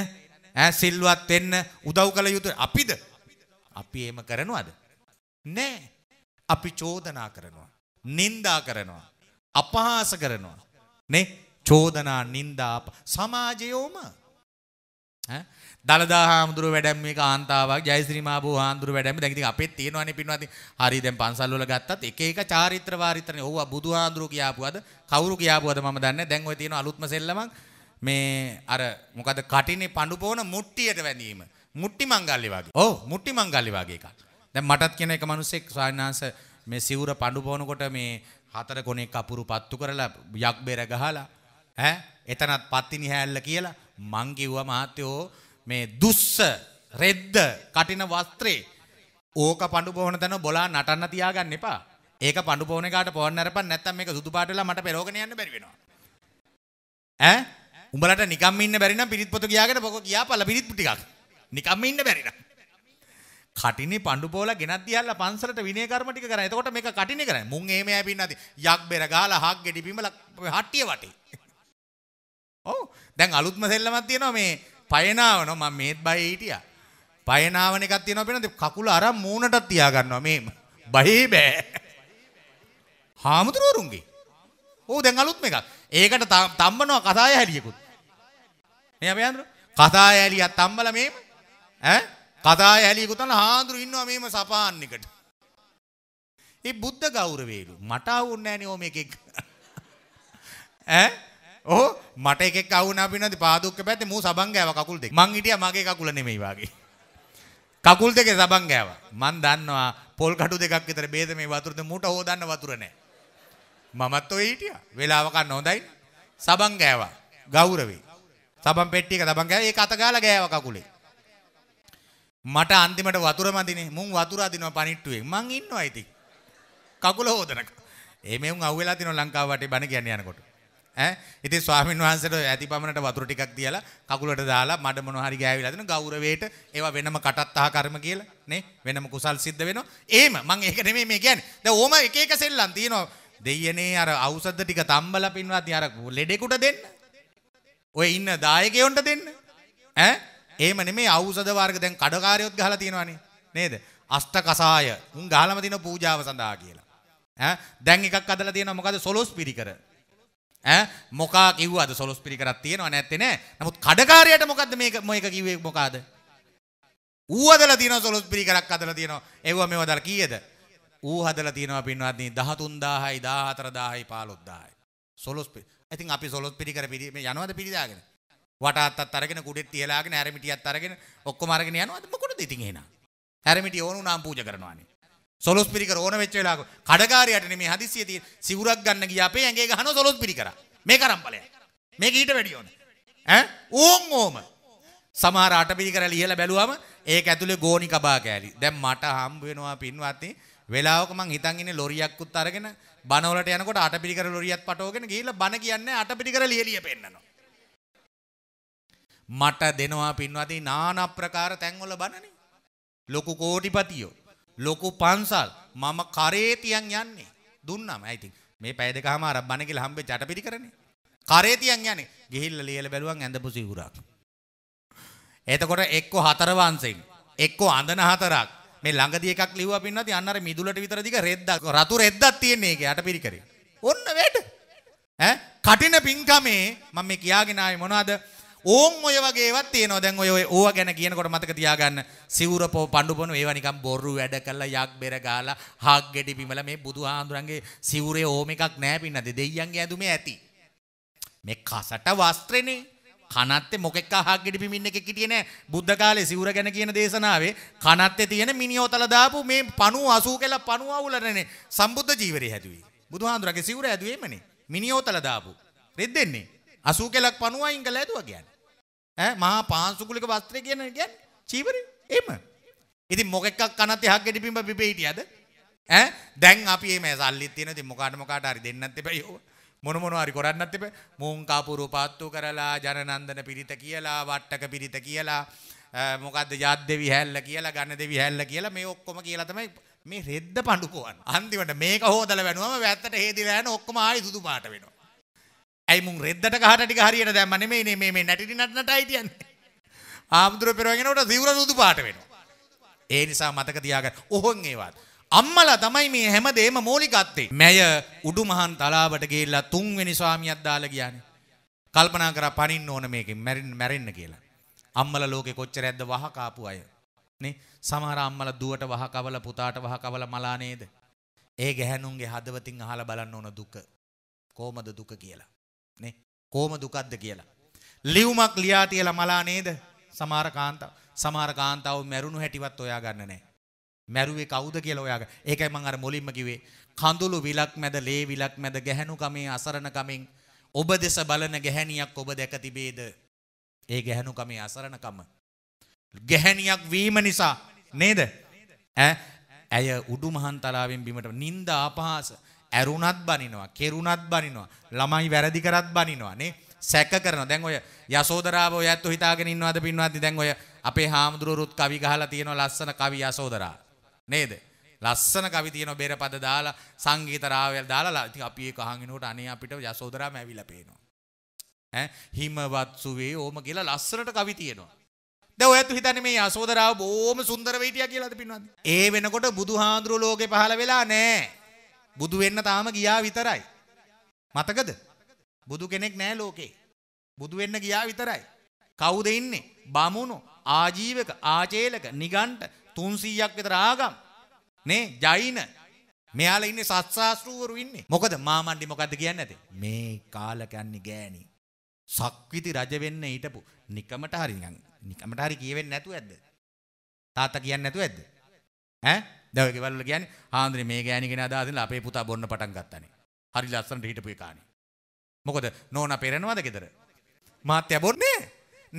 ඈ සිල්වත් වෙන්න උදව් කළ යුතු අපිද? අපි එහෙම කරනවද? නෑ. අපි චෝදනා කරනවා. නින්දා කරනවා. අපහාස කරනවා. නේ? චෝදනා, නින්දා සමාජයෝම ඈ දළදා හාමුදුරුව වැඩම් මේ කාන්තාවක් ජයසිරි මාබෝ හාමුදුරුව වැඩම් දැන් ඉතින් අපෙත් තියෙනවනේ පින්වත්නි හරි දැන් පන්සල් වල ගත්තත් එක එක චාරිත්‍ර වාරිත්‍රනේ ඔව්වා බුදු හාමුදුරුව කියාපුවද කවුරු කියාපුවද මම දන්නේ දැන් ඔය තියෙන අලුත්ම සෙල්ලමක් මේ අර මොකද කටිනේ පඳු පොවන මුට්ටියට වැඳීම මුට්ටි මංගල්‍ය වගේ ඔව් මුට්ටි මංගල්‍ය වගේ එකක් දැන් මටත් කියන එක මිනිස්සෙක් ස්වාමීනාංශ මේ සිවුර පඳු පොවනකොට මේ හතර කොනේ කපුරු පත්තු කරලා යක් බෙර ගහලා ඈ එතනත් පත්තිනි හැල්ල කියලා මං කිව්වා මහත්යෝ මේ දුස්ස රෙද්ද කටින වස්ත්‍රේ ඕක පඬු පොවන තැන බොලා නටන්න තියාගන්න එපා. ඒක පඬු පොවන එකට පොවන්න අරපන් නැත්තම් මේක සුදු පාට වෙලා මට පෙරෝගෙන යන්න බැරි වෙනවා. ඈ උඹලට නිකම්ම ඉන්න බැරි නම් පිරිත් පොත කියාගෙන පොක කියාපල්ලා පිරිත් ටිකක්. නිකම්ම ඉන්න බැරි නම්. කටිනේ පඬු පොවලා ගෙනත් දියල්ලා පන්සලට විනය කර්ම ටික කරා. එතකොට මේක කටිනේ කරන්නේ. මුන් එහෙම ඇපින්නදී යක් බෙර ගාලා හක් ගෙඩි බිමලා හට්ටිය වටේ. ඔව් දැන් අලුත්ම සෙල්ලමක් තියෙනවා මේ පයනාවන මම මේත් බය හිටියා. පයනාවන එකක් තියෙනවා පේනද? කකුල අරන් මූණටත් තියා ගන්නවා මේම. බහේ බෑ. හාමුදුරුවරුන්ගේ. ඕ දැන් අලුත්ම එකක්. ඒකට තම්බනවා කතාය හැලියකුත්. මේ අපේ හාමුදුරුවෝ කතාය හැලියක් තම්බලා මේම ඈ කතාය හැලියකුත් අන හාමුදුරු ඉන්නවා මේම සපාන් එකට. ඒ බුද්ධ ගෞරවේලු මට ආවුන්නේ නැණි ඕ මේකෙක්. ඈ මට එකෙක් අවුනා පිනද පාදුක්ක පැත්තේ මූ සබන් ගෑවා කකුල් දෙක. මං හිටියා මගේ කකුල නෙමෙයි වාගේ. කකුල් දෙකේ සබන් ගෑවා. මං දන්නවා පොල් කටු දෙකක් විතර බේද මේ වතුරද මූට හොදන්න වතුර නැහැ. මමත් ඔය හිටියා. වෙලාව ගන්න හොඳයි. සබන් ගෑවා. ගෞරවේ. සබන් පෙට්ටිය එක සබන් ගෑවා. ඒක අත ගාලා ගෑවා කකුලේ. මට අන්තිමට වතුර මදිනේ මුන් වතුර අදිනවා පණිට්ටුවෙන් මං ඉන්නවා ඉතින් කකුල හොදනක එමේ උන් අහුවෙලා තිනවා ලංකාව වටේ බණ කියන්නේ යනකොට ඈ ඉතින් ස්වාමීන් වහන්සේට ඇති පමණට වතුර ටිකක් තියලා කකුලට දාලා මඩ මොන හරි ගෑවිලා දෙන ගෞරවයට ඒවා වෙනම කටත් අහ කර්ම කියලා නේ වෙනම කුසල් සිද්ධ වෙනවා එහෙම මම ඒක නෙමෙයි මේ කියන්නේ දැන් ඕම එක එක සෙල්ලම් තියෙනවා දෙයියනේ අර ඖෂධ ටික තම්බලා පින්වත් අර ලෙඩෙකුට දෙන්න ඔය ඉන්න දායකයොන්ට දෙන්න ඈ එහෙම නෙමෙයි ඖෂධ වර්ග දැන් කඩකාරියොත් ගහලා තියෙනවානේ නේද අෂ්ට කසාය උන් ගහලම තියෙන පූජාව සඳහා කියලා ඈ දැන් එකක් අදලා තියෙනවා මොකද සොලොස් පිරිකර ඈ මොකා කිව්වද සොලොස් පිරිකරක් තියෙනව නැත්තේ නෑ. නමුත් කඩකාරයට මොකද්ද මේක මේක කිව්වේ මොකාද? ඌ හදලා තියෙනවා සොලොස් පිරිකරක් හදලා තියෙනවා. ඒව මේව දාලා කීයද? ඌ හදලා තියෙනවා පින්වත්නි 13000යි 14000යි 15000යි. සොලොස් පිරි. ඉතින් අපි සොලොස් පිරිකර පිරි මේ යනවද පිරිදාගෙන? වටාත්තත් අරගෙන කුඩෙත් තියලාගෙන හැරමිටියත් අරගෙන ඔක්කොම අරගෙන යනවද මොකටද ඉතින් එහෙනම්? හැරමිටිය ඕන උනාම පූජා කරනවානේ. සොලොස් පිරිකර ඕන වෙච්ච වෙලාවක කඩකාරයාට නෙමේ හදිස්සිය තියෙන සිවුරක් ගන්න ගියා අපේ ඇඟේ ගහනවා සොලොස් පිරිකර. මේක අරම්පලයක්. මේක ඊට වැඩිය ඕන. ඈ ඕම් ඕම. සමහර අට පිරිකර ලියලා බැලුවම ඒක ඇතුලේ ගෝණි කබා කෑලි. දැන් මට හම්බ වෙනවා පින්වත්නි වෙලාවක මං හිතන් ඉන්නේ ලොරියක්කුත් අරගෙන බනවලට යනකොට අට පිරිකර ලොරියත් පටවගෙන ගිහිල්ලා බන කියන්නේ අට පිරිකර ලියලිය පෙන්නනවා. මට දෙනවා පින්වත්නි নানা ප්‍රකාර තැන්වල බනනේ. ලොකු කෝටිපතියෝ ලොකු පන්සල් මම කරේ තියන් යන්නේ දුන්නම ඇයිති මේ පැය දෙකම අර බණ කියලා හම්බෙ චටපිටි කරන්නේ කරේ තියන් යන්නේ ගිහිල්ලා ලියලා බැලුවන් ඇඳපු සිවුරක් එතකොට එක්ක හතර වංශෙන් එක්ක අඳන හතරක් මේ ළඟදී එකක් ලිව්වා පින්නත් අන්න අර මිදුලට විතර දිග රෙද්දක් රතු රෙද්දක් තියෙන්නේ ඒක යටපිටි කරේ ඔන්න වැඩ ඈ කටින පින්කමේ මම මේ කියාගෙන ආවේ මොනවද ඕන් ඔය වගේවත් තියෙනවා. දැන් ඔය ඕවා ගැන කියනකොට මතක තියාගන්න. සිවුර පො පඬුපොන ඒවා නිකන් බොරු වැඩ කරලා යක් බෙර ගාලා හාක් ගෙඩි බිමලා මේ බුදුහාඳුරන්ගේ සිවුරේ ඕම එකක් නැහැ පින්නද. දෙයියන්ගේ ඇඳුමේ ඇති. මේ කසට වස්ත්‍රනේ. කනත්තේ මොකෙක් අහක් ගෙඩි බිමින් එකේ හිටියේ නෑ. බුද්ධ කාලේ සිවුර ගැන කියන දේශනාවේ කනත්තේ තියෙන මිනියෝතල දාපු මේ 90 80 කියලා 90 අවුලරනේ සම්බුද්ධ ජීවරේ හැදුවේ. බුදුහාඳුරගේ සිවුර හැදුවේමනේ. මිනියෝතල දාපු. රෙද්දෙන්නේ. 80 කලක් 90 අයින් කළා හැදුවා කියන්නේ. ඈ මහා පාංශුකුලික වස්ත්‍රය කියන කියන්නේ චීවරය. එහෙම. ඉතින් මොක එකක් කනත් එහක් ගෙඩි පිඹ පිපේ හිටියද? ඈ දැන් අපි මේ සල්ලිත් තියෙන ඉතින් මොකාට මොකාට හරි දෙන්නත් එපා යෝ. මොන මොන හරි කරන්නත් එපා. මූං කාපුරු පාත්තු කරලා ජනනන්දන පිරිත කියලා වට්ටක පිරිත කියලා මොකද්ද යද්දෙවි හැල්ල කියලා ගණදෙවි හැල්ල කියලා මේ ඔක්කොම කියලා තමයි මේ රෙද්ද පඬු කෝවන්නේ. අන්තිමට මේක හොදලා වැනුවම වැත්තට හේදිලා යන ඔක්කොම ආයි සුදු පාට වෙනවා. ඇයි මුන් රෙද්දට ගහට ටික හරියට දැම්ම නෙමෙයි නේ මේ මේ නැටිටි නටනටයි කියන්නේ. ආම්දුර පෙරවගෙනකොට සිවුර සුදු පාට වෙනවා. ඒ නිසා මතක තියාගන්න. ඔහොන් ඒවත්. අම්මලා තමයි මේ හැමදේම මූලිකත්තේ. මැය උඩුමහන් තලාවට ගිහිල්ලා තුන්වෙනි ස්වාමියක් දාලා කියන්නේ. කල්පනා කරා පණින්න ඕන මේකෙන් මැරෙන්න මැරෙන්න කියලා. අම්මලා ලෝකේ කොච්චර ඇද්ද වහ කාපු අය. නේ? සමහර අම්මලා දුවට වහ කවල පුතාට වහ කවල මලා නේද? ඒ ගැහැණුන්ගේ හදවතින් අහලා බලන්න ඕන දුක. කොහමද දුක කියලා. නේ කොහොම දුකක්ද කියලා. ලියුමක් ලියා තියලා මලා නේද? සමහර කාන්තාව සමහර කාන්තාව මැරුණු හැටිවත් හොයා ගන්න නැහැ. මැරුවේ කවුද කියලා හොයා ගන්න. ඒකයි මම අර මුලින්ම කිව්වේ කඳුළු විලක් මැද ලේ විලක් මැද ගැහැණු කමේ අසරණ කමෙන් ඔබ දෙස බලන ගැහැණියක් ඔබ දැක තිබේද? ඒ ගැහැණු කමේ අසරණකම ගැහැණියක් වීම නිසා නේද? ඈ ඇය උඩු මහන්තලාවෙන් බිමට නින්දා අපහාස ඇරුණත් බනිනවා, කෙරුණත් බනිනවා, ළමයි වැරදි කරත් බනිනවා නේ. සැක කරනවා. දැන් ඔය යසෝදරාව ඔය ඇත්තු හිතාගෙන ඉන්නවද පින්වත්නි? දැන් ඔය අපේ හාමුදුරුවරුත් කවි ගහලා තියෙනවා ලස්සන කවි යසෝදරා. නේද? ලස්සන කවි තියෙනවා බෙරපද දාලා සංගීත රාවයල් දාලා ඉතින් අපි ඒක අහන් ඉනකොට අනේ අපිට යසෝදරාම ඇවිල්ලා පේනවා. ඈ හිමවත් සුවේ ඕම කියලා ලස්සනට කවි තියෙනවා. දැන් ඔයත් හිතන්නේ මේ යසෝදරාව බොහොම සුන්දර වෙයිටියා කියලාද පින්වත්නි? ඒ වෙනකොට බුදුහාඳුරු ලෝකේ පහළ වෙලා නැහැ. බුදු වෙන්න තාම ගියා විතරයි. මතකද? බුදු කෙනෙක් නෑ ලෝකේ. බුදු වෙන්න ගියා විතරයි. කවුද ඉන්නේ? බමුණු, ආජීවක, ආචේලක, නිගණ්ඨ 300ක් විතර ආගම්. නේ ජෛන මෙයාලා ඉන්නේ සත්සාස්ත්‍රූවරු ඉන්නේ. මොකද මාමණ්ඩි මොකද්ද කියන්නේ නැතේ? මේ කාලකයන්ගේ ගෑණි. සක්විති රජ වෙන්න හිටපු නිකමට හරි නිකමට හරි කියවෙන්නේ නැතුව ඇද්ද? තාත්තා කියන්නේ නැතුව ඇද්ද? ඈ දැන් ගෙවල් වල කියන්නේ ආන්දරේ මේ ගෑණි කෙනා දාදිනලා අපේ පුතා බොන්න පටන් ගත්තානේ. හරි ලස්සනට හිටපු එකානේ. මොකද නෝනා පෙරනවද ගෙදර? මාත්‍යා බොන්නේ?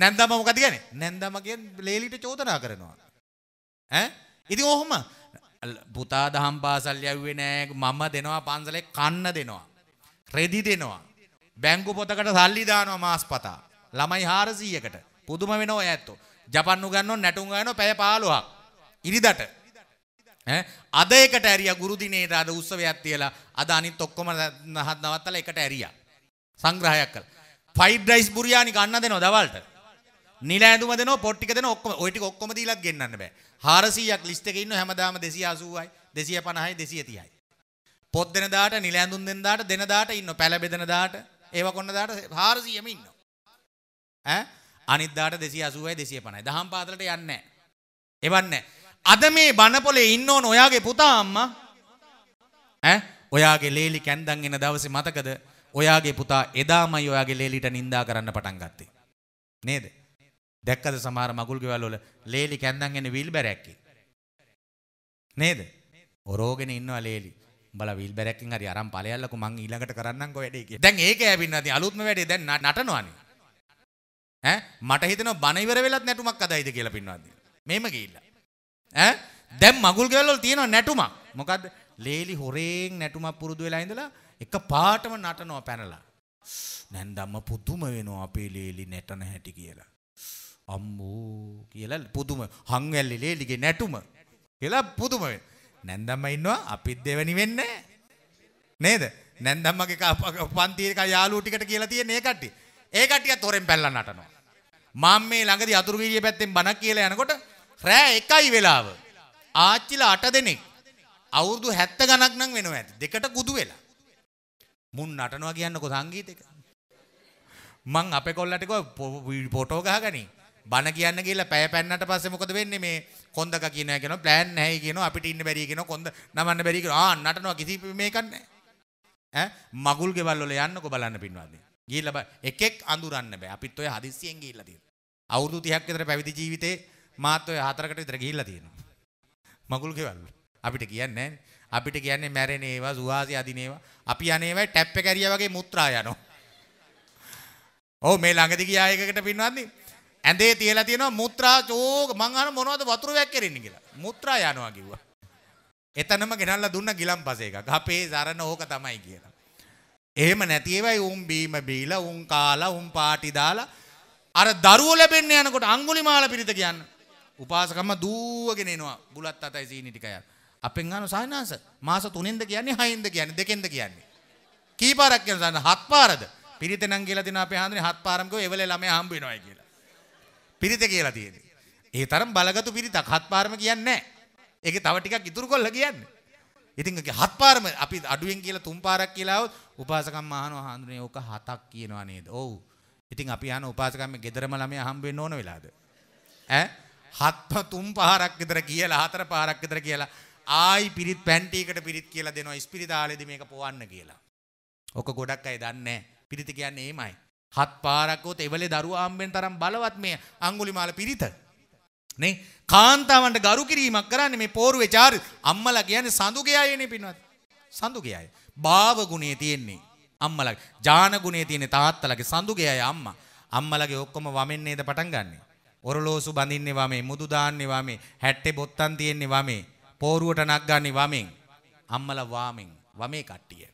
නැන්දාම මොකද කියන්නේ? නැන්දාම කියන්නේ ලේලිට චෝදනා කරනවා. ඈ? ඉතින් ඔහොම පුතා දහම් පාසල් යව්වේ නෑ මම දෙනවා පන්සලේ කන්න දෙනවා. රෙදි දෙනවා. බැංකු පොතකට සල්ලි දානවා මාස්පතා. ළමයි 400කට. පුදුම වෙනවා ඈත්තෝ. ජපන් උගන්වන නැටුම් ගන්නවා පැය 15ක්. ඉරිදට අද එකට ඇරිය ගුරුදිනේට අද උත්සවයක් තියලා අද අනිත් ඔක්කොම නවත්තලා එකට ඇරියා. සංග්‍රහයක් කළා. ෆයිඩ් රයිස් බුරියානි ගන්න දෙනවා දවල්ට. නිල ඇඳුම දෙනවා පොට් ටික දෙනවා ඔක්කොම ওই ටික ඔක්කොම දීලත් ගෙන්නන්න බෑ. 400ක් ලිස්ට් එකේ ඉන්න හැමදාම 280යි 250යි 230යි. පොත් දෙන දාට නිල ඇඳුම් දෙන දාට දෙන දාට ඉන්න පැල බෙදෙන දාට ඒව කොන්න දාට 400ම ඉන්නවා. ඈ අනිත් දාට 280යි 250යි. දහම් පාතලට යන්නේ නැහැ. එවන්නේ නැහැ. අද මේ බණපොලේ ඉන්න ඕන ඔයාගේ පුතා අම්මා ඈ ඔයාගේ ලේලි කැන්දන් එන දවසේ මතකද ඔයාගේ පුතා එදාමයි ඔයාගේ ලේලිට නිඳා කරන්න පටන් ගත්තේ නේද දැක්කද සමහර මගුල් ගෙවල් වල ලේලි කැන්දන් එන වීල්බැර ඇක්කේ නේද ඔරෝගෙන ඉන්නවා ලේලි උඹලා වීල්බැර එකකින් හරි අරන් ඵලයල්ලකෝ මං ඊළඟට කරන්නම්කෝ වැඩේ කියලා දැන් ඒක ඇවිල්ලා ඉතින් අලුත්ම වැඩේ දැන් නටනවානේ ඈ මට හිතෙනවා බණ ඉවර වෙලත් නැටුමක් අදයිද කියලා පින්නවාද මේම ගිහිල්ලා ඈ දැන් මගුල් ගෙවල් වල තියෙනවා නැටුමක්. මොකද්ද? ලේලි හොරෙන් නැටුමක් පුරුදු වෙලා ඉඳලා එක පාටම නටනවා පැනලා. නැන්දම්ම පුදුම වෙනවා අපේ ලේලි නැටන හැටි කියලා. අම්මෝ කියලා පුදුම හංවැල්ලි ලේලිගේ නැටුම කියලා පුදුම වෙනවා. නැන්දම්ම ඉන්නවා අපිත් දෙවනි වෙන්නේ නේද? නැන්දම්මගේ පන්තියේ කා යාළුවෝ ටිකට කියලා තියෙන ඒ කට්ටිය. ඒ කට්ටියත් හොරෙන් පැනලා නටනවා. මම මේ ළඟදී අතුරුගිරිය පැත්තෙන් බණක් කියලා යනකොට රෑ එකයි වෙලාව. ආච්චිලා අට දෙනෙක්. අවුරුදු 70 ගණක් නම් වෙනවා ඇති. දෙකට කුදු වෙලා. මුන් නටනවා කියන්නකො සංගීතයක. මං අපේ කොල්ලට කිව්වා ෆොටෝ ගහගනි. බන කියන්න ගිහලා පැය පැන්නට පස්සේ මොකද වෙන්නේ මේ කොන්දක කියනවා කියනවා ප්ලෑන් නැහැ කියනවා අපිට ඉන්න බැරි කියනවා කොන්ද නමන්න බැරි කියනවා ආ නටනවා කිසි මේකක් නැහැ. ඈ මගුල් ගෙවල් වල යන්නකො බලන්න පින්වත්නි. ගිහිල්ලා එකෙක් අඳුරන්න බෑ. අපිත් ඔය හදිස්සියෙන් ගිහිල්ලා තියෙනවා. අවුරුදු 30ක් විතර පැවිදි ජීවිතේ මාත් ඔය හතරකට විතර ගිහිල්ලා තියෙනවා. මගුල් ගෙවල්. අපිට කියන්නේ අපිට කියන්නේ මැරෙන ඒවා සුවාසී අදින ඒවා. අපි අනේවයි ටැප් එක ඇරියා වගේ මුත්‍රා යනවා. ඔව් මේ ළඟදී ගියා එකකට පින්නවත්නි. ඇඳේ තියලා තියෙනවා මුත්‍රා චෝක මං අහන මොනවද වතුර වැක්කෙරින්නේ කියලා. මුත්‍රා යනවා කිව්වා. එතනම ගෙනල්ලා දුන්න ගිලම්පස එකක්. අපේ සරණ ඕක තමයි කියලා. එහෙම නැති ඒවයි උන් බීම බීලා උන් කාලා උන් පාටි දාලා අර දරුවෝ ලැබෙන්න යනකොට අඟුලිමාල පිරිත කියන්න උපාසකම්ම දූවගෙන එනවා. බුලත් අතයි සීනි ටික අය. අපෙන් අහන සායනාස මාස 3ෙන්ද කියන්නේ 6ෙන්ද කියන්නේ දෙකෙන්ද කියන්නේ. කී පාරක් කියන සායන හත් පාරද? පිරිත නම් කියලා දෙන අපේ හන්දනේ හත් පාරම කිව්ව එවලේ ළමයා හම්බ වෙනවායි කියලා. පිරිත කියලා තියෙන්නේ. ඒ තරම් බලගතු පිරිතක් හත් පාරම කියන්නේ නැහැ. ඒකේ තව ටිකක් ඉතුරු කරලා කියන්නේ. ඉතින් ඒක හත් පාරම අපි අඩුවෙන් කියලා තුන් පාරක් කියලා આવොත් උපාසකම් අහනවා හඳුනේ ඕක හතක් කියනවා නේද? ඔව්. ඉතින් අපි අහන උපාසකම් ගෙදරම ළමයා හම්බ වෙන්න ඕන වෙලාද? ඈ හත්ම තුන් පහරක් විතර කියලා හතර පහරක් විතර කියලා ආයි පිරිත් පැන්ටියකට පිරිත් කියලා දෙනවා ඉස්පිරිතාලේදී මේක පොවන්න කියලා. ඔක ගොඩක් අය දන්නේ පිරිත කියන්නේ එහෙමයි. හත් පාරක් උත් එවලේ දරුවා හම්බෙන තරම් බලවත් මේ අඟුලිමාල පිරිත. නේ කාන්තාවන්ට ගරු කිරීමක් කරන්නේ මේ පෝරුවේ චාරි අම්මලා කියන්නේ සඳුගේ අයනේ පින්වත්. සඳුගේ අය. භාව ගුණේ තියෙන්නේ අම්මලා. ඥාන ගුණේ තියෙන්නේ තාත්තලාගේ සඳුගේ අය අම්මා. අම්මලගේ ඔක්කොම වමෙන් නේද පටන් ගන්නේ. ඔරලෝසු බඳින්නේ වමේ, මුදු දාන්නේ වමේ, හැට්ටේ බොත්තම් තියෙන්නේ වමේ, පෝරුවට නක් ගන්නේ වමෙන්. අම්මලා වමෙන්, වමේ කට්ටිය.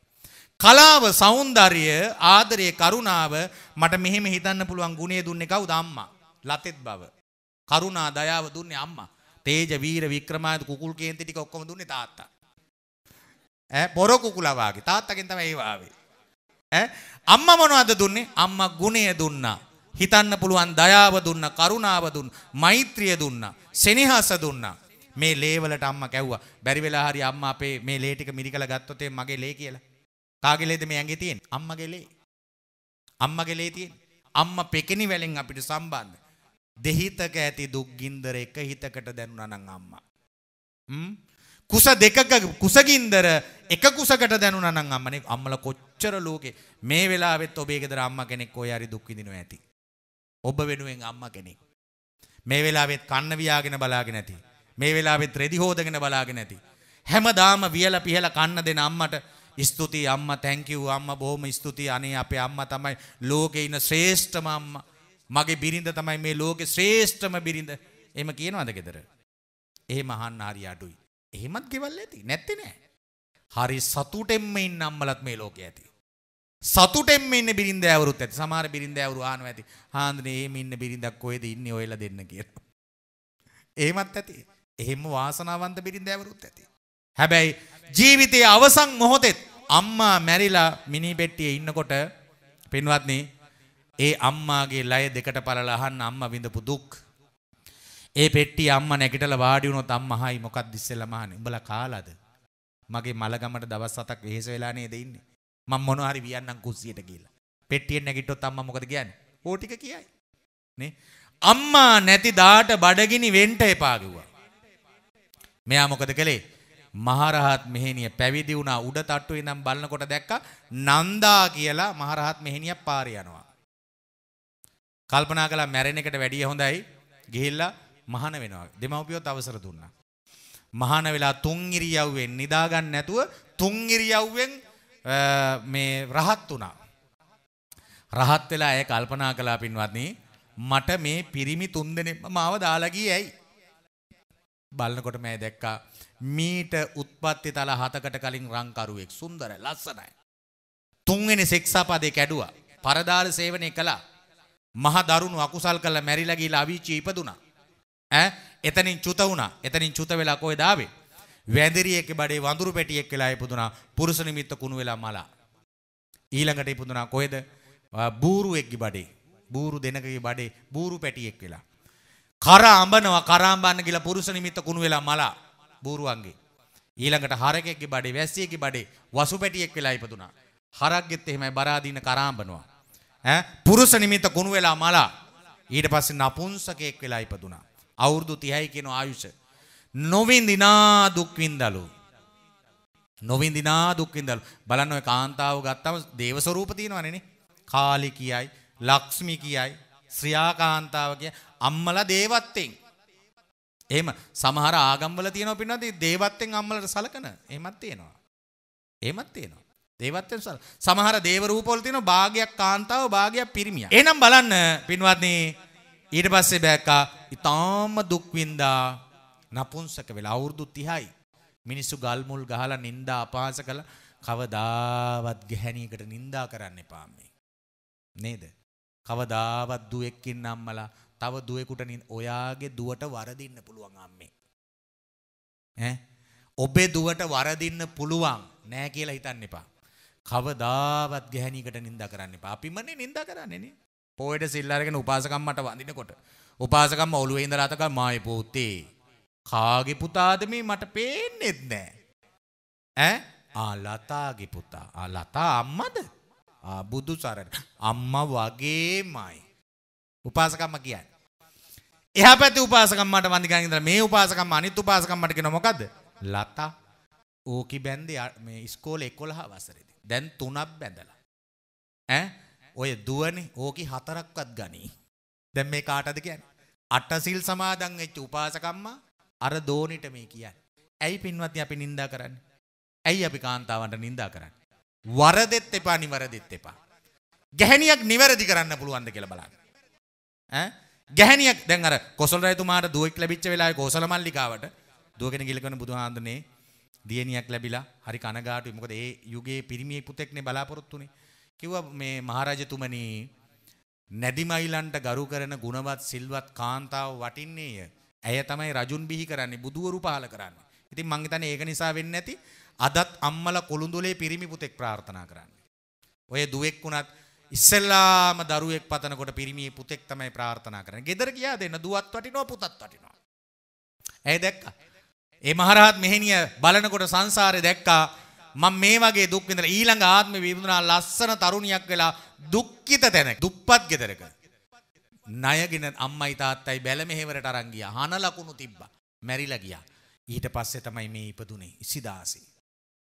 කලාව, సౌందර්ය, ආදරය, කරුණාව මට මෙහෙම හිතන්න පුළුවන් ගුණය දුන්නේ කවුද අම්මා? ලතෙත් බව. කරුණා, දයාව දුන්නේ අම්මා. තේජ, වීර, වික්‍රමාදිත්‍ය කුකුල් කේන්ති ටික ඔක්කොම දුන්නේ තාත්තා. ඈ පොර කුකුලා වාගේ තාත්තගෙන් තමයි ඒ වාවේ. ඈ අම්මා මොනවද දුන්නේ? අම්මා ගුණය දුන්නා. හිතන්න පුළුවන් දයාව දුන්න කරුණාව දුන්න මෛත්‍රිය දුන්න සෙනෙහස දුන්න මේ ලේවලට අම්මා කැව්වා බැරි වෙලා හරි අම්මා අපේ මේ ලේ ටික මිරිකලා ගත්තොත් මගේ ලේ කියලා කාගේ ලේද මේ ඇඟේ තියෙන්නේ අම්මගේ ලේ අම්මගේ ලේ තියෙන්නේ අම්මා පෙකෙනි වැලෙන් අපිට සම්බන්ධ දෙහිතක ඇති දුක් ගින්දර එක හිතකට දැනුණා නම් අම්මා හ්ම් කුස දෙකක කුසගින්දර එක කුසකට දැනුණා නම් අම්මනේ අම්මලා කොච්චර ලෝකේ මේ වෙලාවෙත් ඔබේ ගෙදර අම්මා කෙනෙක් ඔය හරි දුක් විඳිනවා ඇති ඔබ වෙනුවෙන් අම්මා කෙනෙක්. මේ වෙලාවෙත් කන්න වියාගෙන බලාගෙන ඇති. මේ වෙලාවෙත් රෙදි හොදගෙන බලාගෙන ඇති. හැමදාම වියලා පිහලා කන්න දෙන අම්මට ස්තුතියි අම්මා thank you අම්මා බොහොම ස්තුතියි අනේ අපේ අම්මා තමයි ලෝකේ ඉන්න ශ්‍රේෂ්ඨම අම්මා. මගේ බිරිඳ තමයි මේ ලෝකේ ශ්‍රේෂ්ඨම බිරිඳ. එහෙම කියනවද gedara? එහෙම අහන්න හරි අඩුයි. එහෙමත් ගෙවල් ඇති. නැත්තේ නෑ. හරි සතුටෙන්ම ඉන්න අම්මලත් මේ ලෝකේ ඇති. සතුටෙන්ම ඉන්න බිරින්දෑවරුත් ඇති. සමහර බිරින්දෑවරු ආනව ඇති. හාන්දනේ එහෙම ඉන්න බිරින්දක් කොහෙද ඉන්නේ ඔයලා දෙන්න කියලා. එහෙමත් ඇති. එහෙම වාසනාවන්ත බිරින්දෑවරුත් ඇති. හැබැයි ජීවිතයේ අවසන් මොහොතේ අම්මා මැරිලා මිනි පෙට්ටියේ ඉන්නකොට පින්වත්නි ඒ අම්මාගේ ලය දෙකට පළලා අහන්න අම්මා විඳපු දුක්. ඒ පෙට්ටිය අම්මා නැගිටලා වාඩි වුණොත් අම්මා හයි මොකක්ද ඉස්සෙල්ලාම අහන්නේ. උඹලා කාලාද? මගේ මලගමට දවස් 7ක් වෙහෙස වෙලා නේද ඉන්නේ? මම මොනවා හරි වියන්නම් කුස්සියට කියලා. පෙට්ටියෙන් නැගිට්ටොත් අම්මා මොකද කියන්නේ? ඕ ටික කියයි. නේ? අම්මා නැති දාට බඩගිනි වෙන්න එපා කිව්වා. මෙයා මොකද කළේ? මහරහත් මෙහෙණිය පැවිදි වුණා උඩ තට්ටුවේ නම් බලනකොට දැක්කා නන්දා කියලා මහරහත් මෙහෙණිය පාරේ යනවා. කල්පනා කළා මැරෙන එකට වැඩිය හොඳයි ගිහිල්ලා මහාන වෙනවා. දෙමව්පියොත් අවසර දුන්නා. මහාන වෙලා තුන් ඉරියව්වෙන් නිදා ගන්න නැතුව තුන් ඉරියව්වෙන් මේ රහත් වුණා. රහත් වෙලා ඇය කල්පනා කළා පින්වත්නි මට මේ පිරිමි තුන්දෙනෙක්ම මාව දාලා ගියේ ඇයි? බලනකොට මම දැක්කා මීට උත්පත්ති තල හතකට කලින් රංකරුවෙක් සුන්දර ලස්සනයි. තුන්වෙනි ශික්ෂාපදේ කැඩුවා. පරදාල සේවනය කළා. මහ දරුණු අකුසල් කළා මැරිලා ගිහලා අවීචී ඉපදුනා. ඈ එතනින් චුත වුණා. එතනින් චුත වෙලා කොහෙද ආවේ? වැදිරියක බඩේ වඳුරු පැටියෙක් වෙලා ඉපදුනා පුරුෂ නිමිත්ත කුණු වෙලා මලා. ඊළඟට ඉපදුනා කොහෙද? බූරුවෙක්ගේ බඩේ. බූරු දෙනකගේ බඩේ බූරු පැටියෙක් වෙලා. කර අඹනවා කර අඹන්න කියලා පුරුෂ නිමිත්ත කුණු වෙලා මලා බූරුවන්ගේ. ඊළඟට හරකෙක්ගේ බඩේ වැස්සියෙක්ගේ බඩේ වසු පැටියෙක් වෙලා ඉපදුනා. හරක්ගෙත් එහෙමයි බරාදීන කර අඹනවා. ඈ පුරුෂ නිමිත්ත කුණු වෙලා මලා. ඊට පස්සේ නපුංසකයෙක් වෙලා ඉපදුනා. අවුරුදු 30යි කියන ආයුෂ නොවිඳිනා දුක් විඳලු. නොවිඳිනා දුක් විඳලු. බලන්න ඔය කාන්තාව ගත්තම දේව ස්වරූප තියෙනවනේ නේ. කාලි කියයි, ලක්ෂ්මි කියයි, ශ්‍රියා කාන්තාව කිය අම්මලා දේවත්වෙන්. එහෙම සමහර ආගම්වල තියෙනවා පින්නදී දේවත්වෙන් අම්මලට සලකන. එහෙමත් තියෙනවා. එහෙමත් තියෙනවා. දේවත්වයෙන් සල. සමහර දේව රූපවල තියෙන භාගයක් කාන්තාව භාගයක් පිරිමියා. එහෙනම් බලන්න පින්වත්නි ඊට පස්සේ බෑකා ඊටාම දුක් විඳා නපුංසක වෙලා අවුරුදු 30යි මිනිස්සු ගල් මුල් ගහලා නිନ୍ଦා අපහාස කළා කවදාවත් ගැහණියකට නිନ୍ଦා කරන්න එපා මේ නේද කවදාවත් දුවෙක්කින් අම්මලා තව දුවෙකුට ඔයාගේ දුවට වරදින්න පුළුවන් අම්මේ ඈ ඔබේ දුවට වරදින්න පුළුවන් නෑ කියලා හිතන්න එපා කවදාවත් ගැහණියකට නිନ୍ଦා කරන්න එපා අපිමනේ නිନ୍ଦා කරන්නේ නේ පොයට සිල් අරගෙන උපාසකම්මට වඳිනකොට උපාසකම්ම ඔළුවේ ඉඳලා අතක මායි පොත්තේ කාගේ පුතාද මේ මට පේන්නේත් නෑ. ඈ? ආ ලතාගේ පුතා. ආ ලතා අම්මද? ආ බුදු සරණ. අම්මා වගේමයි. උපාසකම්ම කියන්නේ. එහා පැත්තේ උපාසකම්මට වන්දිකන් ඉඳලා මේ උපාසකම්ම අනිත් උපාසකම්මට කියන මොකද්ද? ලතා. ඕකි බැන්දේ මේ ඉස්කෝලේ 11 වසරේදී. දැන් තුනක් බැඳලා. ඈ? ඔය දුවනේ ඕකි හතරක්වත් ගනී. දැන් මේ කාටද කියන්නේ? අටසිල් සමාදන් වෙච්ච උපාසකම්මා අර දෝනිට මේ කියන්. ඇයි පින්වත්නි අපි නින්දා කරන්නේ? ඇයි අපි කාන්තාවන්ට නින්දා කරන්නේ? වරදෙත් එපා නිවරදෙත් එපා. ගැහණියක් නිවැරදි කරන්න පුළුවන්ද කියලා බලන්න. ඈ ගැහණියක් දැන් අර කොසල් රජතුමාට දුවෙක් ලැබිච්ච වෙලාවේ කොසල මල්ලිකාවට දුවගෙන ගිලගෙන බුදුහාඳුනේ දියණියක් ලැබිලා හරි කනගාටුයි. මොකද ඒ යුගයේ පිරිමියෙක් පුතෙක්නේ බලාපොරොත්තුනේ. කිව්වා මේ මහරජතුමනි නැදිමයිලන්ට ගරු කරන ගුණවත් සිල්වත් කාන්තාව වටින්නේය. ඇය තමයි රජුන් බිහි කරන්නේ බුදුවරු පහල කරන්නේ. ඉතින් මං හිතන්නේ ඒක නිසා වෙන්නේ නැති අදත් අම්මලා කොළුඳුලේ පිරිමි පුතෙක් ප්‍රාර්ථනා කරන්නේ. ඔය දුවෙක් වුණත් ඉස්සෙල්ලාම දරුවෙක් පතනකොට පිරිමි පුතෙක් තමයි ප්‍රාර්ථනා කරන්නේ. ගෙදර ගියා දෙන්න දුවත් වටිනවා පුතත් වටිනවා. ඇයි දැක්කා? ඒ මහරහත් මෙහෙණිය බලනකොට සංසාරේ දැක්කා මම මේ වගේ දුක් විඳලා ඊළඟ ආත්මෙ විඳුනා ලස්සන තරුණියක් වෙලා දුක්ඛිත තැනක දුප්පත් ගෙදරක ණයගෙන අම්මයි තාත්තයි බැල මෙහෙවරට අරන් ගියා. හන ලකුණු තිබ්බා. මැරිලා ගියා. ඊට පස්සේ තමයි මේ ඉපදුනේ ඉසිදාසි.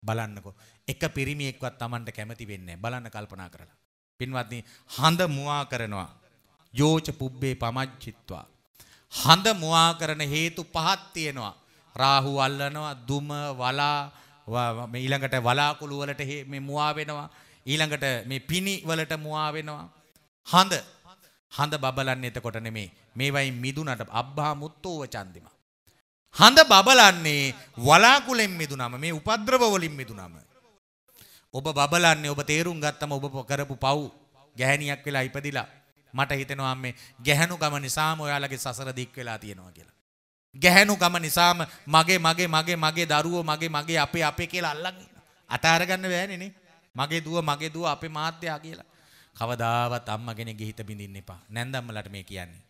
බලන්නකෝ. එක පිරිමියෙක්වත් Tamanට කැමති වෙන්නේ බලන්න කල්පනා කරලා. පින්වත්නි, හඳ මුවා කරනවා. යෝච පුබ්බේ පමජ්ජිත්වා. හඳ මුවා කරන හේතු පහක් තියෙනවා. රාහු අල්ලනවා, දුම, වලා මේ ඊළඟට වලාකුළු වලට මේ මුවා වෙනවා. ඊළඟට මේ පිණි වලට මුවා වෙනවා. හඳ හඳ බබලන්නේ එතකොට නෙමේ. මේවයින් මිදුනට අබ්බා මුත්තෝව චන්දිම. හඳ බබලන්නේ වලාකුලෙන් මිදුනම මේ උපද්‍රව වලින් මිදුනම. ඔබ බබලන්නේ ඔබ තේරුම් ගත්තම ඔබ කරපු පව් ගැහැණියක් වෙලා ඉපදිලා මට හිතෙනවා මේ ගැහැණු ගම නිසාම ඔයාලගේ සසර දික් වෙලා තියෙනවා කියලා. ගැහැණු ගම නිසාම මගේ මගේ මගේ මගේ දරුවෝ මගේ මගේ අපේ අපේ කියලා අල්ලන් අතාරගන්න බෑනේ නේ. මගේ දුව මගේ දුව අපේ මාත්‍යා කියලා. කවදාවත් අම්ම කෙනෙක්ගේ හිත බිඳින්න එපා. නැන්දම්මලට මේ කියන්නේ.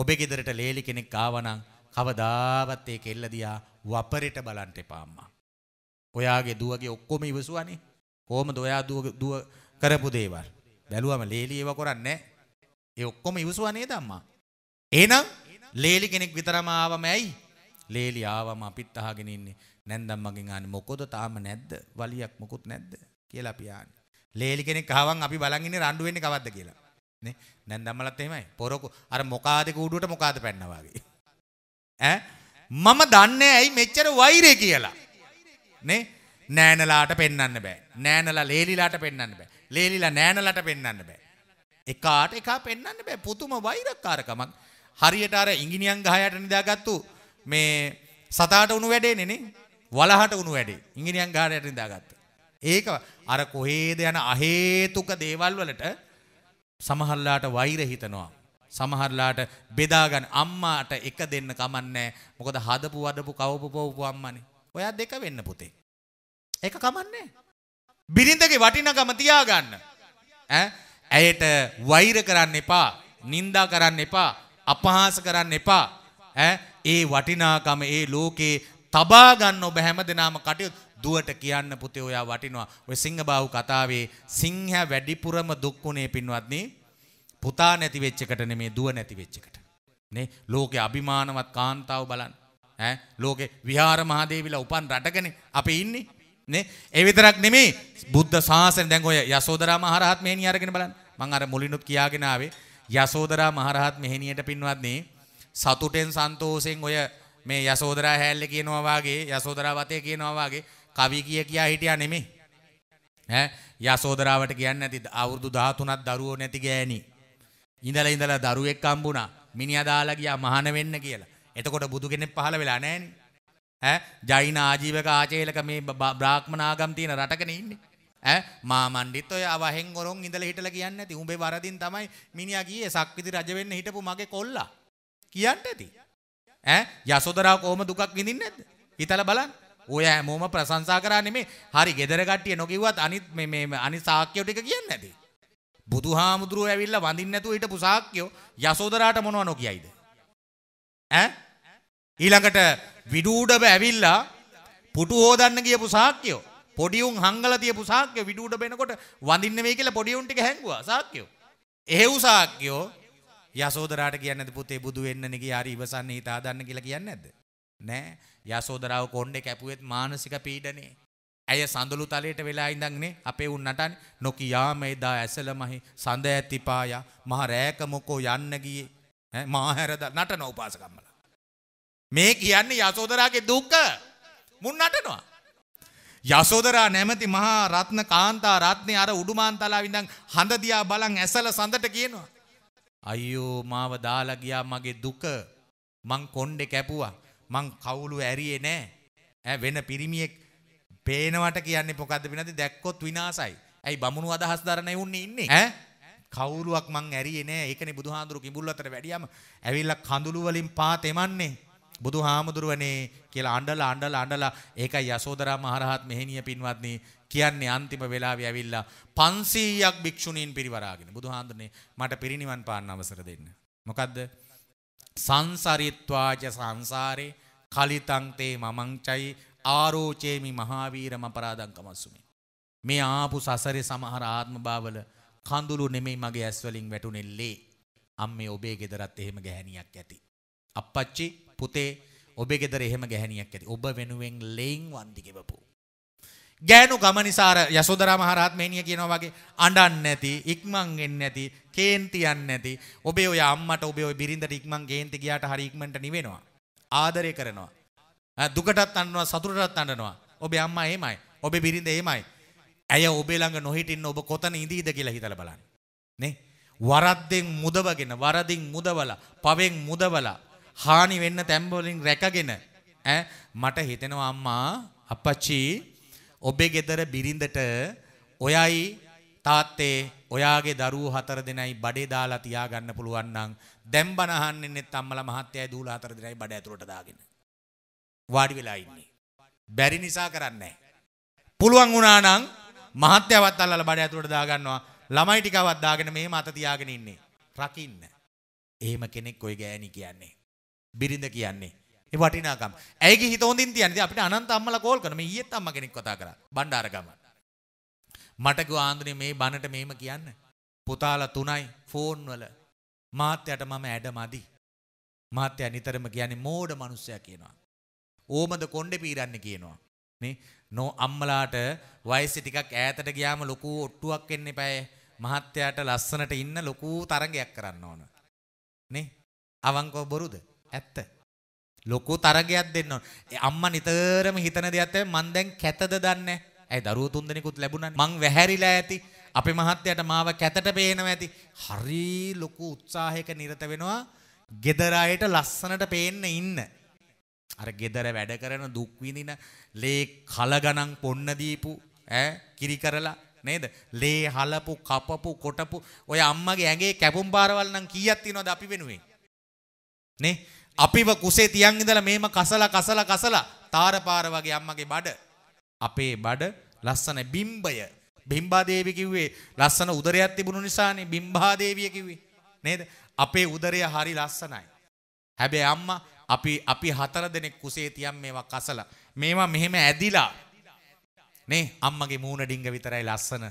ඔබේ ගෙදරට ලේලි කෙනෙක් ආවනම් කවදාවත් ඒ කෙල්ල දිහා වපරෙට බලන්න එපා අම්මා. ඔයාගේ දුවගේ ඔක්කොම ඉවසුවනේ. කොහමද ඔයා දුව දුව කරපු දේවල්? බැලුවම ලේලි ඒව කරන්නේ ඒ ඔක්කොම ඉවසුවා නේද අම්මා? එහෙනම් ලේලි කෙනෙක් විතරම ආවම ඇයි? ලේලි ආවම අපිත් අහගෙන ඉන්නේ. නැන්දම්මගෙන් ආන්නේ මොකද තාම නැද්ද? වලියක් මොකුත් නැද්ද කියලා අපි ආන්නේ. ලේලි කෙනෙක් ආවන් අපි බලන් ඉන්නේ රණ්ඩු වෙන්නේ කවද්ද කියලා. නේ? දැන් ධම්මලත් එහෙමයි. පොරක අර මොකාද කූඩුවට මොකාද පැන්නා වගේ. ඈ මම දන්නේ ඇයි මෙච්චර වෛරය කියලා. නේ? නෑනලාට පෙන්වන්න බෑ. නෑනලා ලේලිලාට පෙන්වන්න බෑ. ලේලිලා නෑනලාට පෙන්වන්න බෑ. එකාට එකා පෙන්වන්න බෑ. පුතුම වෛරකාරකමක්. හරියට අර ඉංගිනියන් ගහ යට නිදාගත්තු මේ සතාට උණු වැඩේනේ නේ. වලහට උණු වැඩේ. ඉංගිනියන් ගහ යට නිදාගත්තු. ඒක අර කොහේද යන අහේතුක දේවල් වලට සමහරලාට වෛර හිතනවා. සමහරලාට බෙදා ගන්න අම්මාට එක දෙන්න කමන්නේ මොකද හදපු වදපු කවපු පොවපු අම්මානේ. ඔයා දෙක වෙන්න පුතේ. ඒක කමන්නේ. බිරිඳගේ වටිනකම තියාගන්න. ඈ ඇයට වෛර කරන්න එපා. නින්දා කරන්න එපා. අපහාස කරන්න එපා. ඈ ඒ වටිනාකම ඒ ලෝකේ තබා ගන්න ඔබ හැමදෙනාම කටයුතු දුවට කියන්න පුතේ ඔයා වටිනවා. ඔය සිංහබාහු කතාවේ සිංහයා වැඩිපුරම දුක් වුණේ පින්වත්නි පුතා නැති වෙච්ච එකට නෙමේ දුව නැති වෙච්ච එකට. නේ ලෝකේ අභිමානවත් කාන්තාව බලන්න. ඈ ලෝකේ විහාර මහදේවිලා උපන් රටකනේ අපි ඉන්නේ. නේ ඒ විතරක් නෙමේ බුද්ධ ශාසනය දැන් ඔය යසෝදරා මහරහත් මෙහෙණිය අරගෙන බලන්න. මං අර මුලිනුත් කියාගෙන ආවේ යසෝදරා මහරහත් මෙහෙණියට පින්වත්නි සතුටෙන් සන්තෝෂෙන් ඔය මේ යසෝදරා හැල්ලේ කියනවා වාගේ යසෝදරා වතේ කියනවා වාගේ කවි කිය කියා හිටියා නෙමේ. ඈ යසෝදරාවට කියන්නේ නැති අවුරුදු 13ක් දරුවෝ නැති ගෑණි. ඉඳලා ඉඳලා දරුවෙක් හම්බුණා. මිනිහා දාලා ගියා මහාන වෙන්න කියලා. එතකොට බුදු කෙනෙක් පහළ වෙලා නැහනේ. ඈ ජෛන ආජීවක ආචේලක මේ බ්‍රාහ්මණ ආගම් තියෙන රටකනේ ඉන්නේ. ඈ මා මණ්ඩිත් ඔය අවහෙන් ගොරොන් ඉඳලා හිටලා කියන්නේ නැති. උඹේ වරදින් තමයි මිනිහා ගියේ සක්විති රජ වෙන්න හිටපු මගේ කොල්ලා. කියන්න ඇති. ඈ යසෝදරාව කොහොම දුකක් විඳින්නේ නැද්ද? හිතලා බලන්න. ඔය හැමෝම ප්‍රශංසා කරන්නේ මේ හරි gedara කට්ටිය නොකිව්වත් අනිත් මේ මේ අනිත් සාක්කයෝ ටික කියන්නේ නැති. බුදුහාමුදුරුවෝ ඇවිල්ලා වඳින්න නැතුව හිටපු සාක්කයෝ යසෝදරාට මොනව නොකියයිද? ඈ? ඊළඟට විඩූඩබ ඇවිල්ලා පුටු හොදන්න ගියපු සාක්කයෝ පොඩි උන් හංගලා තියපු සාක්කයෝ විඩූඩබ එනකොට වඳින්න වෙයි කියලා පොඩි උන් ටික හැංගුවා සාක්කයෝ. එහෙව් සාක්කයෝ යසෝදරාට කියන්නේ නැති පුතේ බුදු වෙන්න නේ කියලා හරි ඉවසන්න හිත හදන්න කියලා කියන්නේ නැද්ද? නෑ. යසෝදරාව කොණ්ඩේ කැපුවෙත් මානසික පීඩනේ. ඇය සඳලු තලයට වෙලා ඉඳන්නේ අපේ උන්නටන් නොකියාම එදා ඇසලමහි සඳ ඇතිපායා මහ රෑක මොකෝ යන්න ගියේ ඈ මාහැරද නටන උපාසකම්මල මේ කියන්නේ යසෝදරාගේ දුක මුන් නටනවා යසෝදරා නැමැති මහා රත්න කාන්තා රත්නේ අර උඩුමාන් තලාව ඉඳන් හඳ දියා බලන් ඇසල සඳට කියනවා අයියෝ මාව දාලා ගියා මගේ දුක මං කොණ්ඩේ කැපුවා මං කවුළු ඇරියේ නෑ. ඈ වෙන පිරිමියෙක් පේනවට කියන්නේ මොකද්ද පිනද දැක්කොත් විනාසයි. ඇයි බමුණු අදහස් දරන යුන්නේ ඉන්නේ? ඈ කවුරුවක් මං ඇරියේ නෑ. ඒකනේ බුදුහාඳුරු කිඹුල් අතර වැඩියම ඇවිල්ලා කඳුළු වලින් පාත එමන්නේ. බුදු හාමුදුරුවනේ කියලා අඬලා අඬලා අඬලා ඒකයි යසෝදරා මහරහත් මෙහෙණිය පින්වත්නි කියන්නේ අන්තිම වෙලාවේ ඇවිල්ලා 500ක් භික්ෂුණීන් පිරිවරාගෙන බුදුහාඳුනේ මට පිරිණිවන් පාන්න අවසර දෙන්න. මොකද්ද? සංසාරීත්වාච සංසාරේ කලිතංතේ මමංචයි ආරෝචේමි මහාවීරම පරාදංකමස්සුමි. මේ ආපු සසරේ සමහර ආත්මභාවල කඳුළු නෙමෙයි මගේ ඇස්වලින් වැටුනෙල්ලේ. අම්මේ ඔබේ ගෙදරත් එහෙම ගැහැණියක් ඇති. අප්පච්චි පුතේ ඔබේ ගෙදර එහෙම ගැහැණියක් ඇති. ඔබ වෙනුවෙන් ලේන් වන්දි ගෙවපු. ගෑනු ගම නිසා අර යසෝදරා මහරහත් මෙහෙණිය කියනවා වගේ අඬන්නේ නැති, ඉක්මන් වෙන්නේ නැති, කේන්ති යන්නේ නැති. ඔබේ ඔය අම්මට ඔබේ ඔය බිරිඳට ඉක්මන් කේන්ති ගියාට හරි ඉක්මනට නිවෙනවා. ආදරය කරනවා. දුකටත් අඬනවා සතුටටත් අඬනවා. ඔබේ අම්මා එහෙමයි. ඔබේ බිරිඳ එහෙමයි. ඇය ඔබේ ළඟ නොහිටින්න ඔබ කොතන ඉඳීද කියලා හිතලා බලන්න. නේ? වරද්දෙන් මුදවගෙන, වරදින් මුදවලා, පවෙන් මුදවලා, හානි වෙන්න තැම්බවලින් රැකගෙන ඈ මට හිතෙනවා අම්මා අපච්චි ඔබේ ගෙදර බිරිඳට ඔයයි තාත්තේ ඔයාගේ දරුවෝ හතර දෙනයි බඩේ දාලා තියාගන්න පුළුවන් නම් දැන් බණ අහන්නේ නැත් අම්මලා මහත්තයයි දූලා හතර දිනයි බඩ ඇතුලට දාගෙන. වාඩි වෙලා ඉන්නේ. බැරි නිසා කරන්නේ පුළුවන් වුණා නම් මහත්යවත් අල්ලලා බඩ ඇතුලට දා ගන්නවා. ළමයි ටිකවත් දාගෙන මෙහෙම අත තියාගෙන ඉන්නේ. රකින්න. එහෙම කෙනෙක් ඔය ගෑණි කියන්නේ. බිරිඳ කියන්නේ. ඒ වටිනාකම්. ඇයිගේ හිත හොඳින් තියන්නේ. ඉතින් අපිට අනන්ත අම්මලා කෝල් කරන මේ ඊයේත් අම්මා කෙනෙක් කතා කරා. බණ්ඩාරගම. මට කිව්වා ආන්දනේ මේ බණට මෙහෙම කියන්න. පුතාලා තුනයි ෆෝන් වල මාත්‍යයට මම ඇඩ මදි. මාත්‍යය නිතරම කියන්නේ මෝඩ මිනිස්සයා කියනවා. ඕමද කොණ්ඩේ පීරන්නේ කියනවා. නේ? නෝ අම්මලාට වයස ටිකක් ඈතට ගියාම ලොකු ඔට්ටුවක් එන්න එපායි. මහත්යාට ලස්සනට ඉන්න ලොකු තරගයක් කරන්න ඕන. නේ? අවංකව බොරුද? ඇත්ත. ලොකු තරගයක් දෙන්න ඕන. අම්මා නිතරම හිතන දෙයක් තමයි මං දැන් කැතද දන්නේ. ඇයි දරුවෝ තුන්දෙනෙකුත් ලැබුණානේ. මං වැහැරිලා ඇති. අපේ මහත්තයට මාව කැතට පේනවා ඇති. හරි ලොකු උත්සාහයක නිරත වෙනවා. ගෙදර අයට ලස්සනට පේන්න ඉන්න. අර ගෙදර වැඩ කරන දුක් විඳින ලේ කල ගණන් පොන්න දීපු ඈ කිරි කරලා නේද? ලේ හලපු, කපපු, කොටපු ඔය අම්මගේ ඇඟේ කැපුම් බාරවල් නම් කීයක් තියනවද අපි වෙනුවෙන්? නේ? අපිව කුසේ තියන් ඉඳලා මේම කසලා කසලා කසලා තාරපාර වගේ අම්මගේ බඩ අපේ බඩ ලස්සන බිම්බය බිම්බාදේවි කිව්වේ ලස්සන උදරයක් තිබුණු නිසානේ බිම්බාදේවිය කිව්වේ. නේද? අපේ උදරය හරි ලස්සනයි. හැබැයි අම්මා අපි අපි හතර දෙනෙක් කුසේ තියන් මේවා කසලා මේවා මෙහෙම ඇදිලා නේ අම්මගේ මූණ ඩිංග විතරයි ලස්සන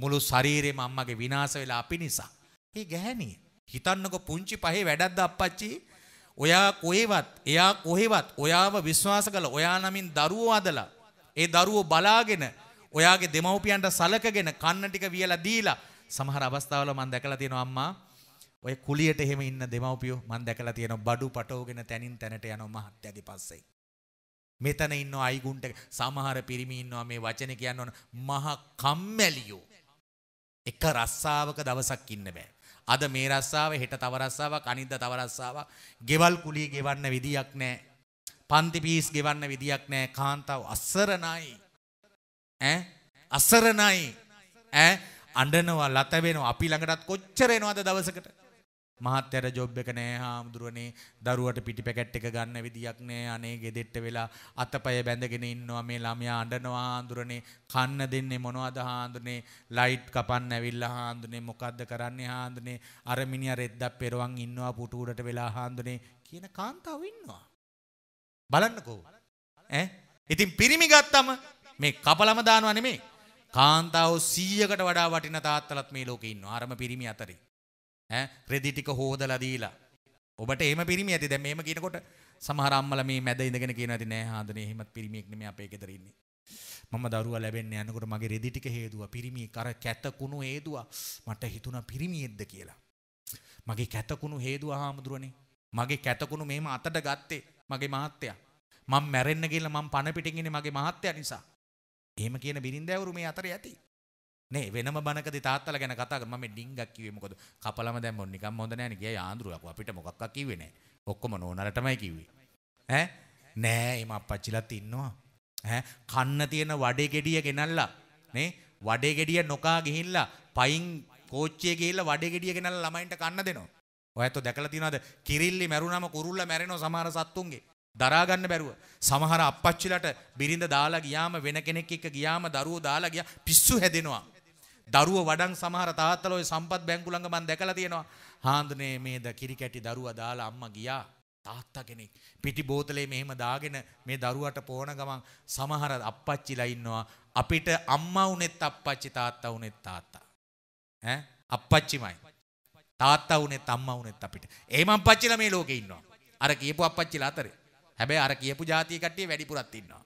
මුළු ශරීරෙම අම්මගේ විනාශ වෙලා අපි නිසා ඒ ගැහණිය හිතන්නකො පුංචි පහේ වැඩක්ද අප්පච්චි ඔයා කොහෙවත් එයා කොහෙවත් ඔයාව විශ්වාස කළ ඔයා නමින් දරුවෝ අදලා ඒ දරුවෝ බලාගෙන ඔයාගේ දෙමව්පියන්ට සලකගෙන කන්න ටික වියලා දීලා සමහර අවස්ථාවල මම දැකලා තියෙනවා අම්මා ඔය කුලියට එහෙම ඉන්න දෙමව්පියෝ මම දැකලා තියෙනවා බඩු පටවගෙන තනින් තැනට යනවා මහත්යගේ පස්සේ. මෙතන ඉන්න අයිගුන්ට සමහර පිරිමි ඉන්නවා මේ වචනේ කියන්න ඕන මහා කම්මැලියෝ. එක රස්සාවක දවසක් ඉන්න බෑ. අද මේ රස්සාව හෙට තව රස්සාවක් අනිද්දා තව රස්සාවක්. ගෙවල් කුලිය ගෙවන්න විදියක් නෑ. පන්ති පීස් ගෙවන්න විදියක් නෑ. කාන්තාව අසරණයි. ඈ අසරණයි ඈ අඬනවා ලත වෙනවා අපි ළඟටත් කොච්චර එනවද දවසකට මහත්තයට ජොබ් එක නෑ හාමුදුරුවනේ දරුවට පිටි පැකට් එක ගන්න විදියක් නෑ අනේ ගෙදෙට්ට වෙලා අතපය බැඳගෙන ඉන්නවා මේ ළමයා අඬනවා හාමුදුරනේ කන්න දෙන්නේ මොනවද හාමුදුරනේ ලයිට් කපන්න ඇවිල්ලා හාමුදුරනේ මොකද්ද කරන්නේ හාමුදුරනේ අර මිනිහා රෙද්දක් පෙරවන් ඉන්නවා පුටු උඩට වෙලා හාමුදුරනේ කියන කාන්තාව ඉන්නවා බලන්නකෝ ඈ ඉතින් පිරිමි ගත්තම මේ කපලම දානවා නෙමේ. කාන්තාව 100කට වඩා වටින තාත්තලත් මේ ලෝකේ ඉන්නවා. අරම පිරිමි අතරේ. ඈ රෙදි ටික හොදලා දීලා. ඔබට එහෙම පිරිමි ඇති. දැන් මේම කියනකොට සමහර අම්මලා මේ මැද ඉඳගෙන කියනවා ඇති නෑ ආදනේ එහෙමත් පිරිමියෙක් නෙමෙයි අපේ ගෙදර ඉන්නේ. මම දරුවා ලැබෙන්න යනකොට මගේ රෙදි ටික හේදුවා පිරිමි කර කැතකුණු හේදුවා මට හිතුණා පිරිමියෙක්ද කියලා මගේ කැතකුණු හේදුවා හාමුදුරනේ මගේ කැතකුණු මෙහෙම අතට ගත්තේ මගේ මහත්තයා මම මැරෙන්න ගිහලා මම පණ පිටින් ඉන්නේ මගේ මහත්තයා නිසා එහෙම කියන බිරින්දෑවරු මේ අතරේ ඇති. නේ වෙනම බණකදී තාත්තලා ගැන කතා කරා මම ඩිංගක් කිව්වේ මොකද? කපලම දැම්මොත් නිකම්ම හොඳ නැහැ නේ ගියා ආන්දරුවක්. අපිට මොකක්වත් කිව්වේ නැහැ. ඔක්කොම නෝනලටමයි කිව්වේ. ඈ නෑ එම අපච්චිලත් ඉන්නවා. ඈ කන්න තියෙන වඩේ ගෙඩිය ගෙනල්ලා නේ වඩේ ගෙඩිය නොකා ගිහිල්ලා පයින් කෝච්චියේ ගිහිල්ලා වඩේ ගෙඩිය ගෙනල්ලා ළමයින්ට කන්න දෙනවා. ඔයත් දැකලා තියෙනවද? කිරිල්ලි මැරුණාම කුරුල්ලා මැරෙනවා සමහර සත්තුන්ගේ. දරාගන්න බැරුව. සමහර අපච්චිලට බිරිඳ දාලා ගියාම වෙන කෙනෙක් එක්ක ගියාම දරුවෝ දාලා ගියා පිස්සු හැදෙනවා. දරුවෝ වඩන් සමහර තාත්තලා ওই සම්පත් බැංකු ළඟ මම දැකලා තියෙනවා. හාන්දනේ මේද කිරි කැටි දරුවා දාලා අම්මා ගියා. තාත්තා කෙනෙක් පිටි බෝතලේ මෙහෙම දාගෙන මේ දරුවාට පෝන ගමන් සමහර අපච්චිලා ඉන්නවා. අපිට අම්මා උනේත් අපච්චි තාත්තා උනේත් තාත්තා. ඈ අපච්චිමයි. තාත්තා උනේත් අම්මා උනේත් අපිට. එහෙම අපච්චිලා මේ ලෝකේ ඉන්නවා. අර කියපු අපච්චිලා අතරේ හැබැයි අර කියපු જાතිය කට්ටිය වැඩිපුරක් ඉන්නවා.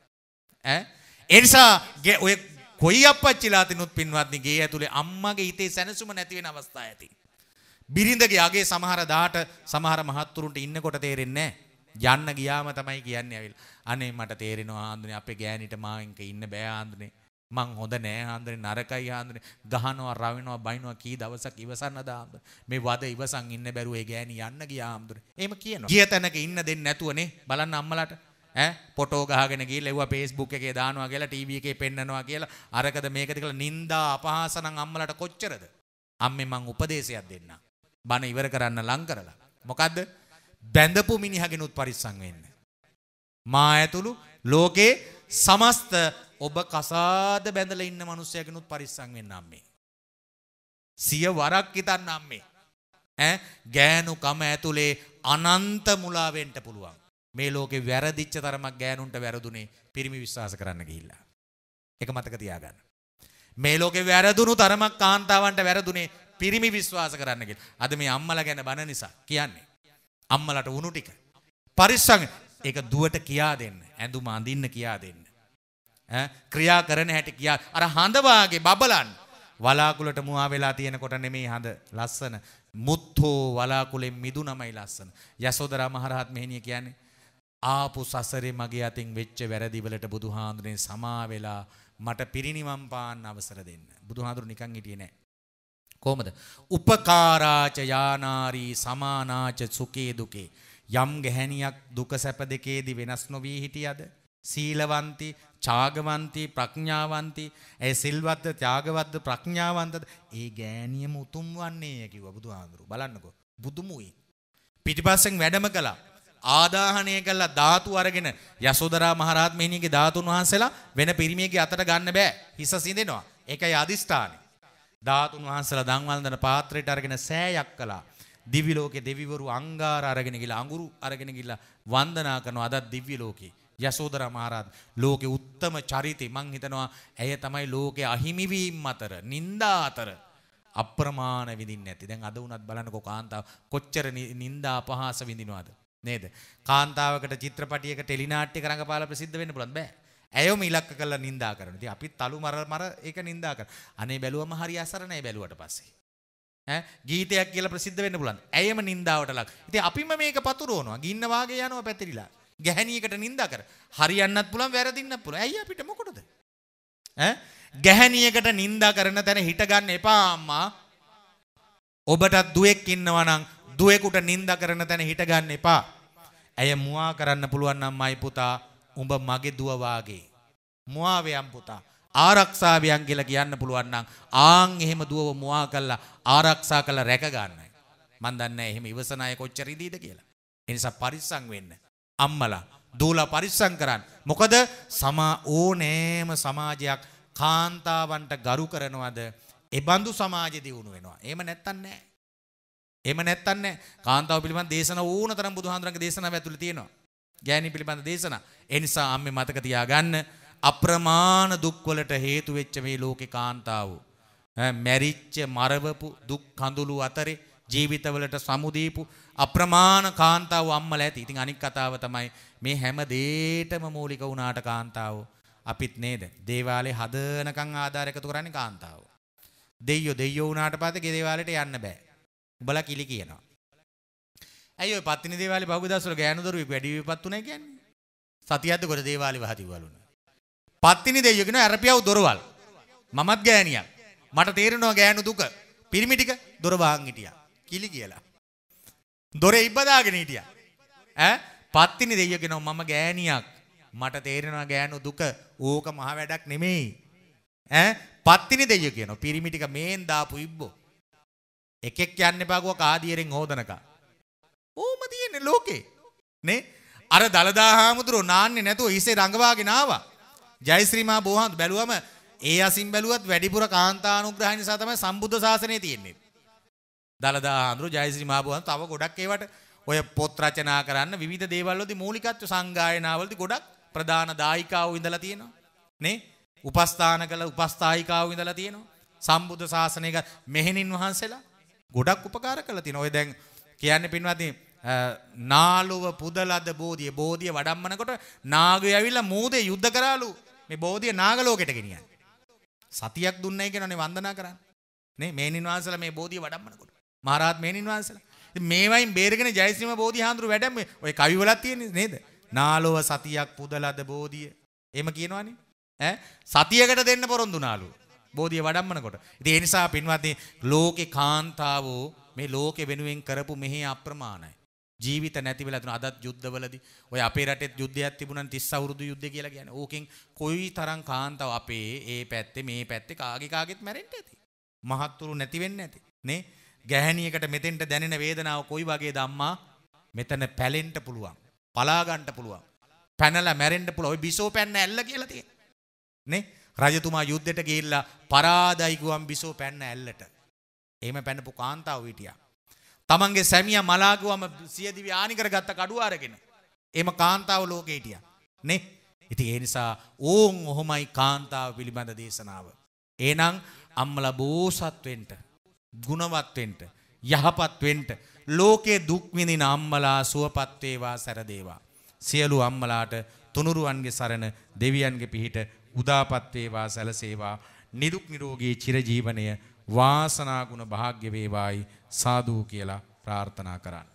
ඈ ඒ නිසා ඔය කොයි අපච්චිලා තිනුත් පින්වත්නි ගේ ඇතුලේ අම්මගේ හිතේ සැනසුම නැති වෙන අවස්ථා ඇති. බිරිඳගේ අගේ සමහර දාට සමහර මහත්තුරුන්ට ඉන්නකොට තේරෙන්නේ යන්න ගියාම තමයි කියන්නේ ඇවිල්ලා. අනේ මට තේරෙනවා ආන්දුනේ අපේ ගෑණිට මාවෙන්ක ඉන්න බෑ ආන්දුනේ. මං හොඳ නෑ හාන්දරේ නරකයි හාන්දරේ ගහනවා රවිනවා බයිනවා කී දවසක් ඉවසන්නද හාන්දරේ මේ වද ඉවසන් ඉන්න බැරුව ඒ ගෑණි යන්න ගියා හාන්දරේ එහෙම කියනවා ගිය තැනක ඉන්න දෙන්නේ නැතුවනේ බලන්න අම්මලාට ඈ ෆොටෝ ගහගෙන ගිහලා ඒවා Facebook එකේ දානවා කියලා TV එකේ පෙන්නනවා කියලා අරකද මේකද කියලා නින්දා අපහාස නම් අම්මලාට කොච්චරද අම්මේ මං උපදේශයක් දෙන්න බන ඉවර කරන්න ලං කරලා මොකද්ද බැඳපු මිනිහගෙනුත් පරිස්සම් වෙන්න මා ඇතුළු ලෝකේ සමස්ත ඔබ කසාද බැඳලා ඉන්න මිනිස්සයගෙනුත් පරිස්සම් වෙන්න අම්මේ. සිය වරක් හිතන්න අම්මේ. ඈ ගෑනු කම ඇතුලේ අනන්ත මුලා වෙන්න පුළුවන්. මේ ලෝකේ වැරදිච්ච තරමක් ගෑනුන්ට වැරදුනේ පිරිමි විශ්වාස කරන්න ගිහිල්ලා. ඒක මතක තියාගන්න. මේ ලෝකේ වැරදුණු තරමක් කාන්තාවන්ට වැරදුනේ පිරිමි විශ්වාස කරන්න ගිහිල්ලා. අද මේ අම්මලා ගැන බන නිසා කියන්නේ. අම්මලට උණු ටික. පරිස්සම් ඒක දුවට කියා දෙන්න. ඇඳුම අඳින්න කියා දෙන්න. ක්‍රියා කරන හැටි කියා අර හඳවාගේ බබලන් වලාකුලට මුවා වෙලා තියෙනකොට නෙමේ හඳ ලස්සන මුත්තෝ වලාකුලෙන් මිදුනමයි ලස්සන. යසෝදරා මහරහත් මෙහෙණිය කියන්නේ ආපු සසරේ මගේ අතින් වෙච්ච වැරදි වලට බුදුහාඳුනේ සමා වෙලා මට පිරිණිවන් පාන්න අවසර දෙන්න. බුදුහාඳුරු නිකන් හිටියේ නෑ. කොහොමද? උපකාරාච යානාරී සමානාච සුකේ දුකේ යම් ගැහැණියක් දුක සැප දෙකේදී වෙනස් නොවී හිටියද සීලවන්ති ඡාගවන්ති ප්‍රඥාවන්ති ඇය සිල්වත්ද ත්‍යාගවත්ද ප්‍රඥාවන්තද ඒ ගෑණියම උතුම් වන්නේය කිව්වා බුදුහාඳුරු බලන්නකෝ බුදුමුයි පිටිපස්සෙන් වැඩම කළා ආදාහණය කළා ධාතු අරගෙන යසෝදරා මහරහත් මෙහිණියගේ ධාතුන් වහන්සේලා වෙන පිරිමියෙකුගේ අතට ගන්න බෑ හිස සිඳෙනවා ඒකයි අදිස්ථානේ ධාතුන් වහන්සේලා දන්වන්දන පාත්‍රයට අරගෙන සෑයක් කළා දිවි ලෝකේ දෙවිවරු අංගාර අරගෙන ගිහලා අඟුරු අරගෙන ගිහලා වන්දනා කරනවා අදත් දිව්‍ය ලෝකේ. යශෝදරා මහරහත් ලෝකේ උත්තම චරිතේ මං හිතනවා ඇය තමයි ලෝකේ අහිමි වීම අතර නිന്ദා අතර අප්‍රමාණ විඳින්නේ නැති. දැන් අද වුණත් බලන්නකෝ කාන්තාව කොච්චර නිന്ദා අපහාස විඳිනවද නේද? කාන්තාවකට චිත්‍රපටියක ටෙලි නාට්‍යක රඟපාලා ප්‍රසිද්ධ වෙන්න පුළුවන් බෑ. ඇයෝම ඉලක්ක කරලා නිന്ദා කරනවා. ඉතින් අපි තලු මර මර ඒක නිന്ദා කරනවා. අනේ බැලුවම හරි අසරණයි බැලුවට පස්සේ. ගීතයක් කියලා ප්‍රසිද්ධ වෙන්න පුළුවන්. ඇයම නින්දාවට ලක්. ඉතින් අපිම මේක පතුරවනවා. ගින්න වාගේ යනවා පැතිරිලා. ගැහණියකට නින්දා කර. හරියන්නත් පුළුවන්, වැරදින්නත් පුළුවන්. ඇයි අපිට මොකටද? ඈ ගැහණියකට නින්දා කරන තැන හිට ගන්න එපා අම්මා. ඔබට දුවෙක් ඉන්නවා නම් දුවෙකුට නින්දා කරන තැන හිට ගන්න එපා. ඇය මුවා කරන්න පුළුවන් නම් මයි පුතා, උඹ මගේ දුව වාගේ. මුවාවේ අම් පුතා. ආරක්ෂාවයන් කියලා කියන්න පුළුවන් නම් ආන් එහෙම දුවව මුවා කළා ආරක්ෂා කළා රැක ගන්න. මන් දන්නේ එහෙම ඉවසන අය කොච්චර ඉදීද කියලා. ඒ නිසා පරිස්සම් වෙන්න. අම්මලා දූලා පරිස්සම් කරන්න. මොකද සමා ඕනෑම සමාජයක් කාන්තාවන්ට ගරු කරනවද? එබඳු සමාජෙ දියුණු වෙනවා. එහෙම නැත්තම් නෑ. එහෙම නැත්තම් නෑ. කාන්තාව පිළිබඳ දේශන ඕන තරම් බුදුහාඳුරන්ගේ දේශනාව ඇතුළේ තියෙනවා. ගෑණි පිළිබඳ දේශනා. ඒ නිසා අම්මේ මතක තියාගන්න අප්‍රමාණ දුක්වලට හේතු වෙච්ච මේ ලෝකේ කාන්තාව. මැරිච්ච මරවපු දුක් කඳුළු අතරේ ජීවිතවලට සමුදීපු අප්‍රමාණ කාන්තාව අම්මලා ඇති. ඉතින් අනික් කතාව තමයි මේ හැම දෙයකම මූලික වුණාට කාන්තාව. අපිත් නේද? දේවාලේ හදනකම් ආධාර එකතු කරන්නේ කාන්තාව. දෙයියෝ දෙයියෝ වුණාට පස්සේ ගේ දේවාලෙට යන්න බෑ. උඹලා කිලි කියනවා. ඇයි ඔය පත්තිනි දේවාලේ බහුදස්වල ගෑනු දරුවෙක් වැඩි විපත් උනේ කියන්නේ? සතියද්ද කොට දේවාලේ වහතිවලුනේ. පත්තිනි දෙයගෙන ඇරපියාව දොරවල්. මමත් ගෑනියක්. මට තේරෙනවා ගෑනු දුක. පිරිමි ටික දොර වහන් හිටියා. කිලි කියලා. දොරේ ඉබදාගෙන හිටියා. ඈ පත්තිනි දෙයගෙන මම ගෑනියක්. මට තේරෙනවා ගෑනු දුක. ඕක මහ වැඩක් නෙමෙයි. ඈ පත්තිනි දෙය කියන පිරිමි ටික මේන් දාපු ඉබ්බෝ. එකෙක් යන්න එපා ගෝ කාදියරෙන් හොදනකම්. ඕම තියෙන්නේ ලෝකේ. නේ? අර දලදා හාමුදුරුවෝ නාන්නේ නැතුව හිසේ රඟවාගෙන ආවා. ජයශ්‍රීමා බෝහන් බැලුවම ඒ අසින් බැලුවත් වැඩිපුර කාන්තානුග්‍රහය නිසා තමයි සම්බුද්ධ ශාසනය තියෙන්නේ. දලදා ආන්දරු ජයශ්‍රීමා බෝහන් තව ගොඩක් ඒවට ඔය පොත් රචනා කරන්න විවිධ දේවල් වලදී මූලිකත්ව සංගායනාවලදී ගොඩක් ප්‍රධාන දායිකාවෝ ඉඳලා තියෙනවා. නේ? උපස්ථාන කළ උපස්ථායිකාවෝ ඉඳලා තියෙනවා. සම්බුද්ධ ශාසනයක මෙහෙණින් වහන්සේලා ගොඩක් උපකාර කළා තියෙනවා. ඔය දැන් කියන්නේ පින්වත්නි නාලුව පුදලද බෝධිය බෝධිය වඩම්මනකොට නාගය ඇවිල්ලා මූදේ යුද්ධ කරාලු මේ බෝධිය නාගලෝකෙට ගෙනියන්න. සතියක් දුන්නයි කියනනේ වන්දනා කරන්න. නේ මේනින් වහන්සලා මේ බෝධිය වඩම්මනකොට. මහරහත් මේනින් වහන්සලා. ඉතින් මේවයින් බේරගෙන ජයසිංහ බෝධිහාඳුරු වැඩම ඔය කවි වලක් තියෙන්නේ නේද? නාලුව සතියක් පුදලද බෝධිය. එහෙම කියනවනේ. ඈ සතියකට දෙන්න පොරොන්දුනාලු. බෝධිය වඩම්මනකොට. ඉතින් ඒ නිසා පින්වත්නි ලෝකේ කාන්තාවෝ මේ ලෝකේ වෙනුවෙන් කරපු මෙහි අප්‍රමාණයි. ජීවිත නැති වෙලා තුන අදත් යුද්ධවලදී ඔය අපේ රටෙත් යුද්ධයක් තිබුණා 30 අවුරුදු යුද්ධය කියලා කියන්නේ. ඕකෙන් කොයි තරම් කාන්තාව අපේ ඒ පැත්තේ මේ පැත්තේ කාගේ කාගෙත් මැරෙන්න ඇති. මහත්තුරු නැති වෙන්න ඇති. නේ? ගැහැණියකට මෙතෙන්ට දැනෙන වේදනාව කොයි වගේද අම්මා? මෙතන පැලෙන්න පුළුවන්. පලා ගන්න පුළුවන්. පැනලා මැරෙන්න පුළුවන්. ඔය බිසෝ පැන්න ඇල්ල කියලා තියෙන. නේ? රජතුමා යුද්ධයට ගිහිල්ලා පරාදයි ගුවන් බිසෝ පැන්න ඇල්ලට. එහෙම පැනපු කාන්තාව හිටියා. තමන්ගේ සැමිය මලාගුවම සියදිවි ආනි කරගත්ත කඩුව අරගෙන. එම කාන්තාව ලෝකේ හිටියා. නේ? ඉතින් ඒ නිසා ඕන් ඔහොමයි කාන්තාව පිළිබඳ දේශනාව. එහෙනම් අම්මලා බෝසත් වෙන්න, ගුණවත් වෙන්න, යහපත් වෙන්න, ලෝකේ දුක් විඳින අම්මලා සුවපත් වේවා සැරදේවා. සියලු අම්මලාට තුනුරුවන්ගේ සරණ දෙවියන්ගේ පිහිට උදාපත් වේවා සැලසේවා. නිරුක් නිරෝගී චිරජීවනය වාසනාගුණ භාග්‍ය වේවායි සාදු කියලා ප්‍රාර්ථනා කරන්න.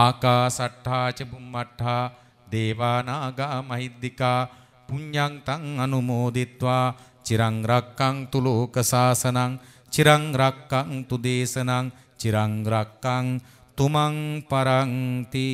ආකාසට්ඨා ච බුම්මට්ඨා දේවානාගා මහිද්దికා පුඤ්ඤං තං අනුමෝදිත්වා චිරං රක්කන්තු ලෝක සාසනං චිරං රක්කන්තු දේශනං චිරං රක්කං තුමන් පරන්ති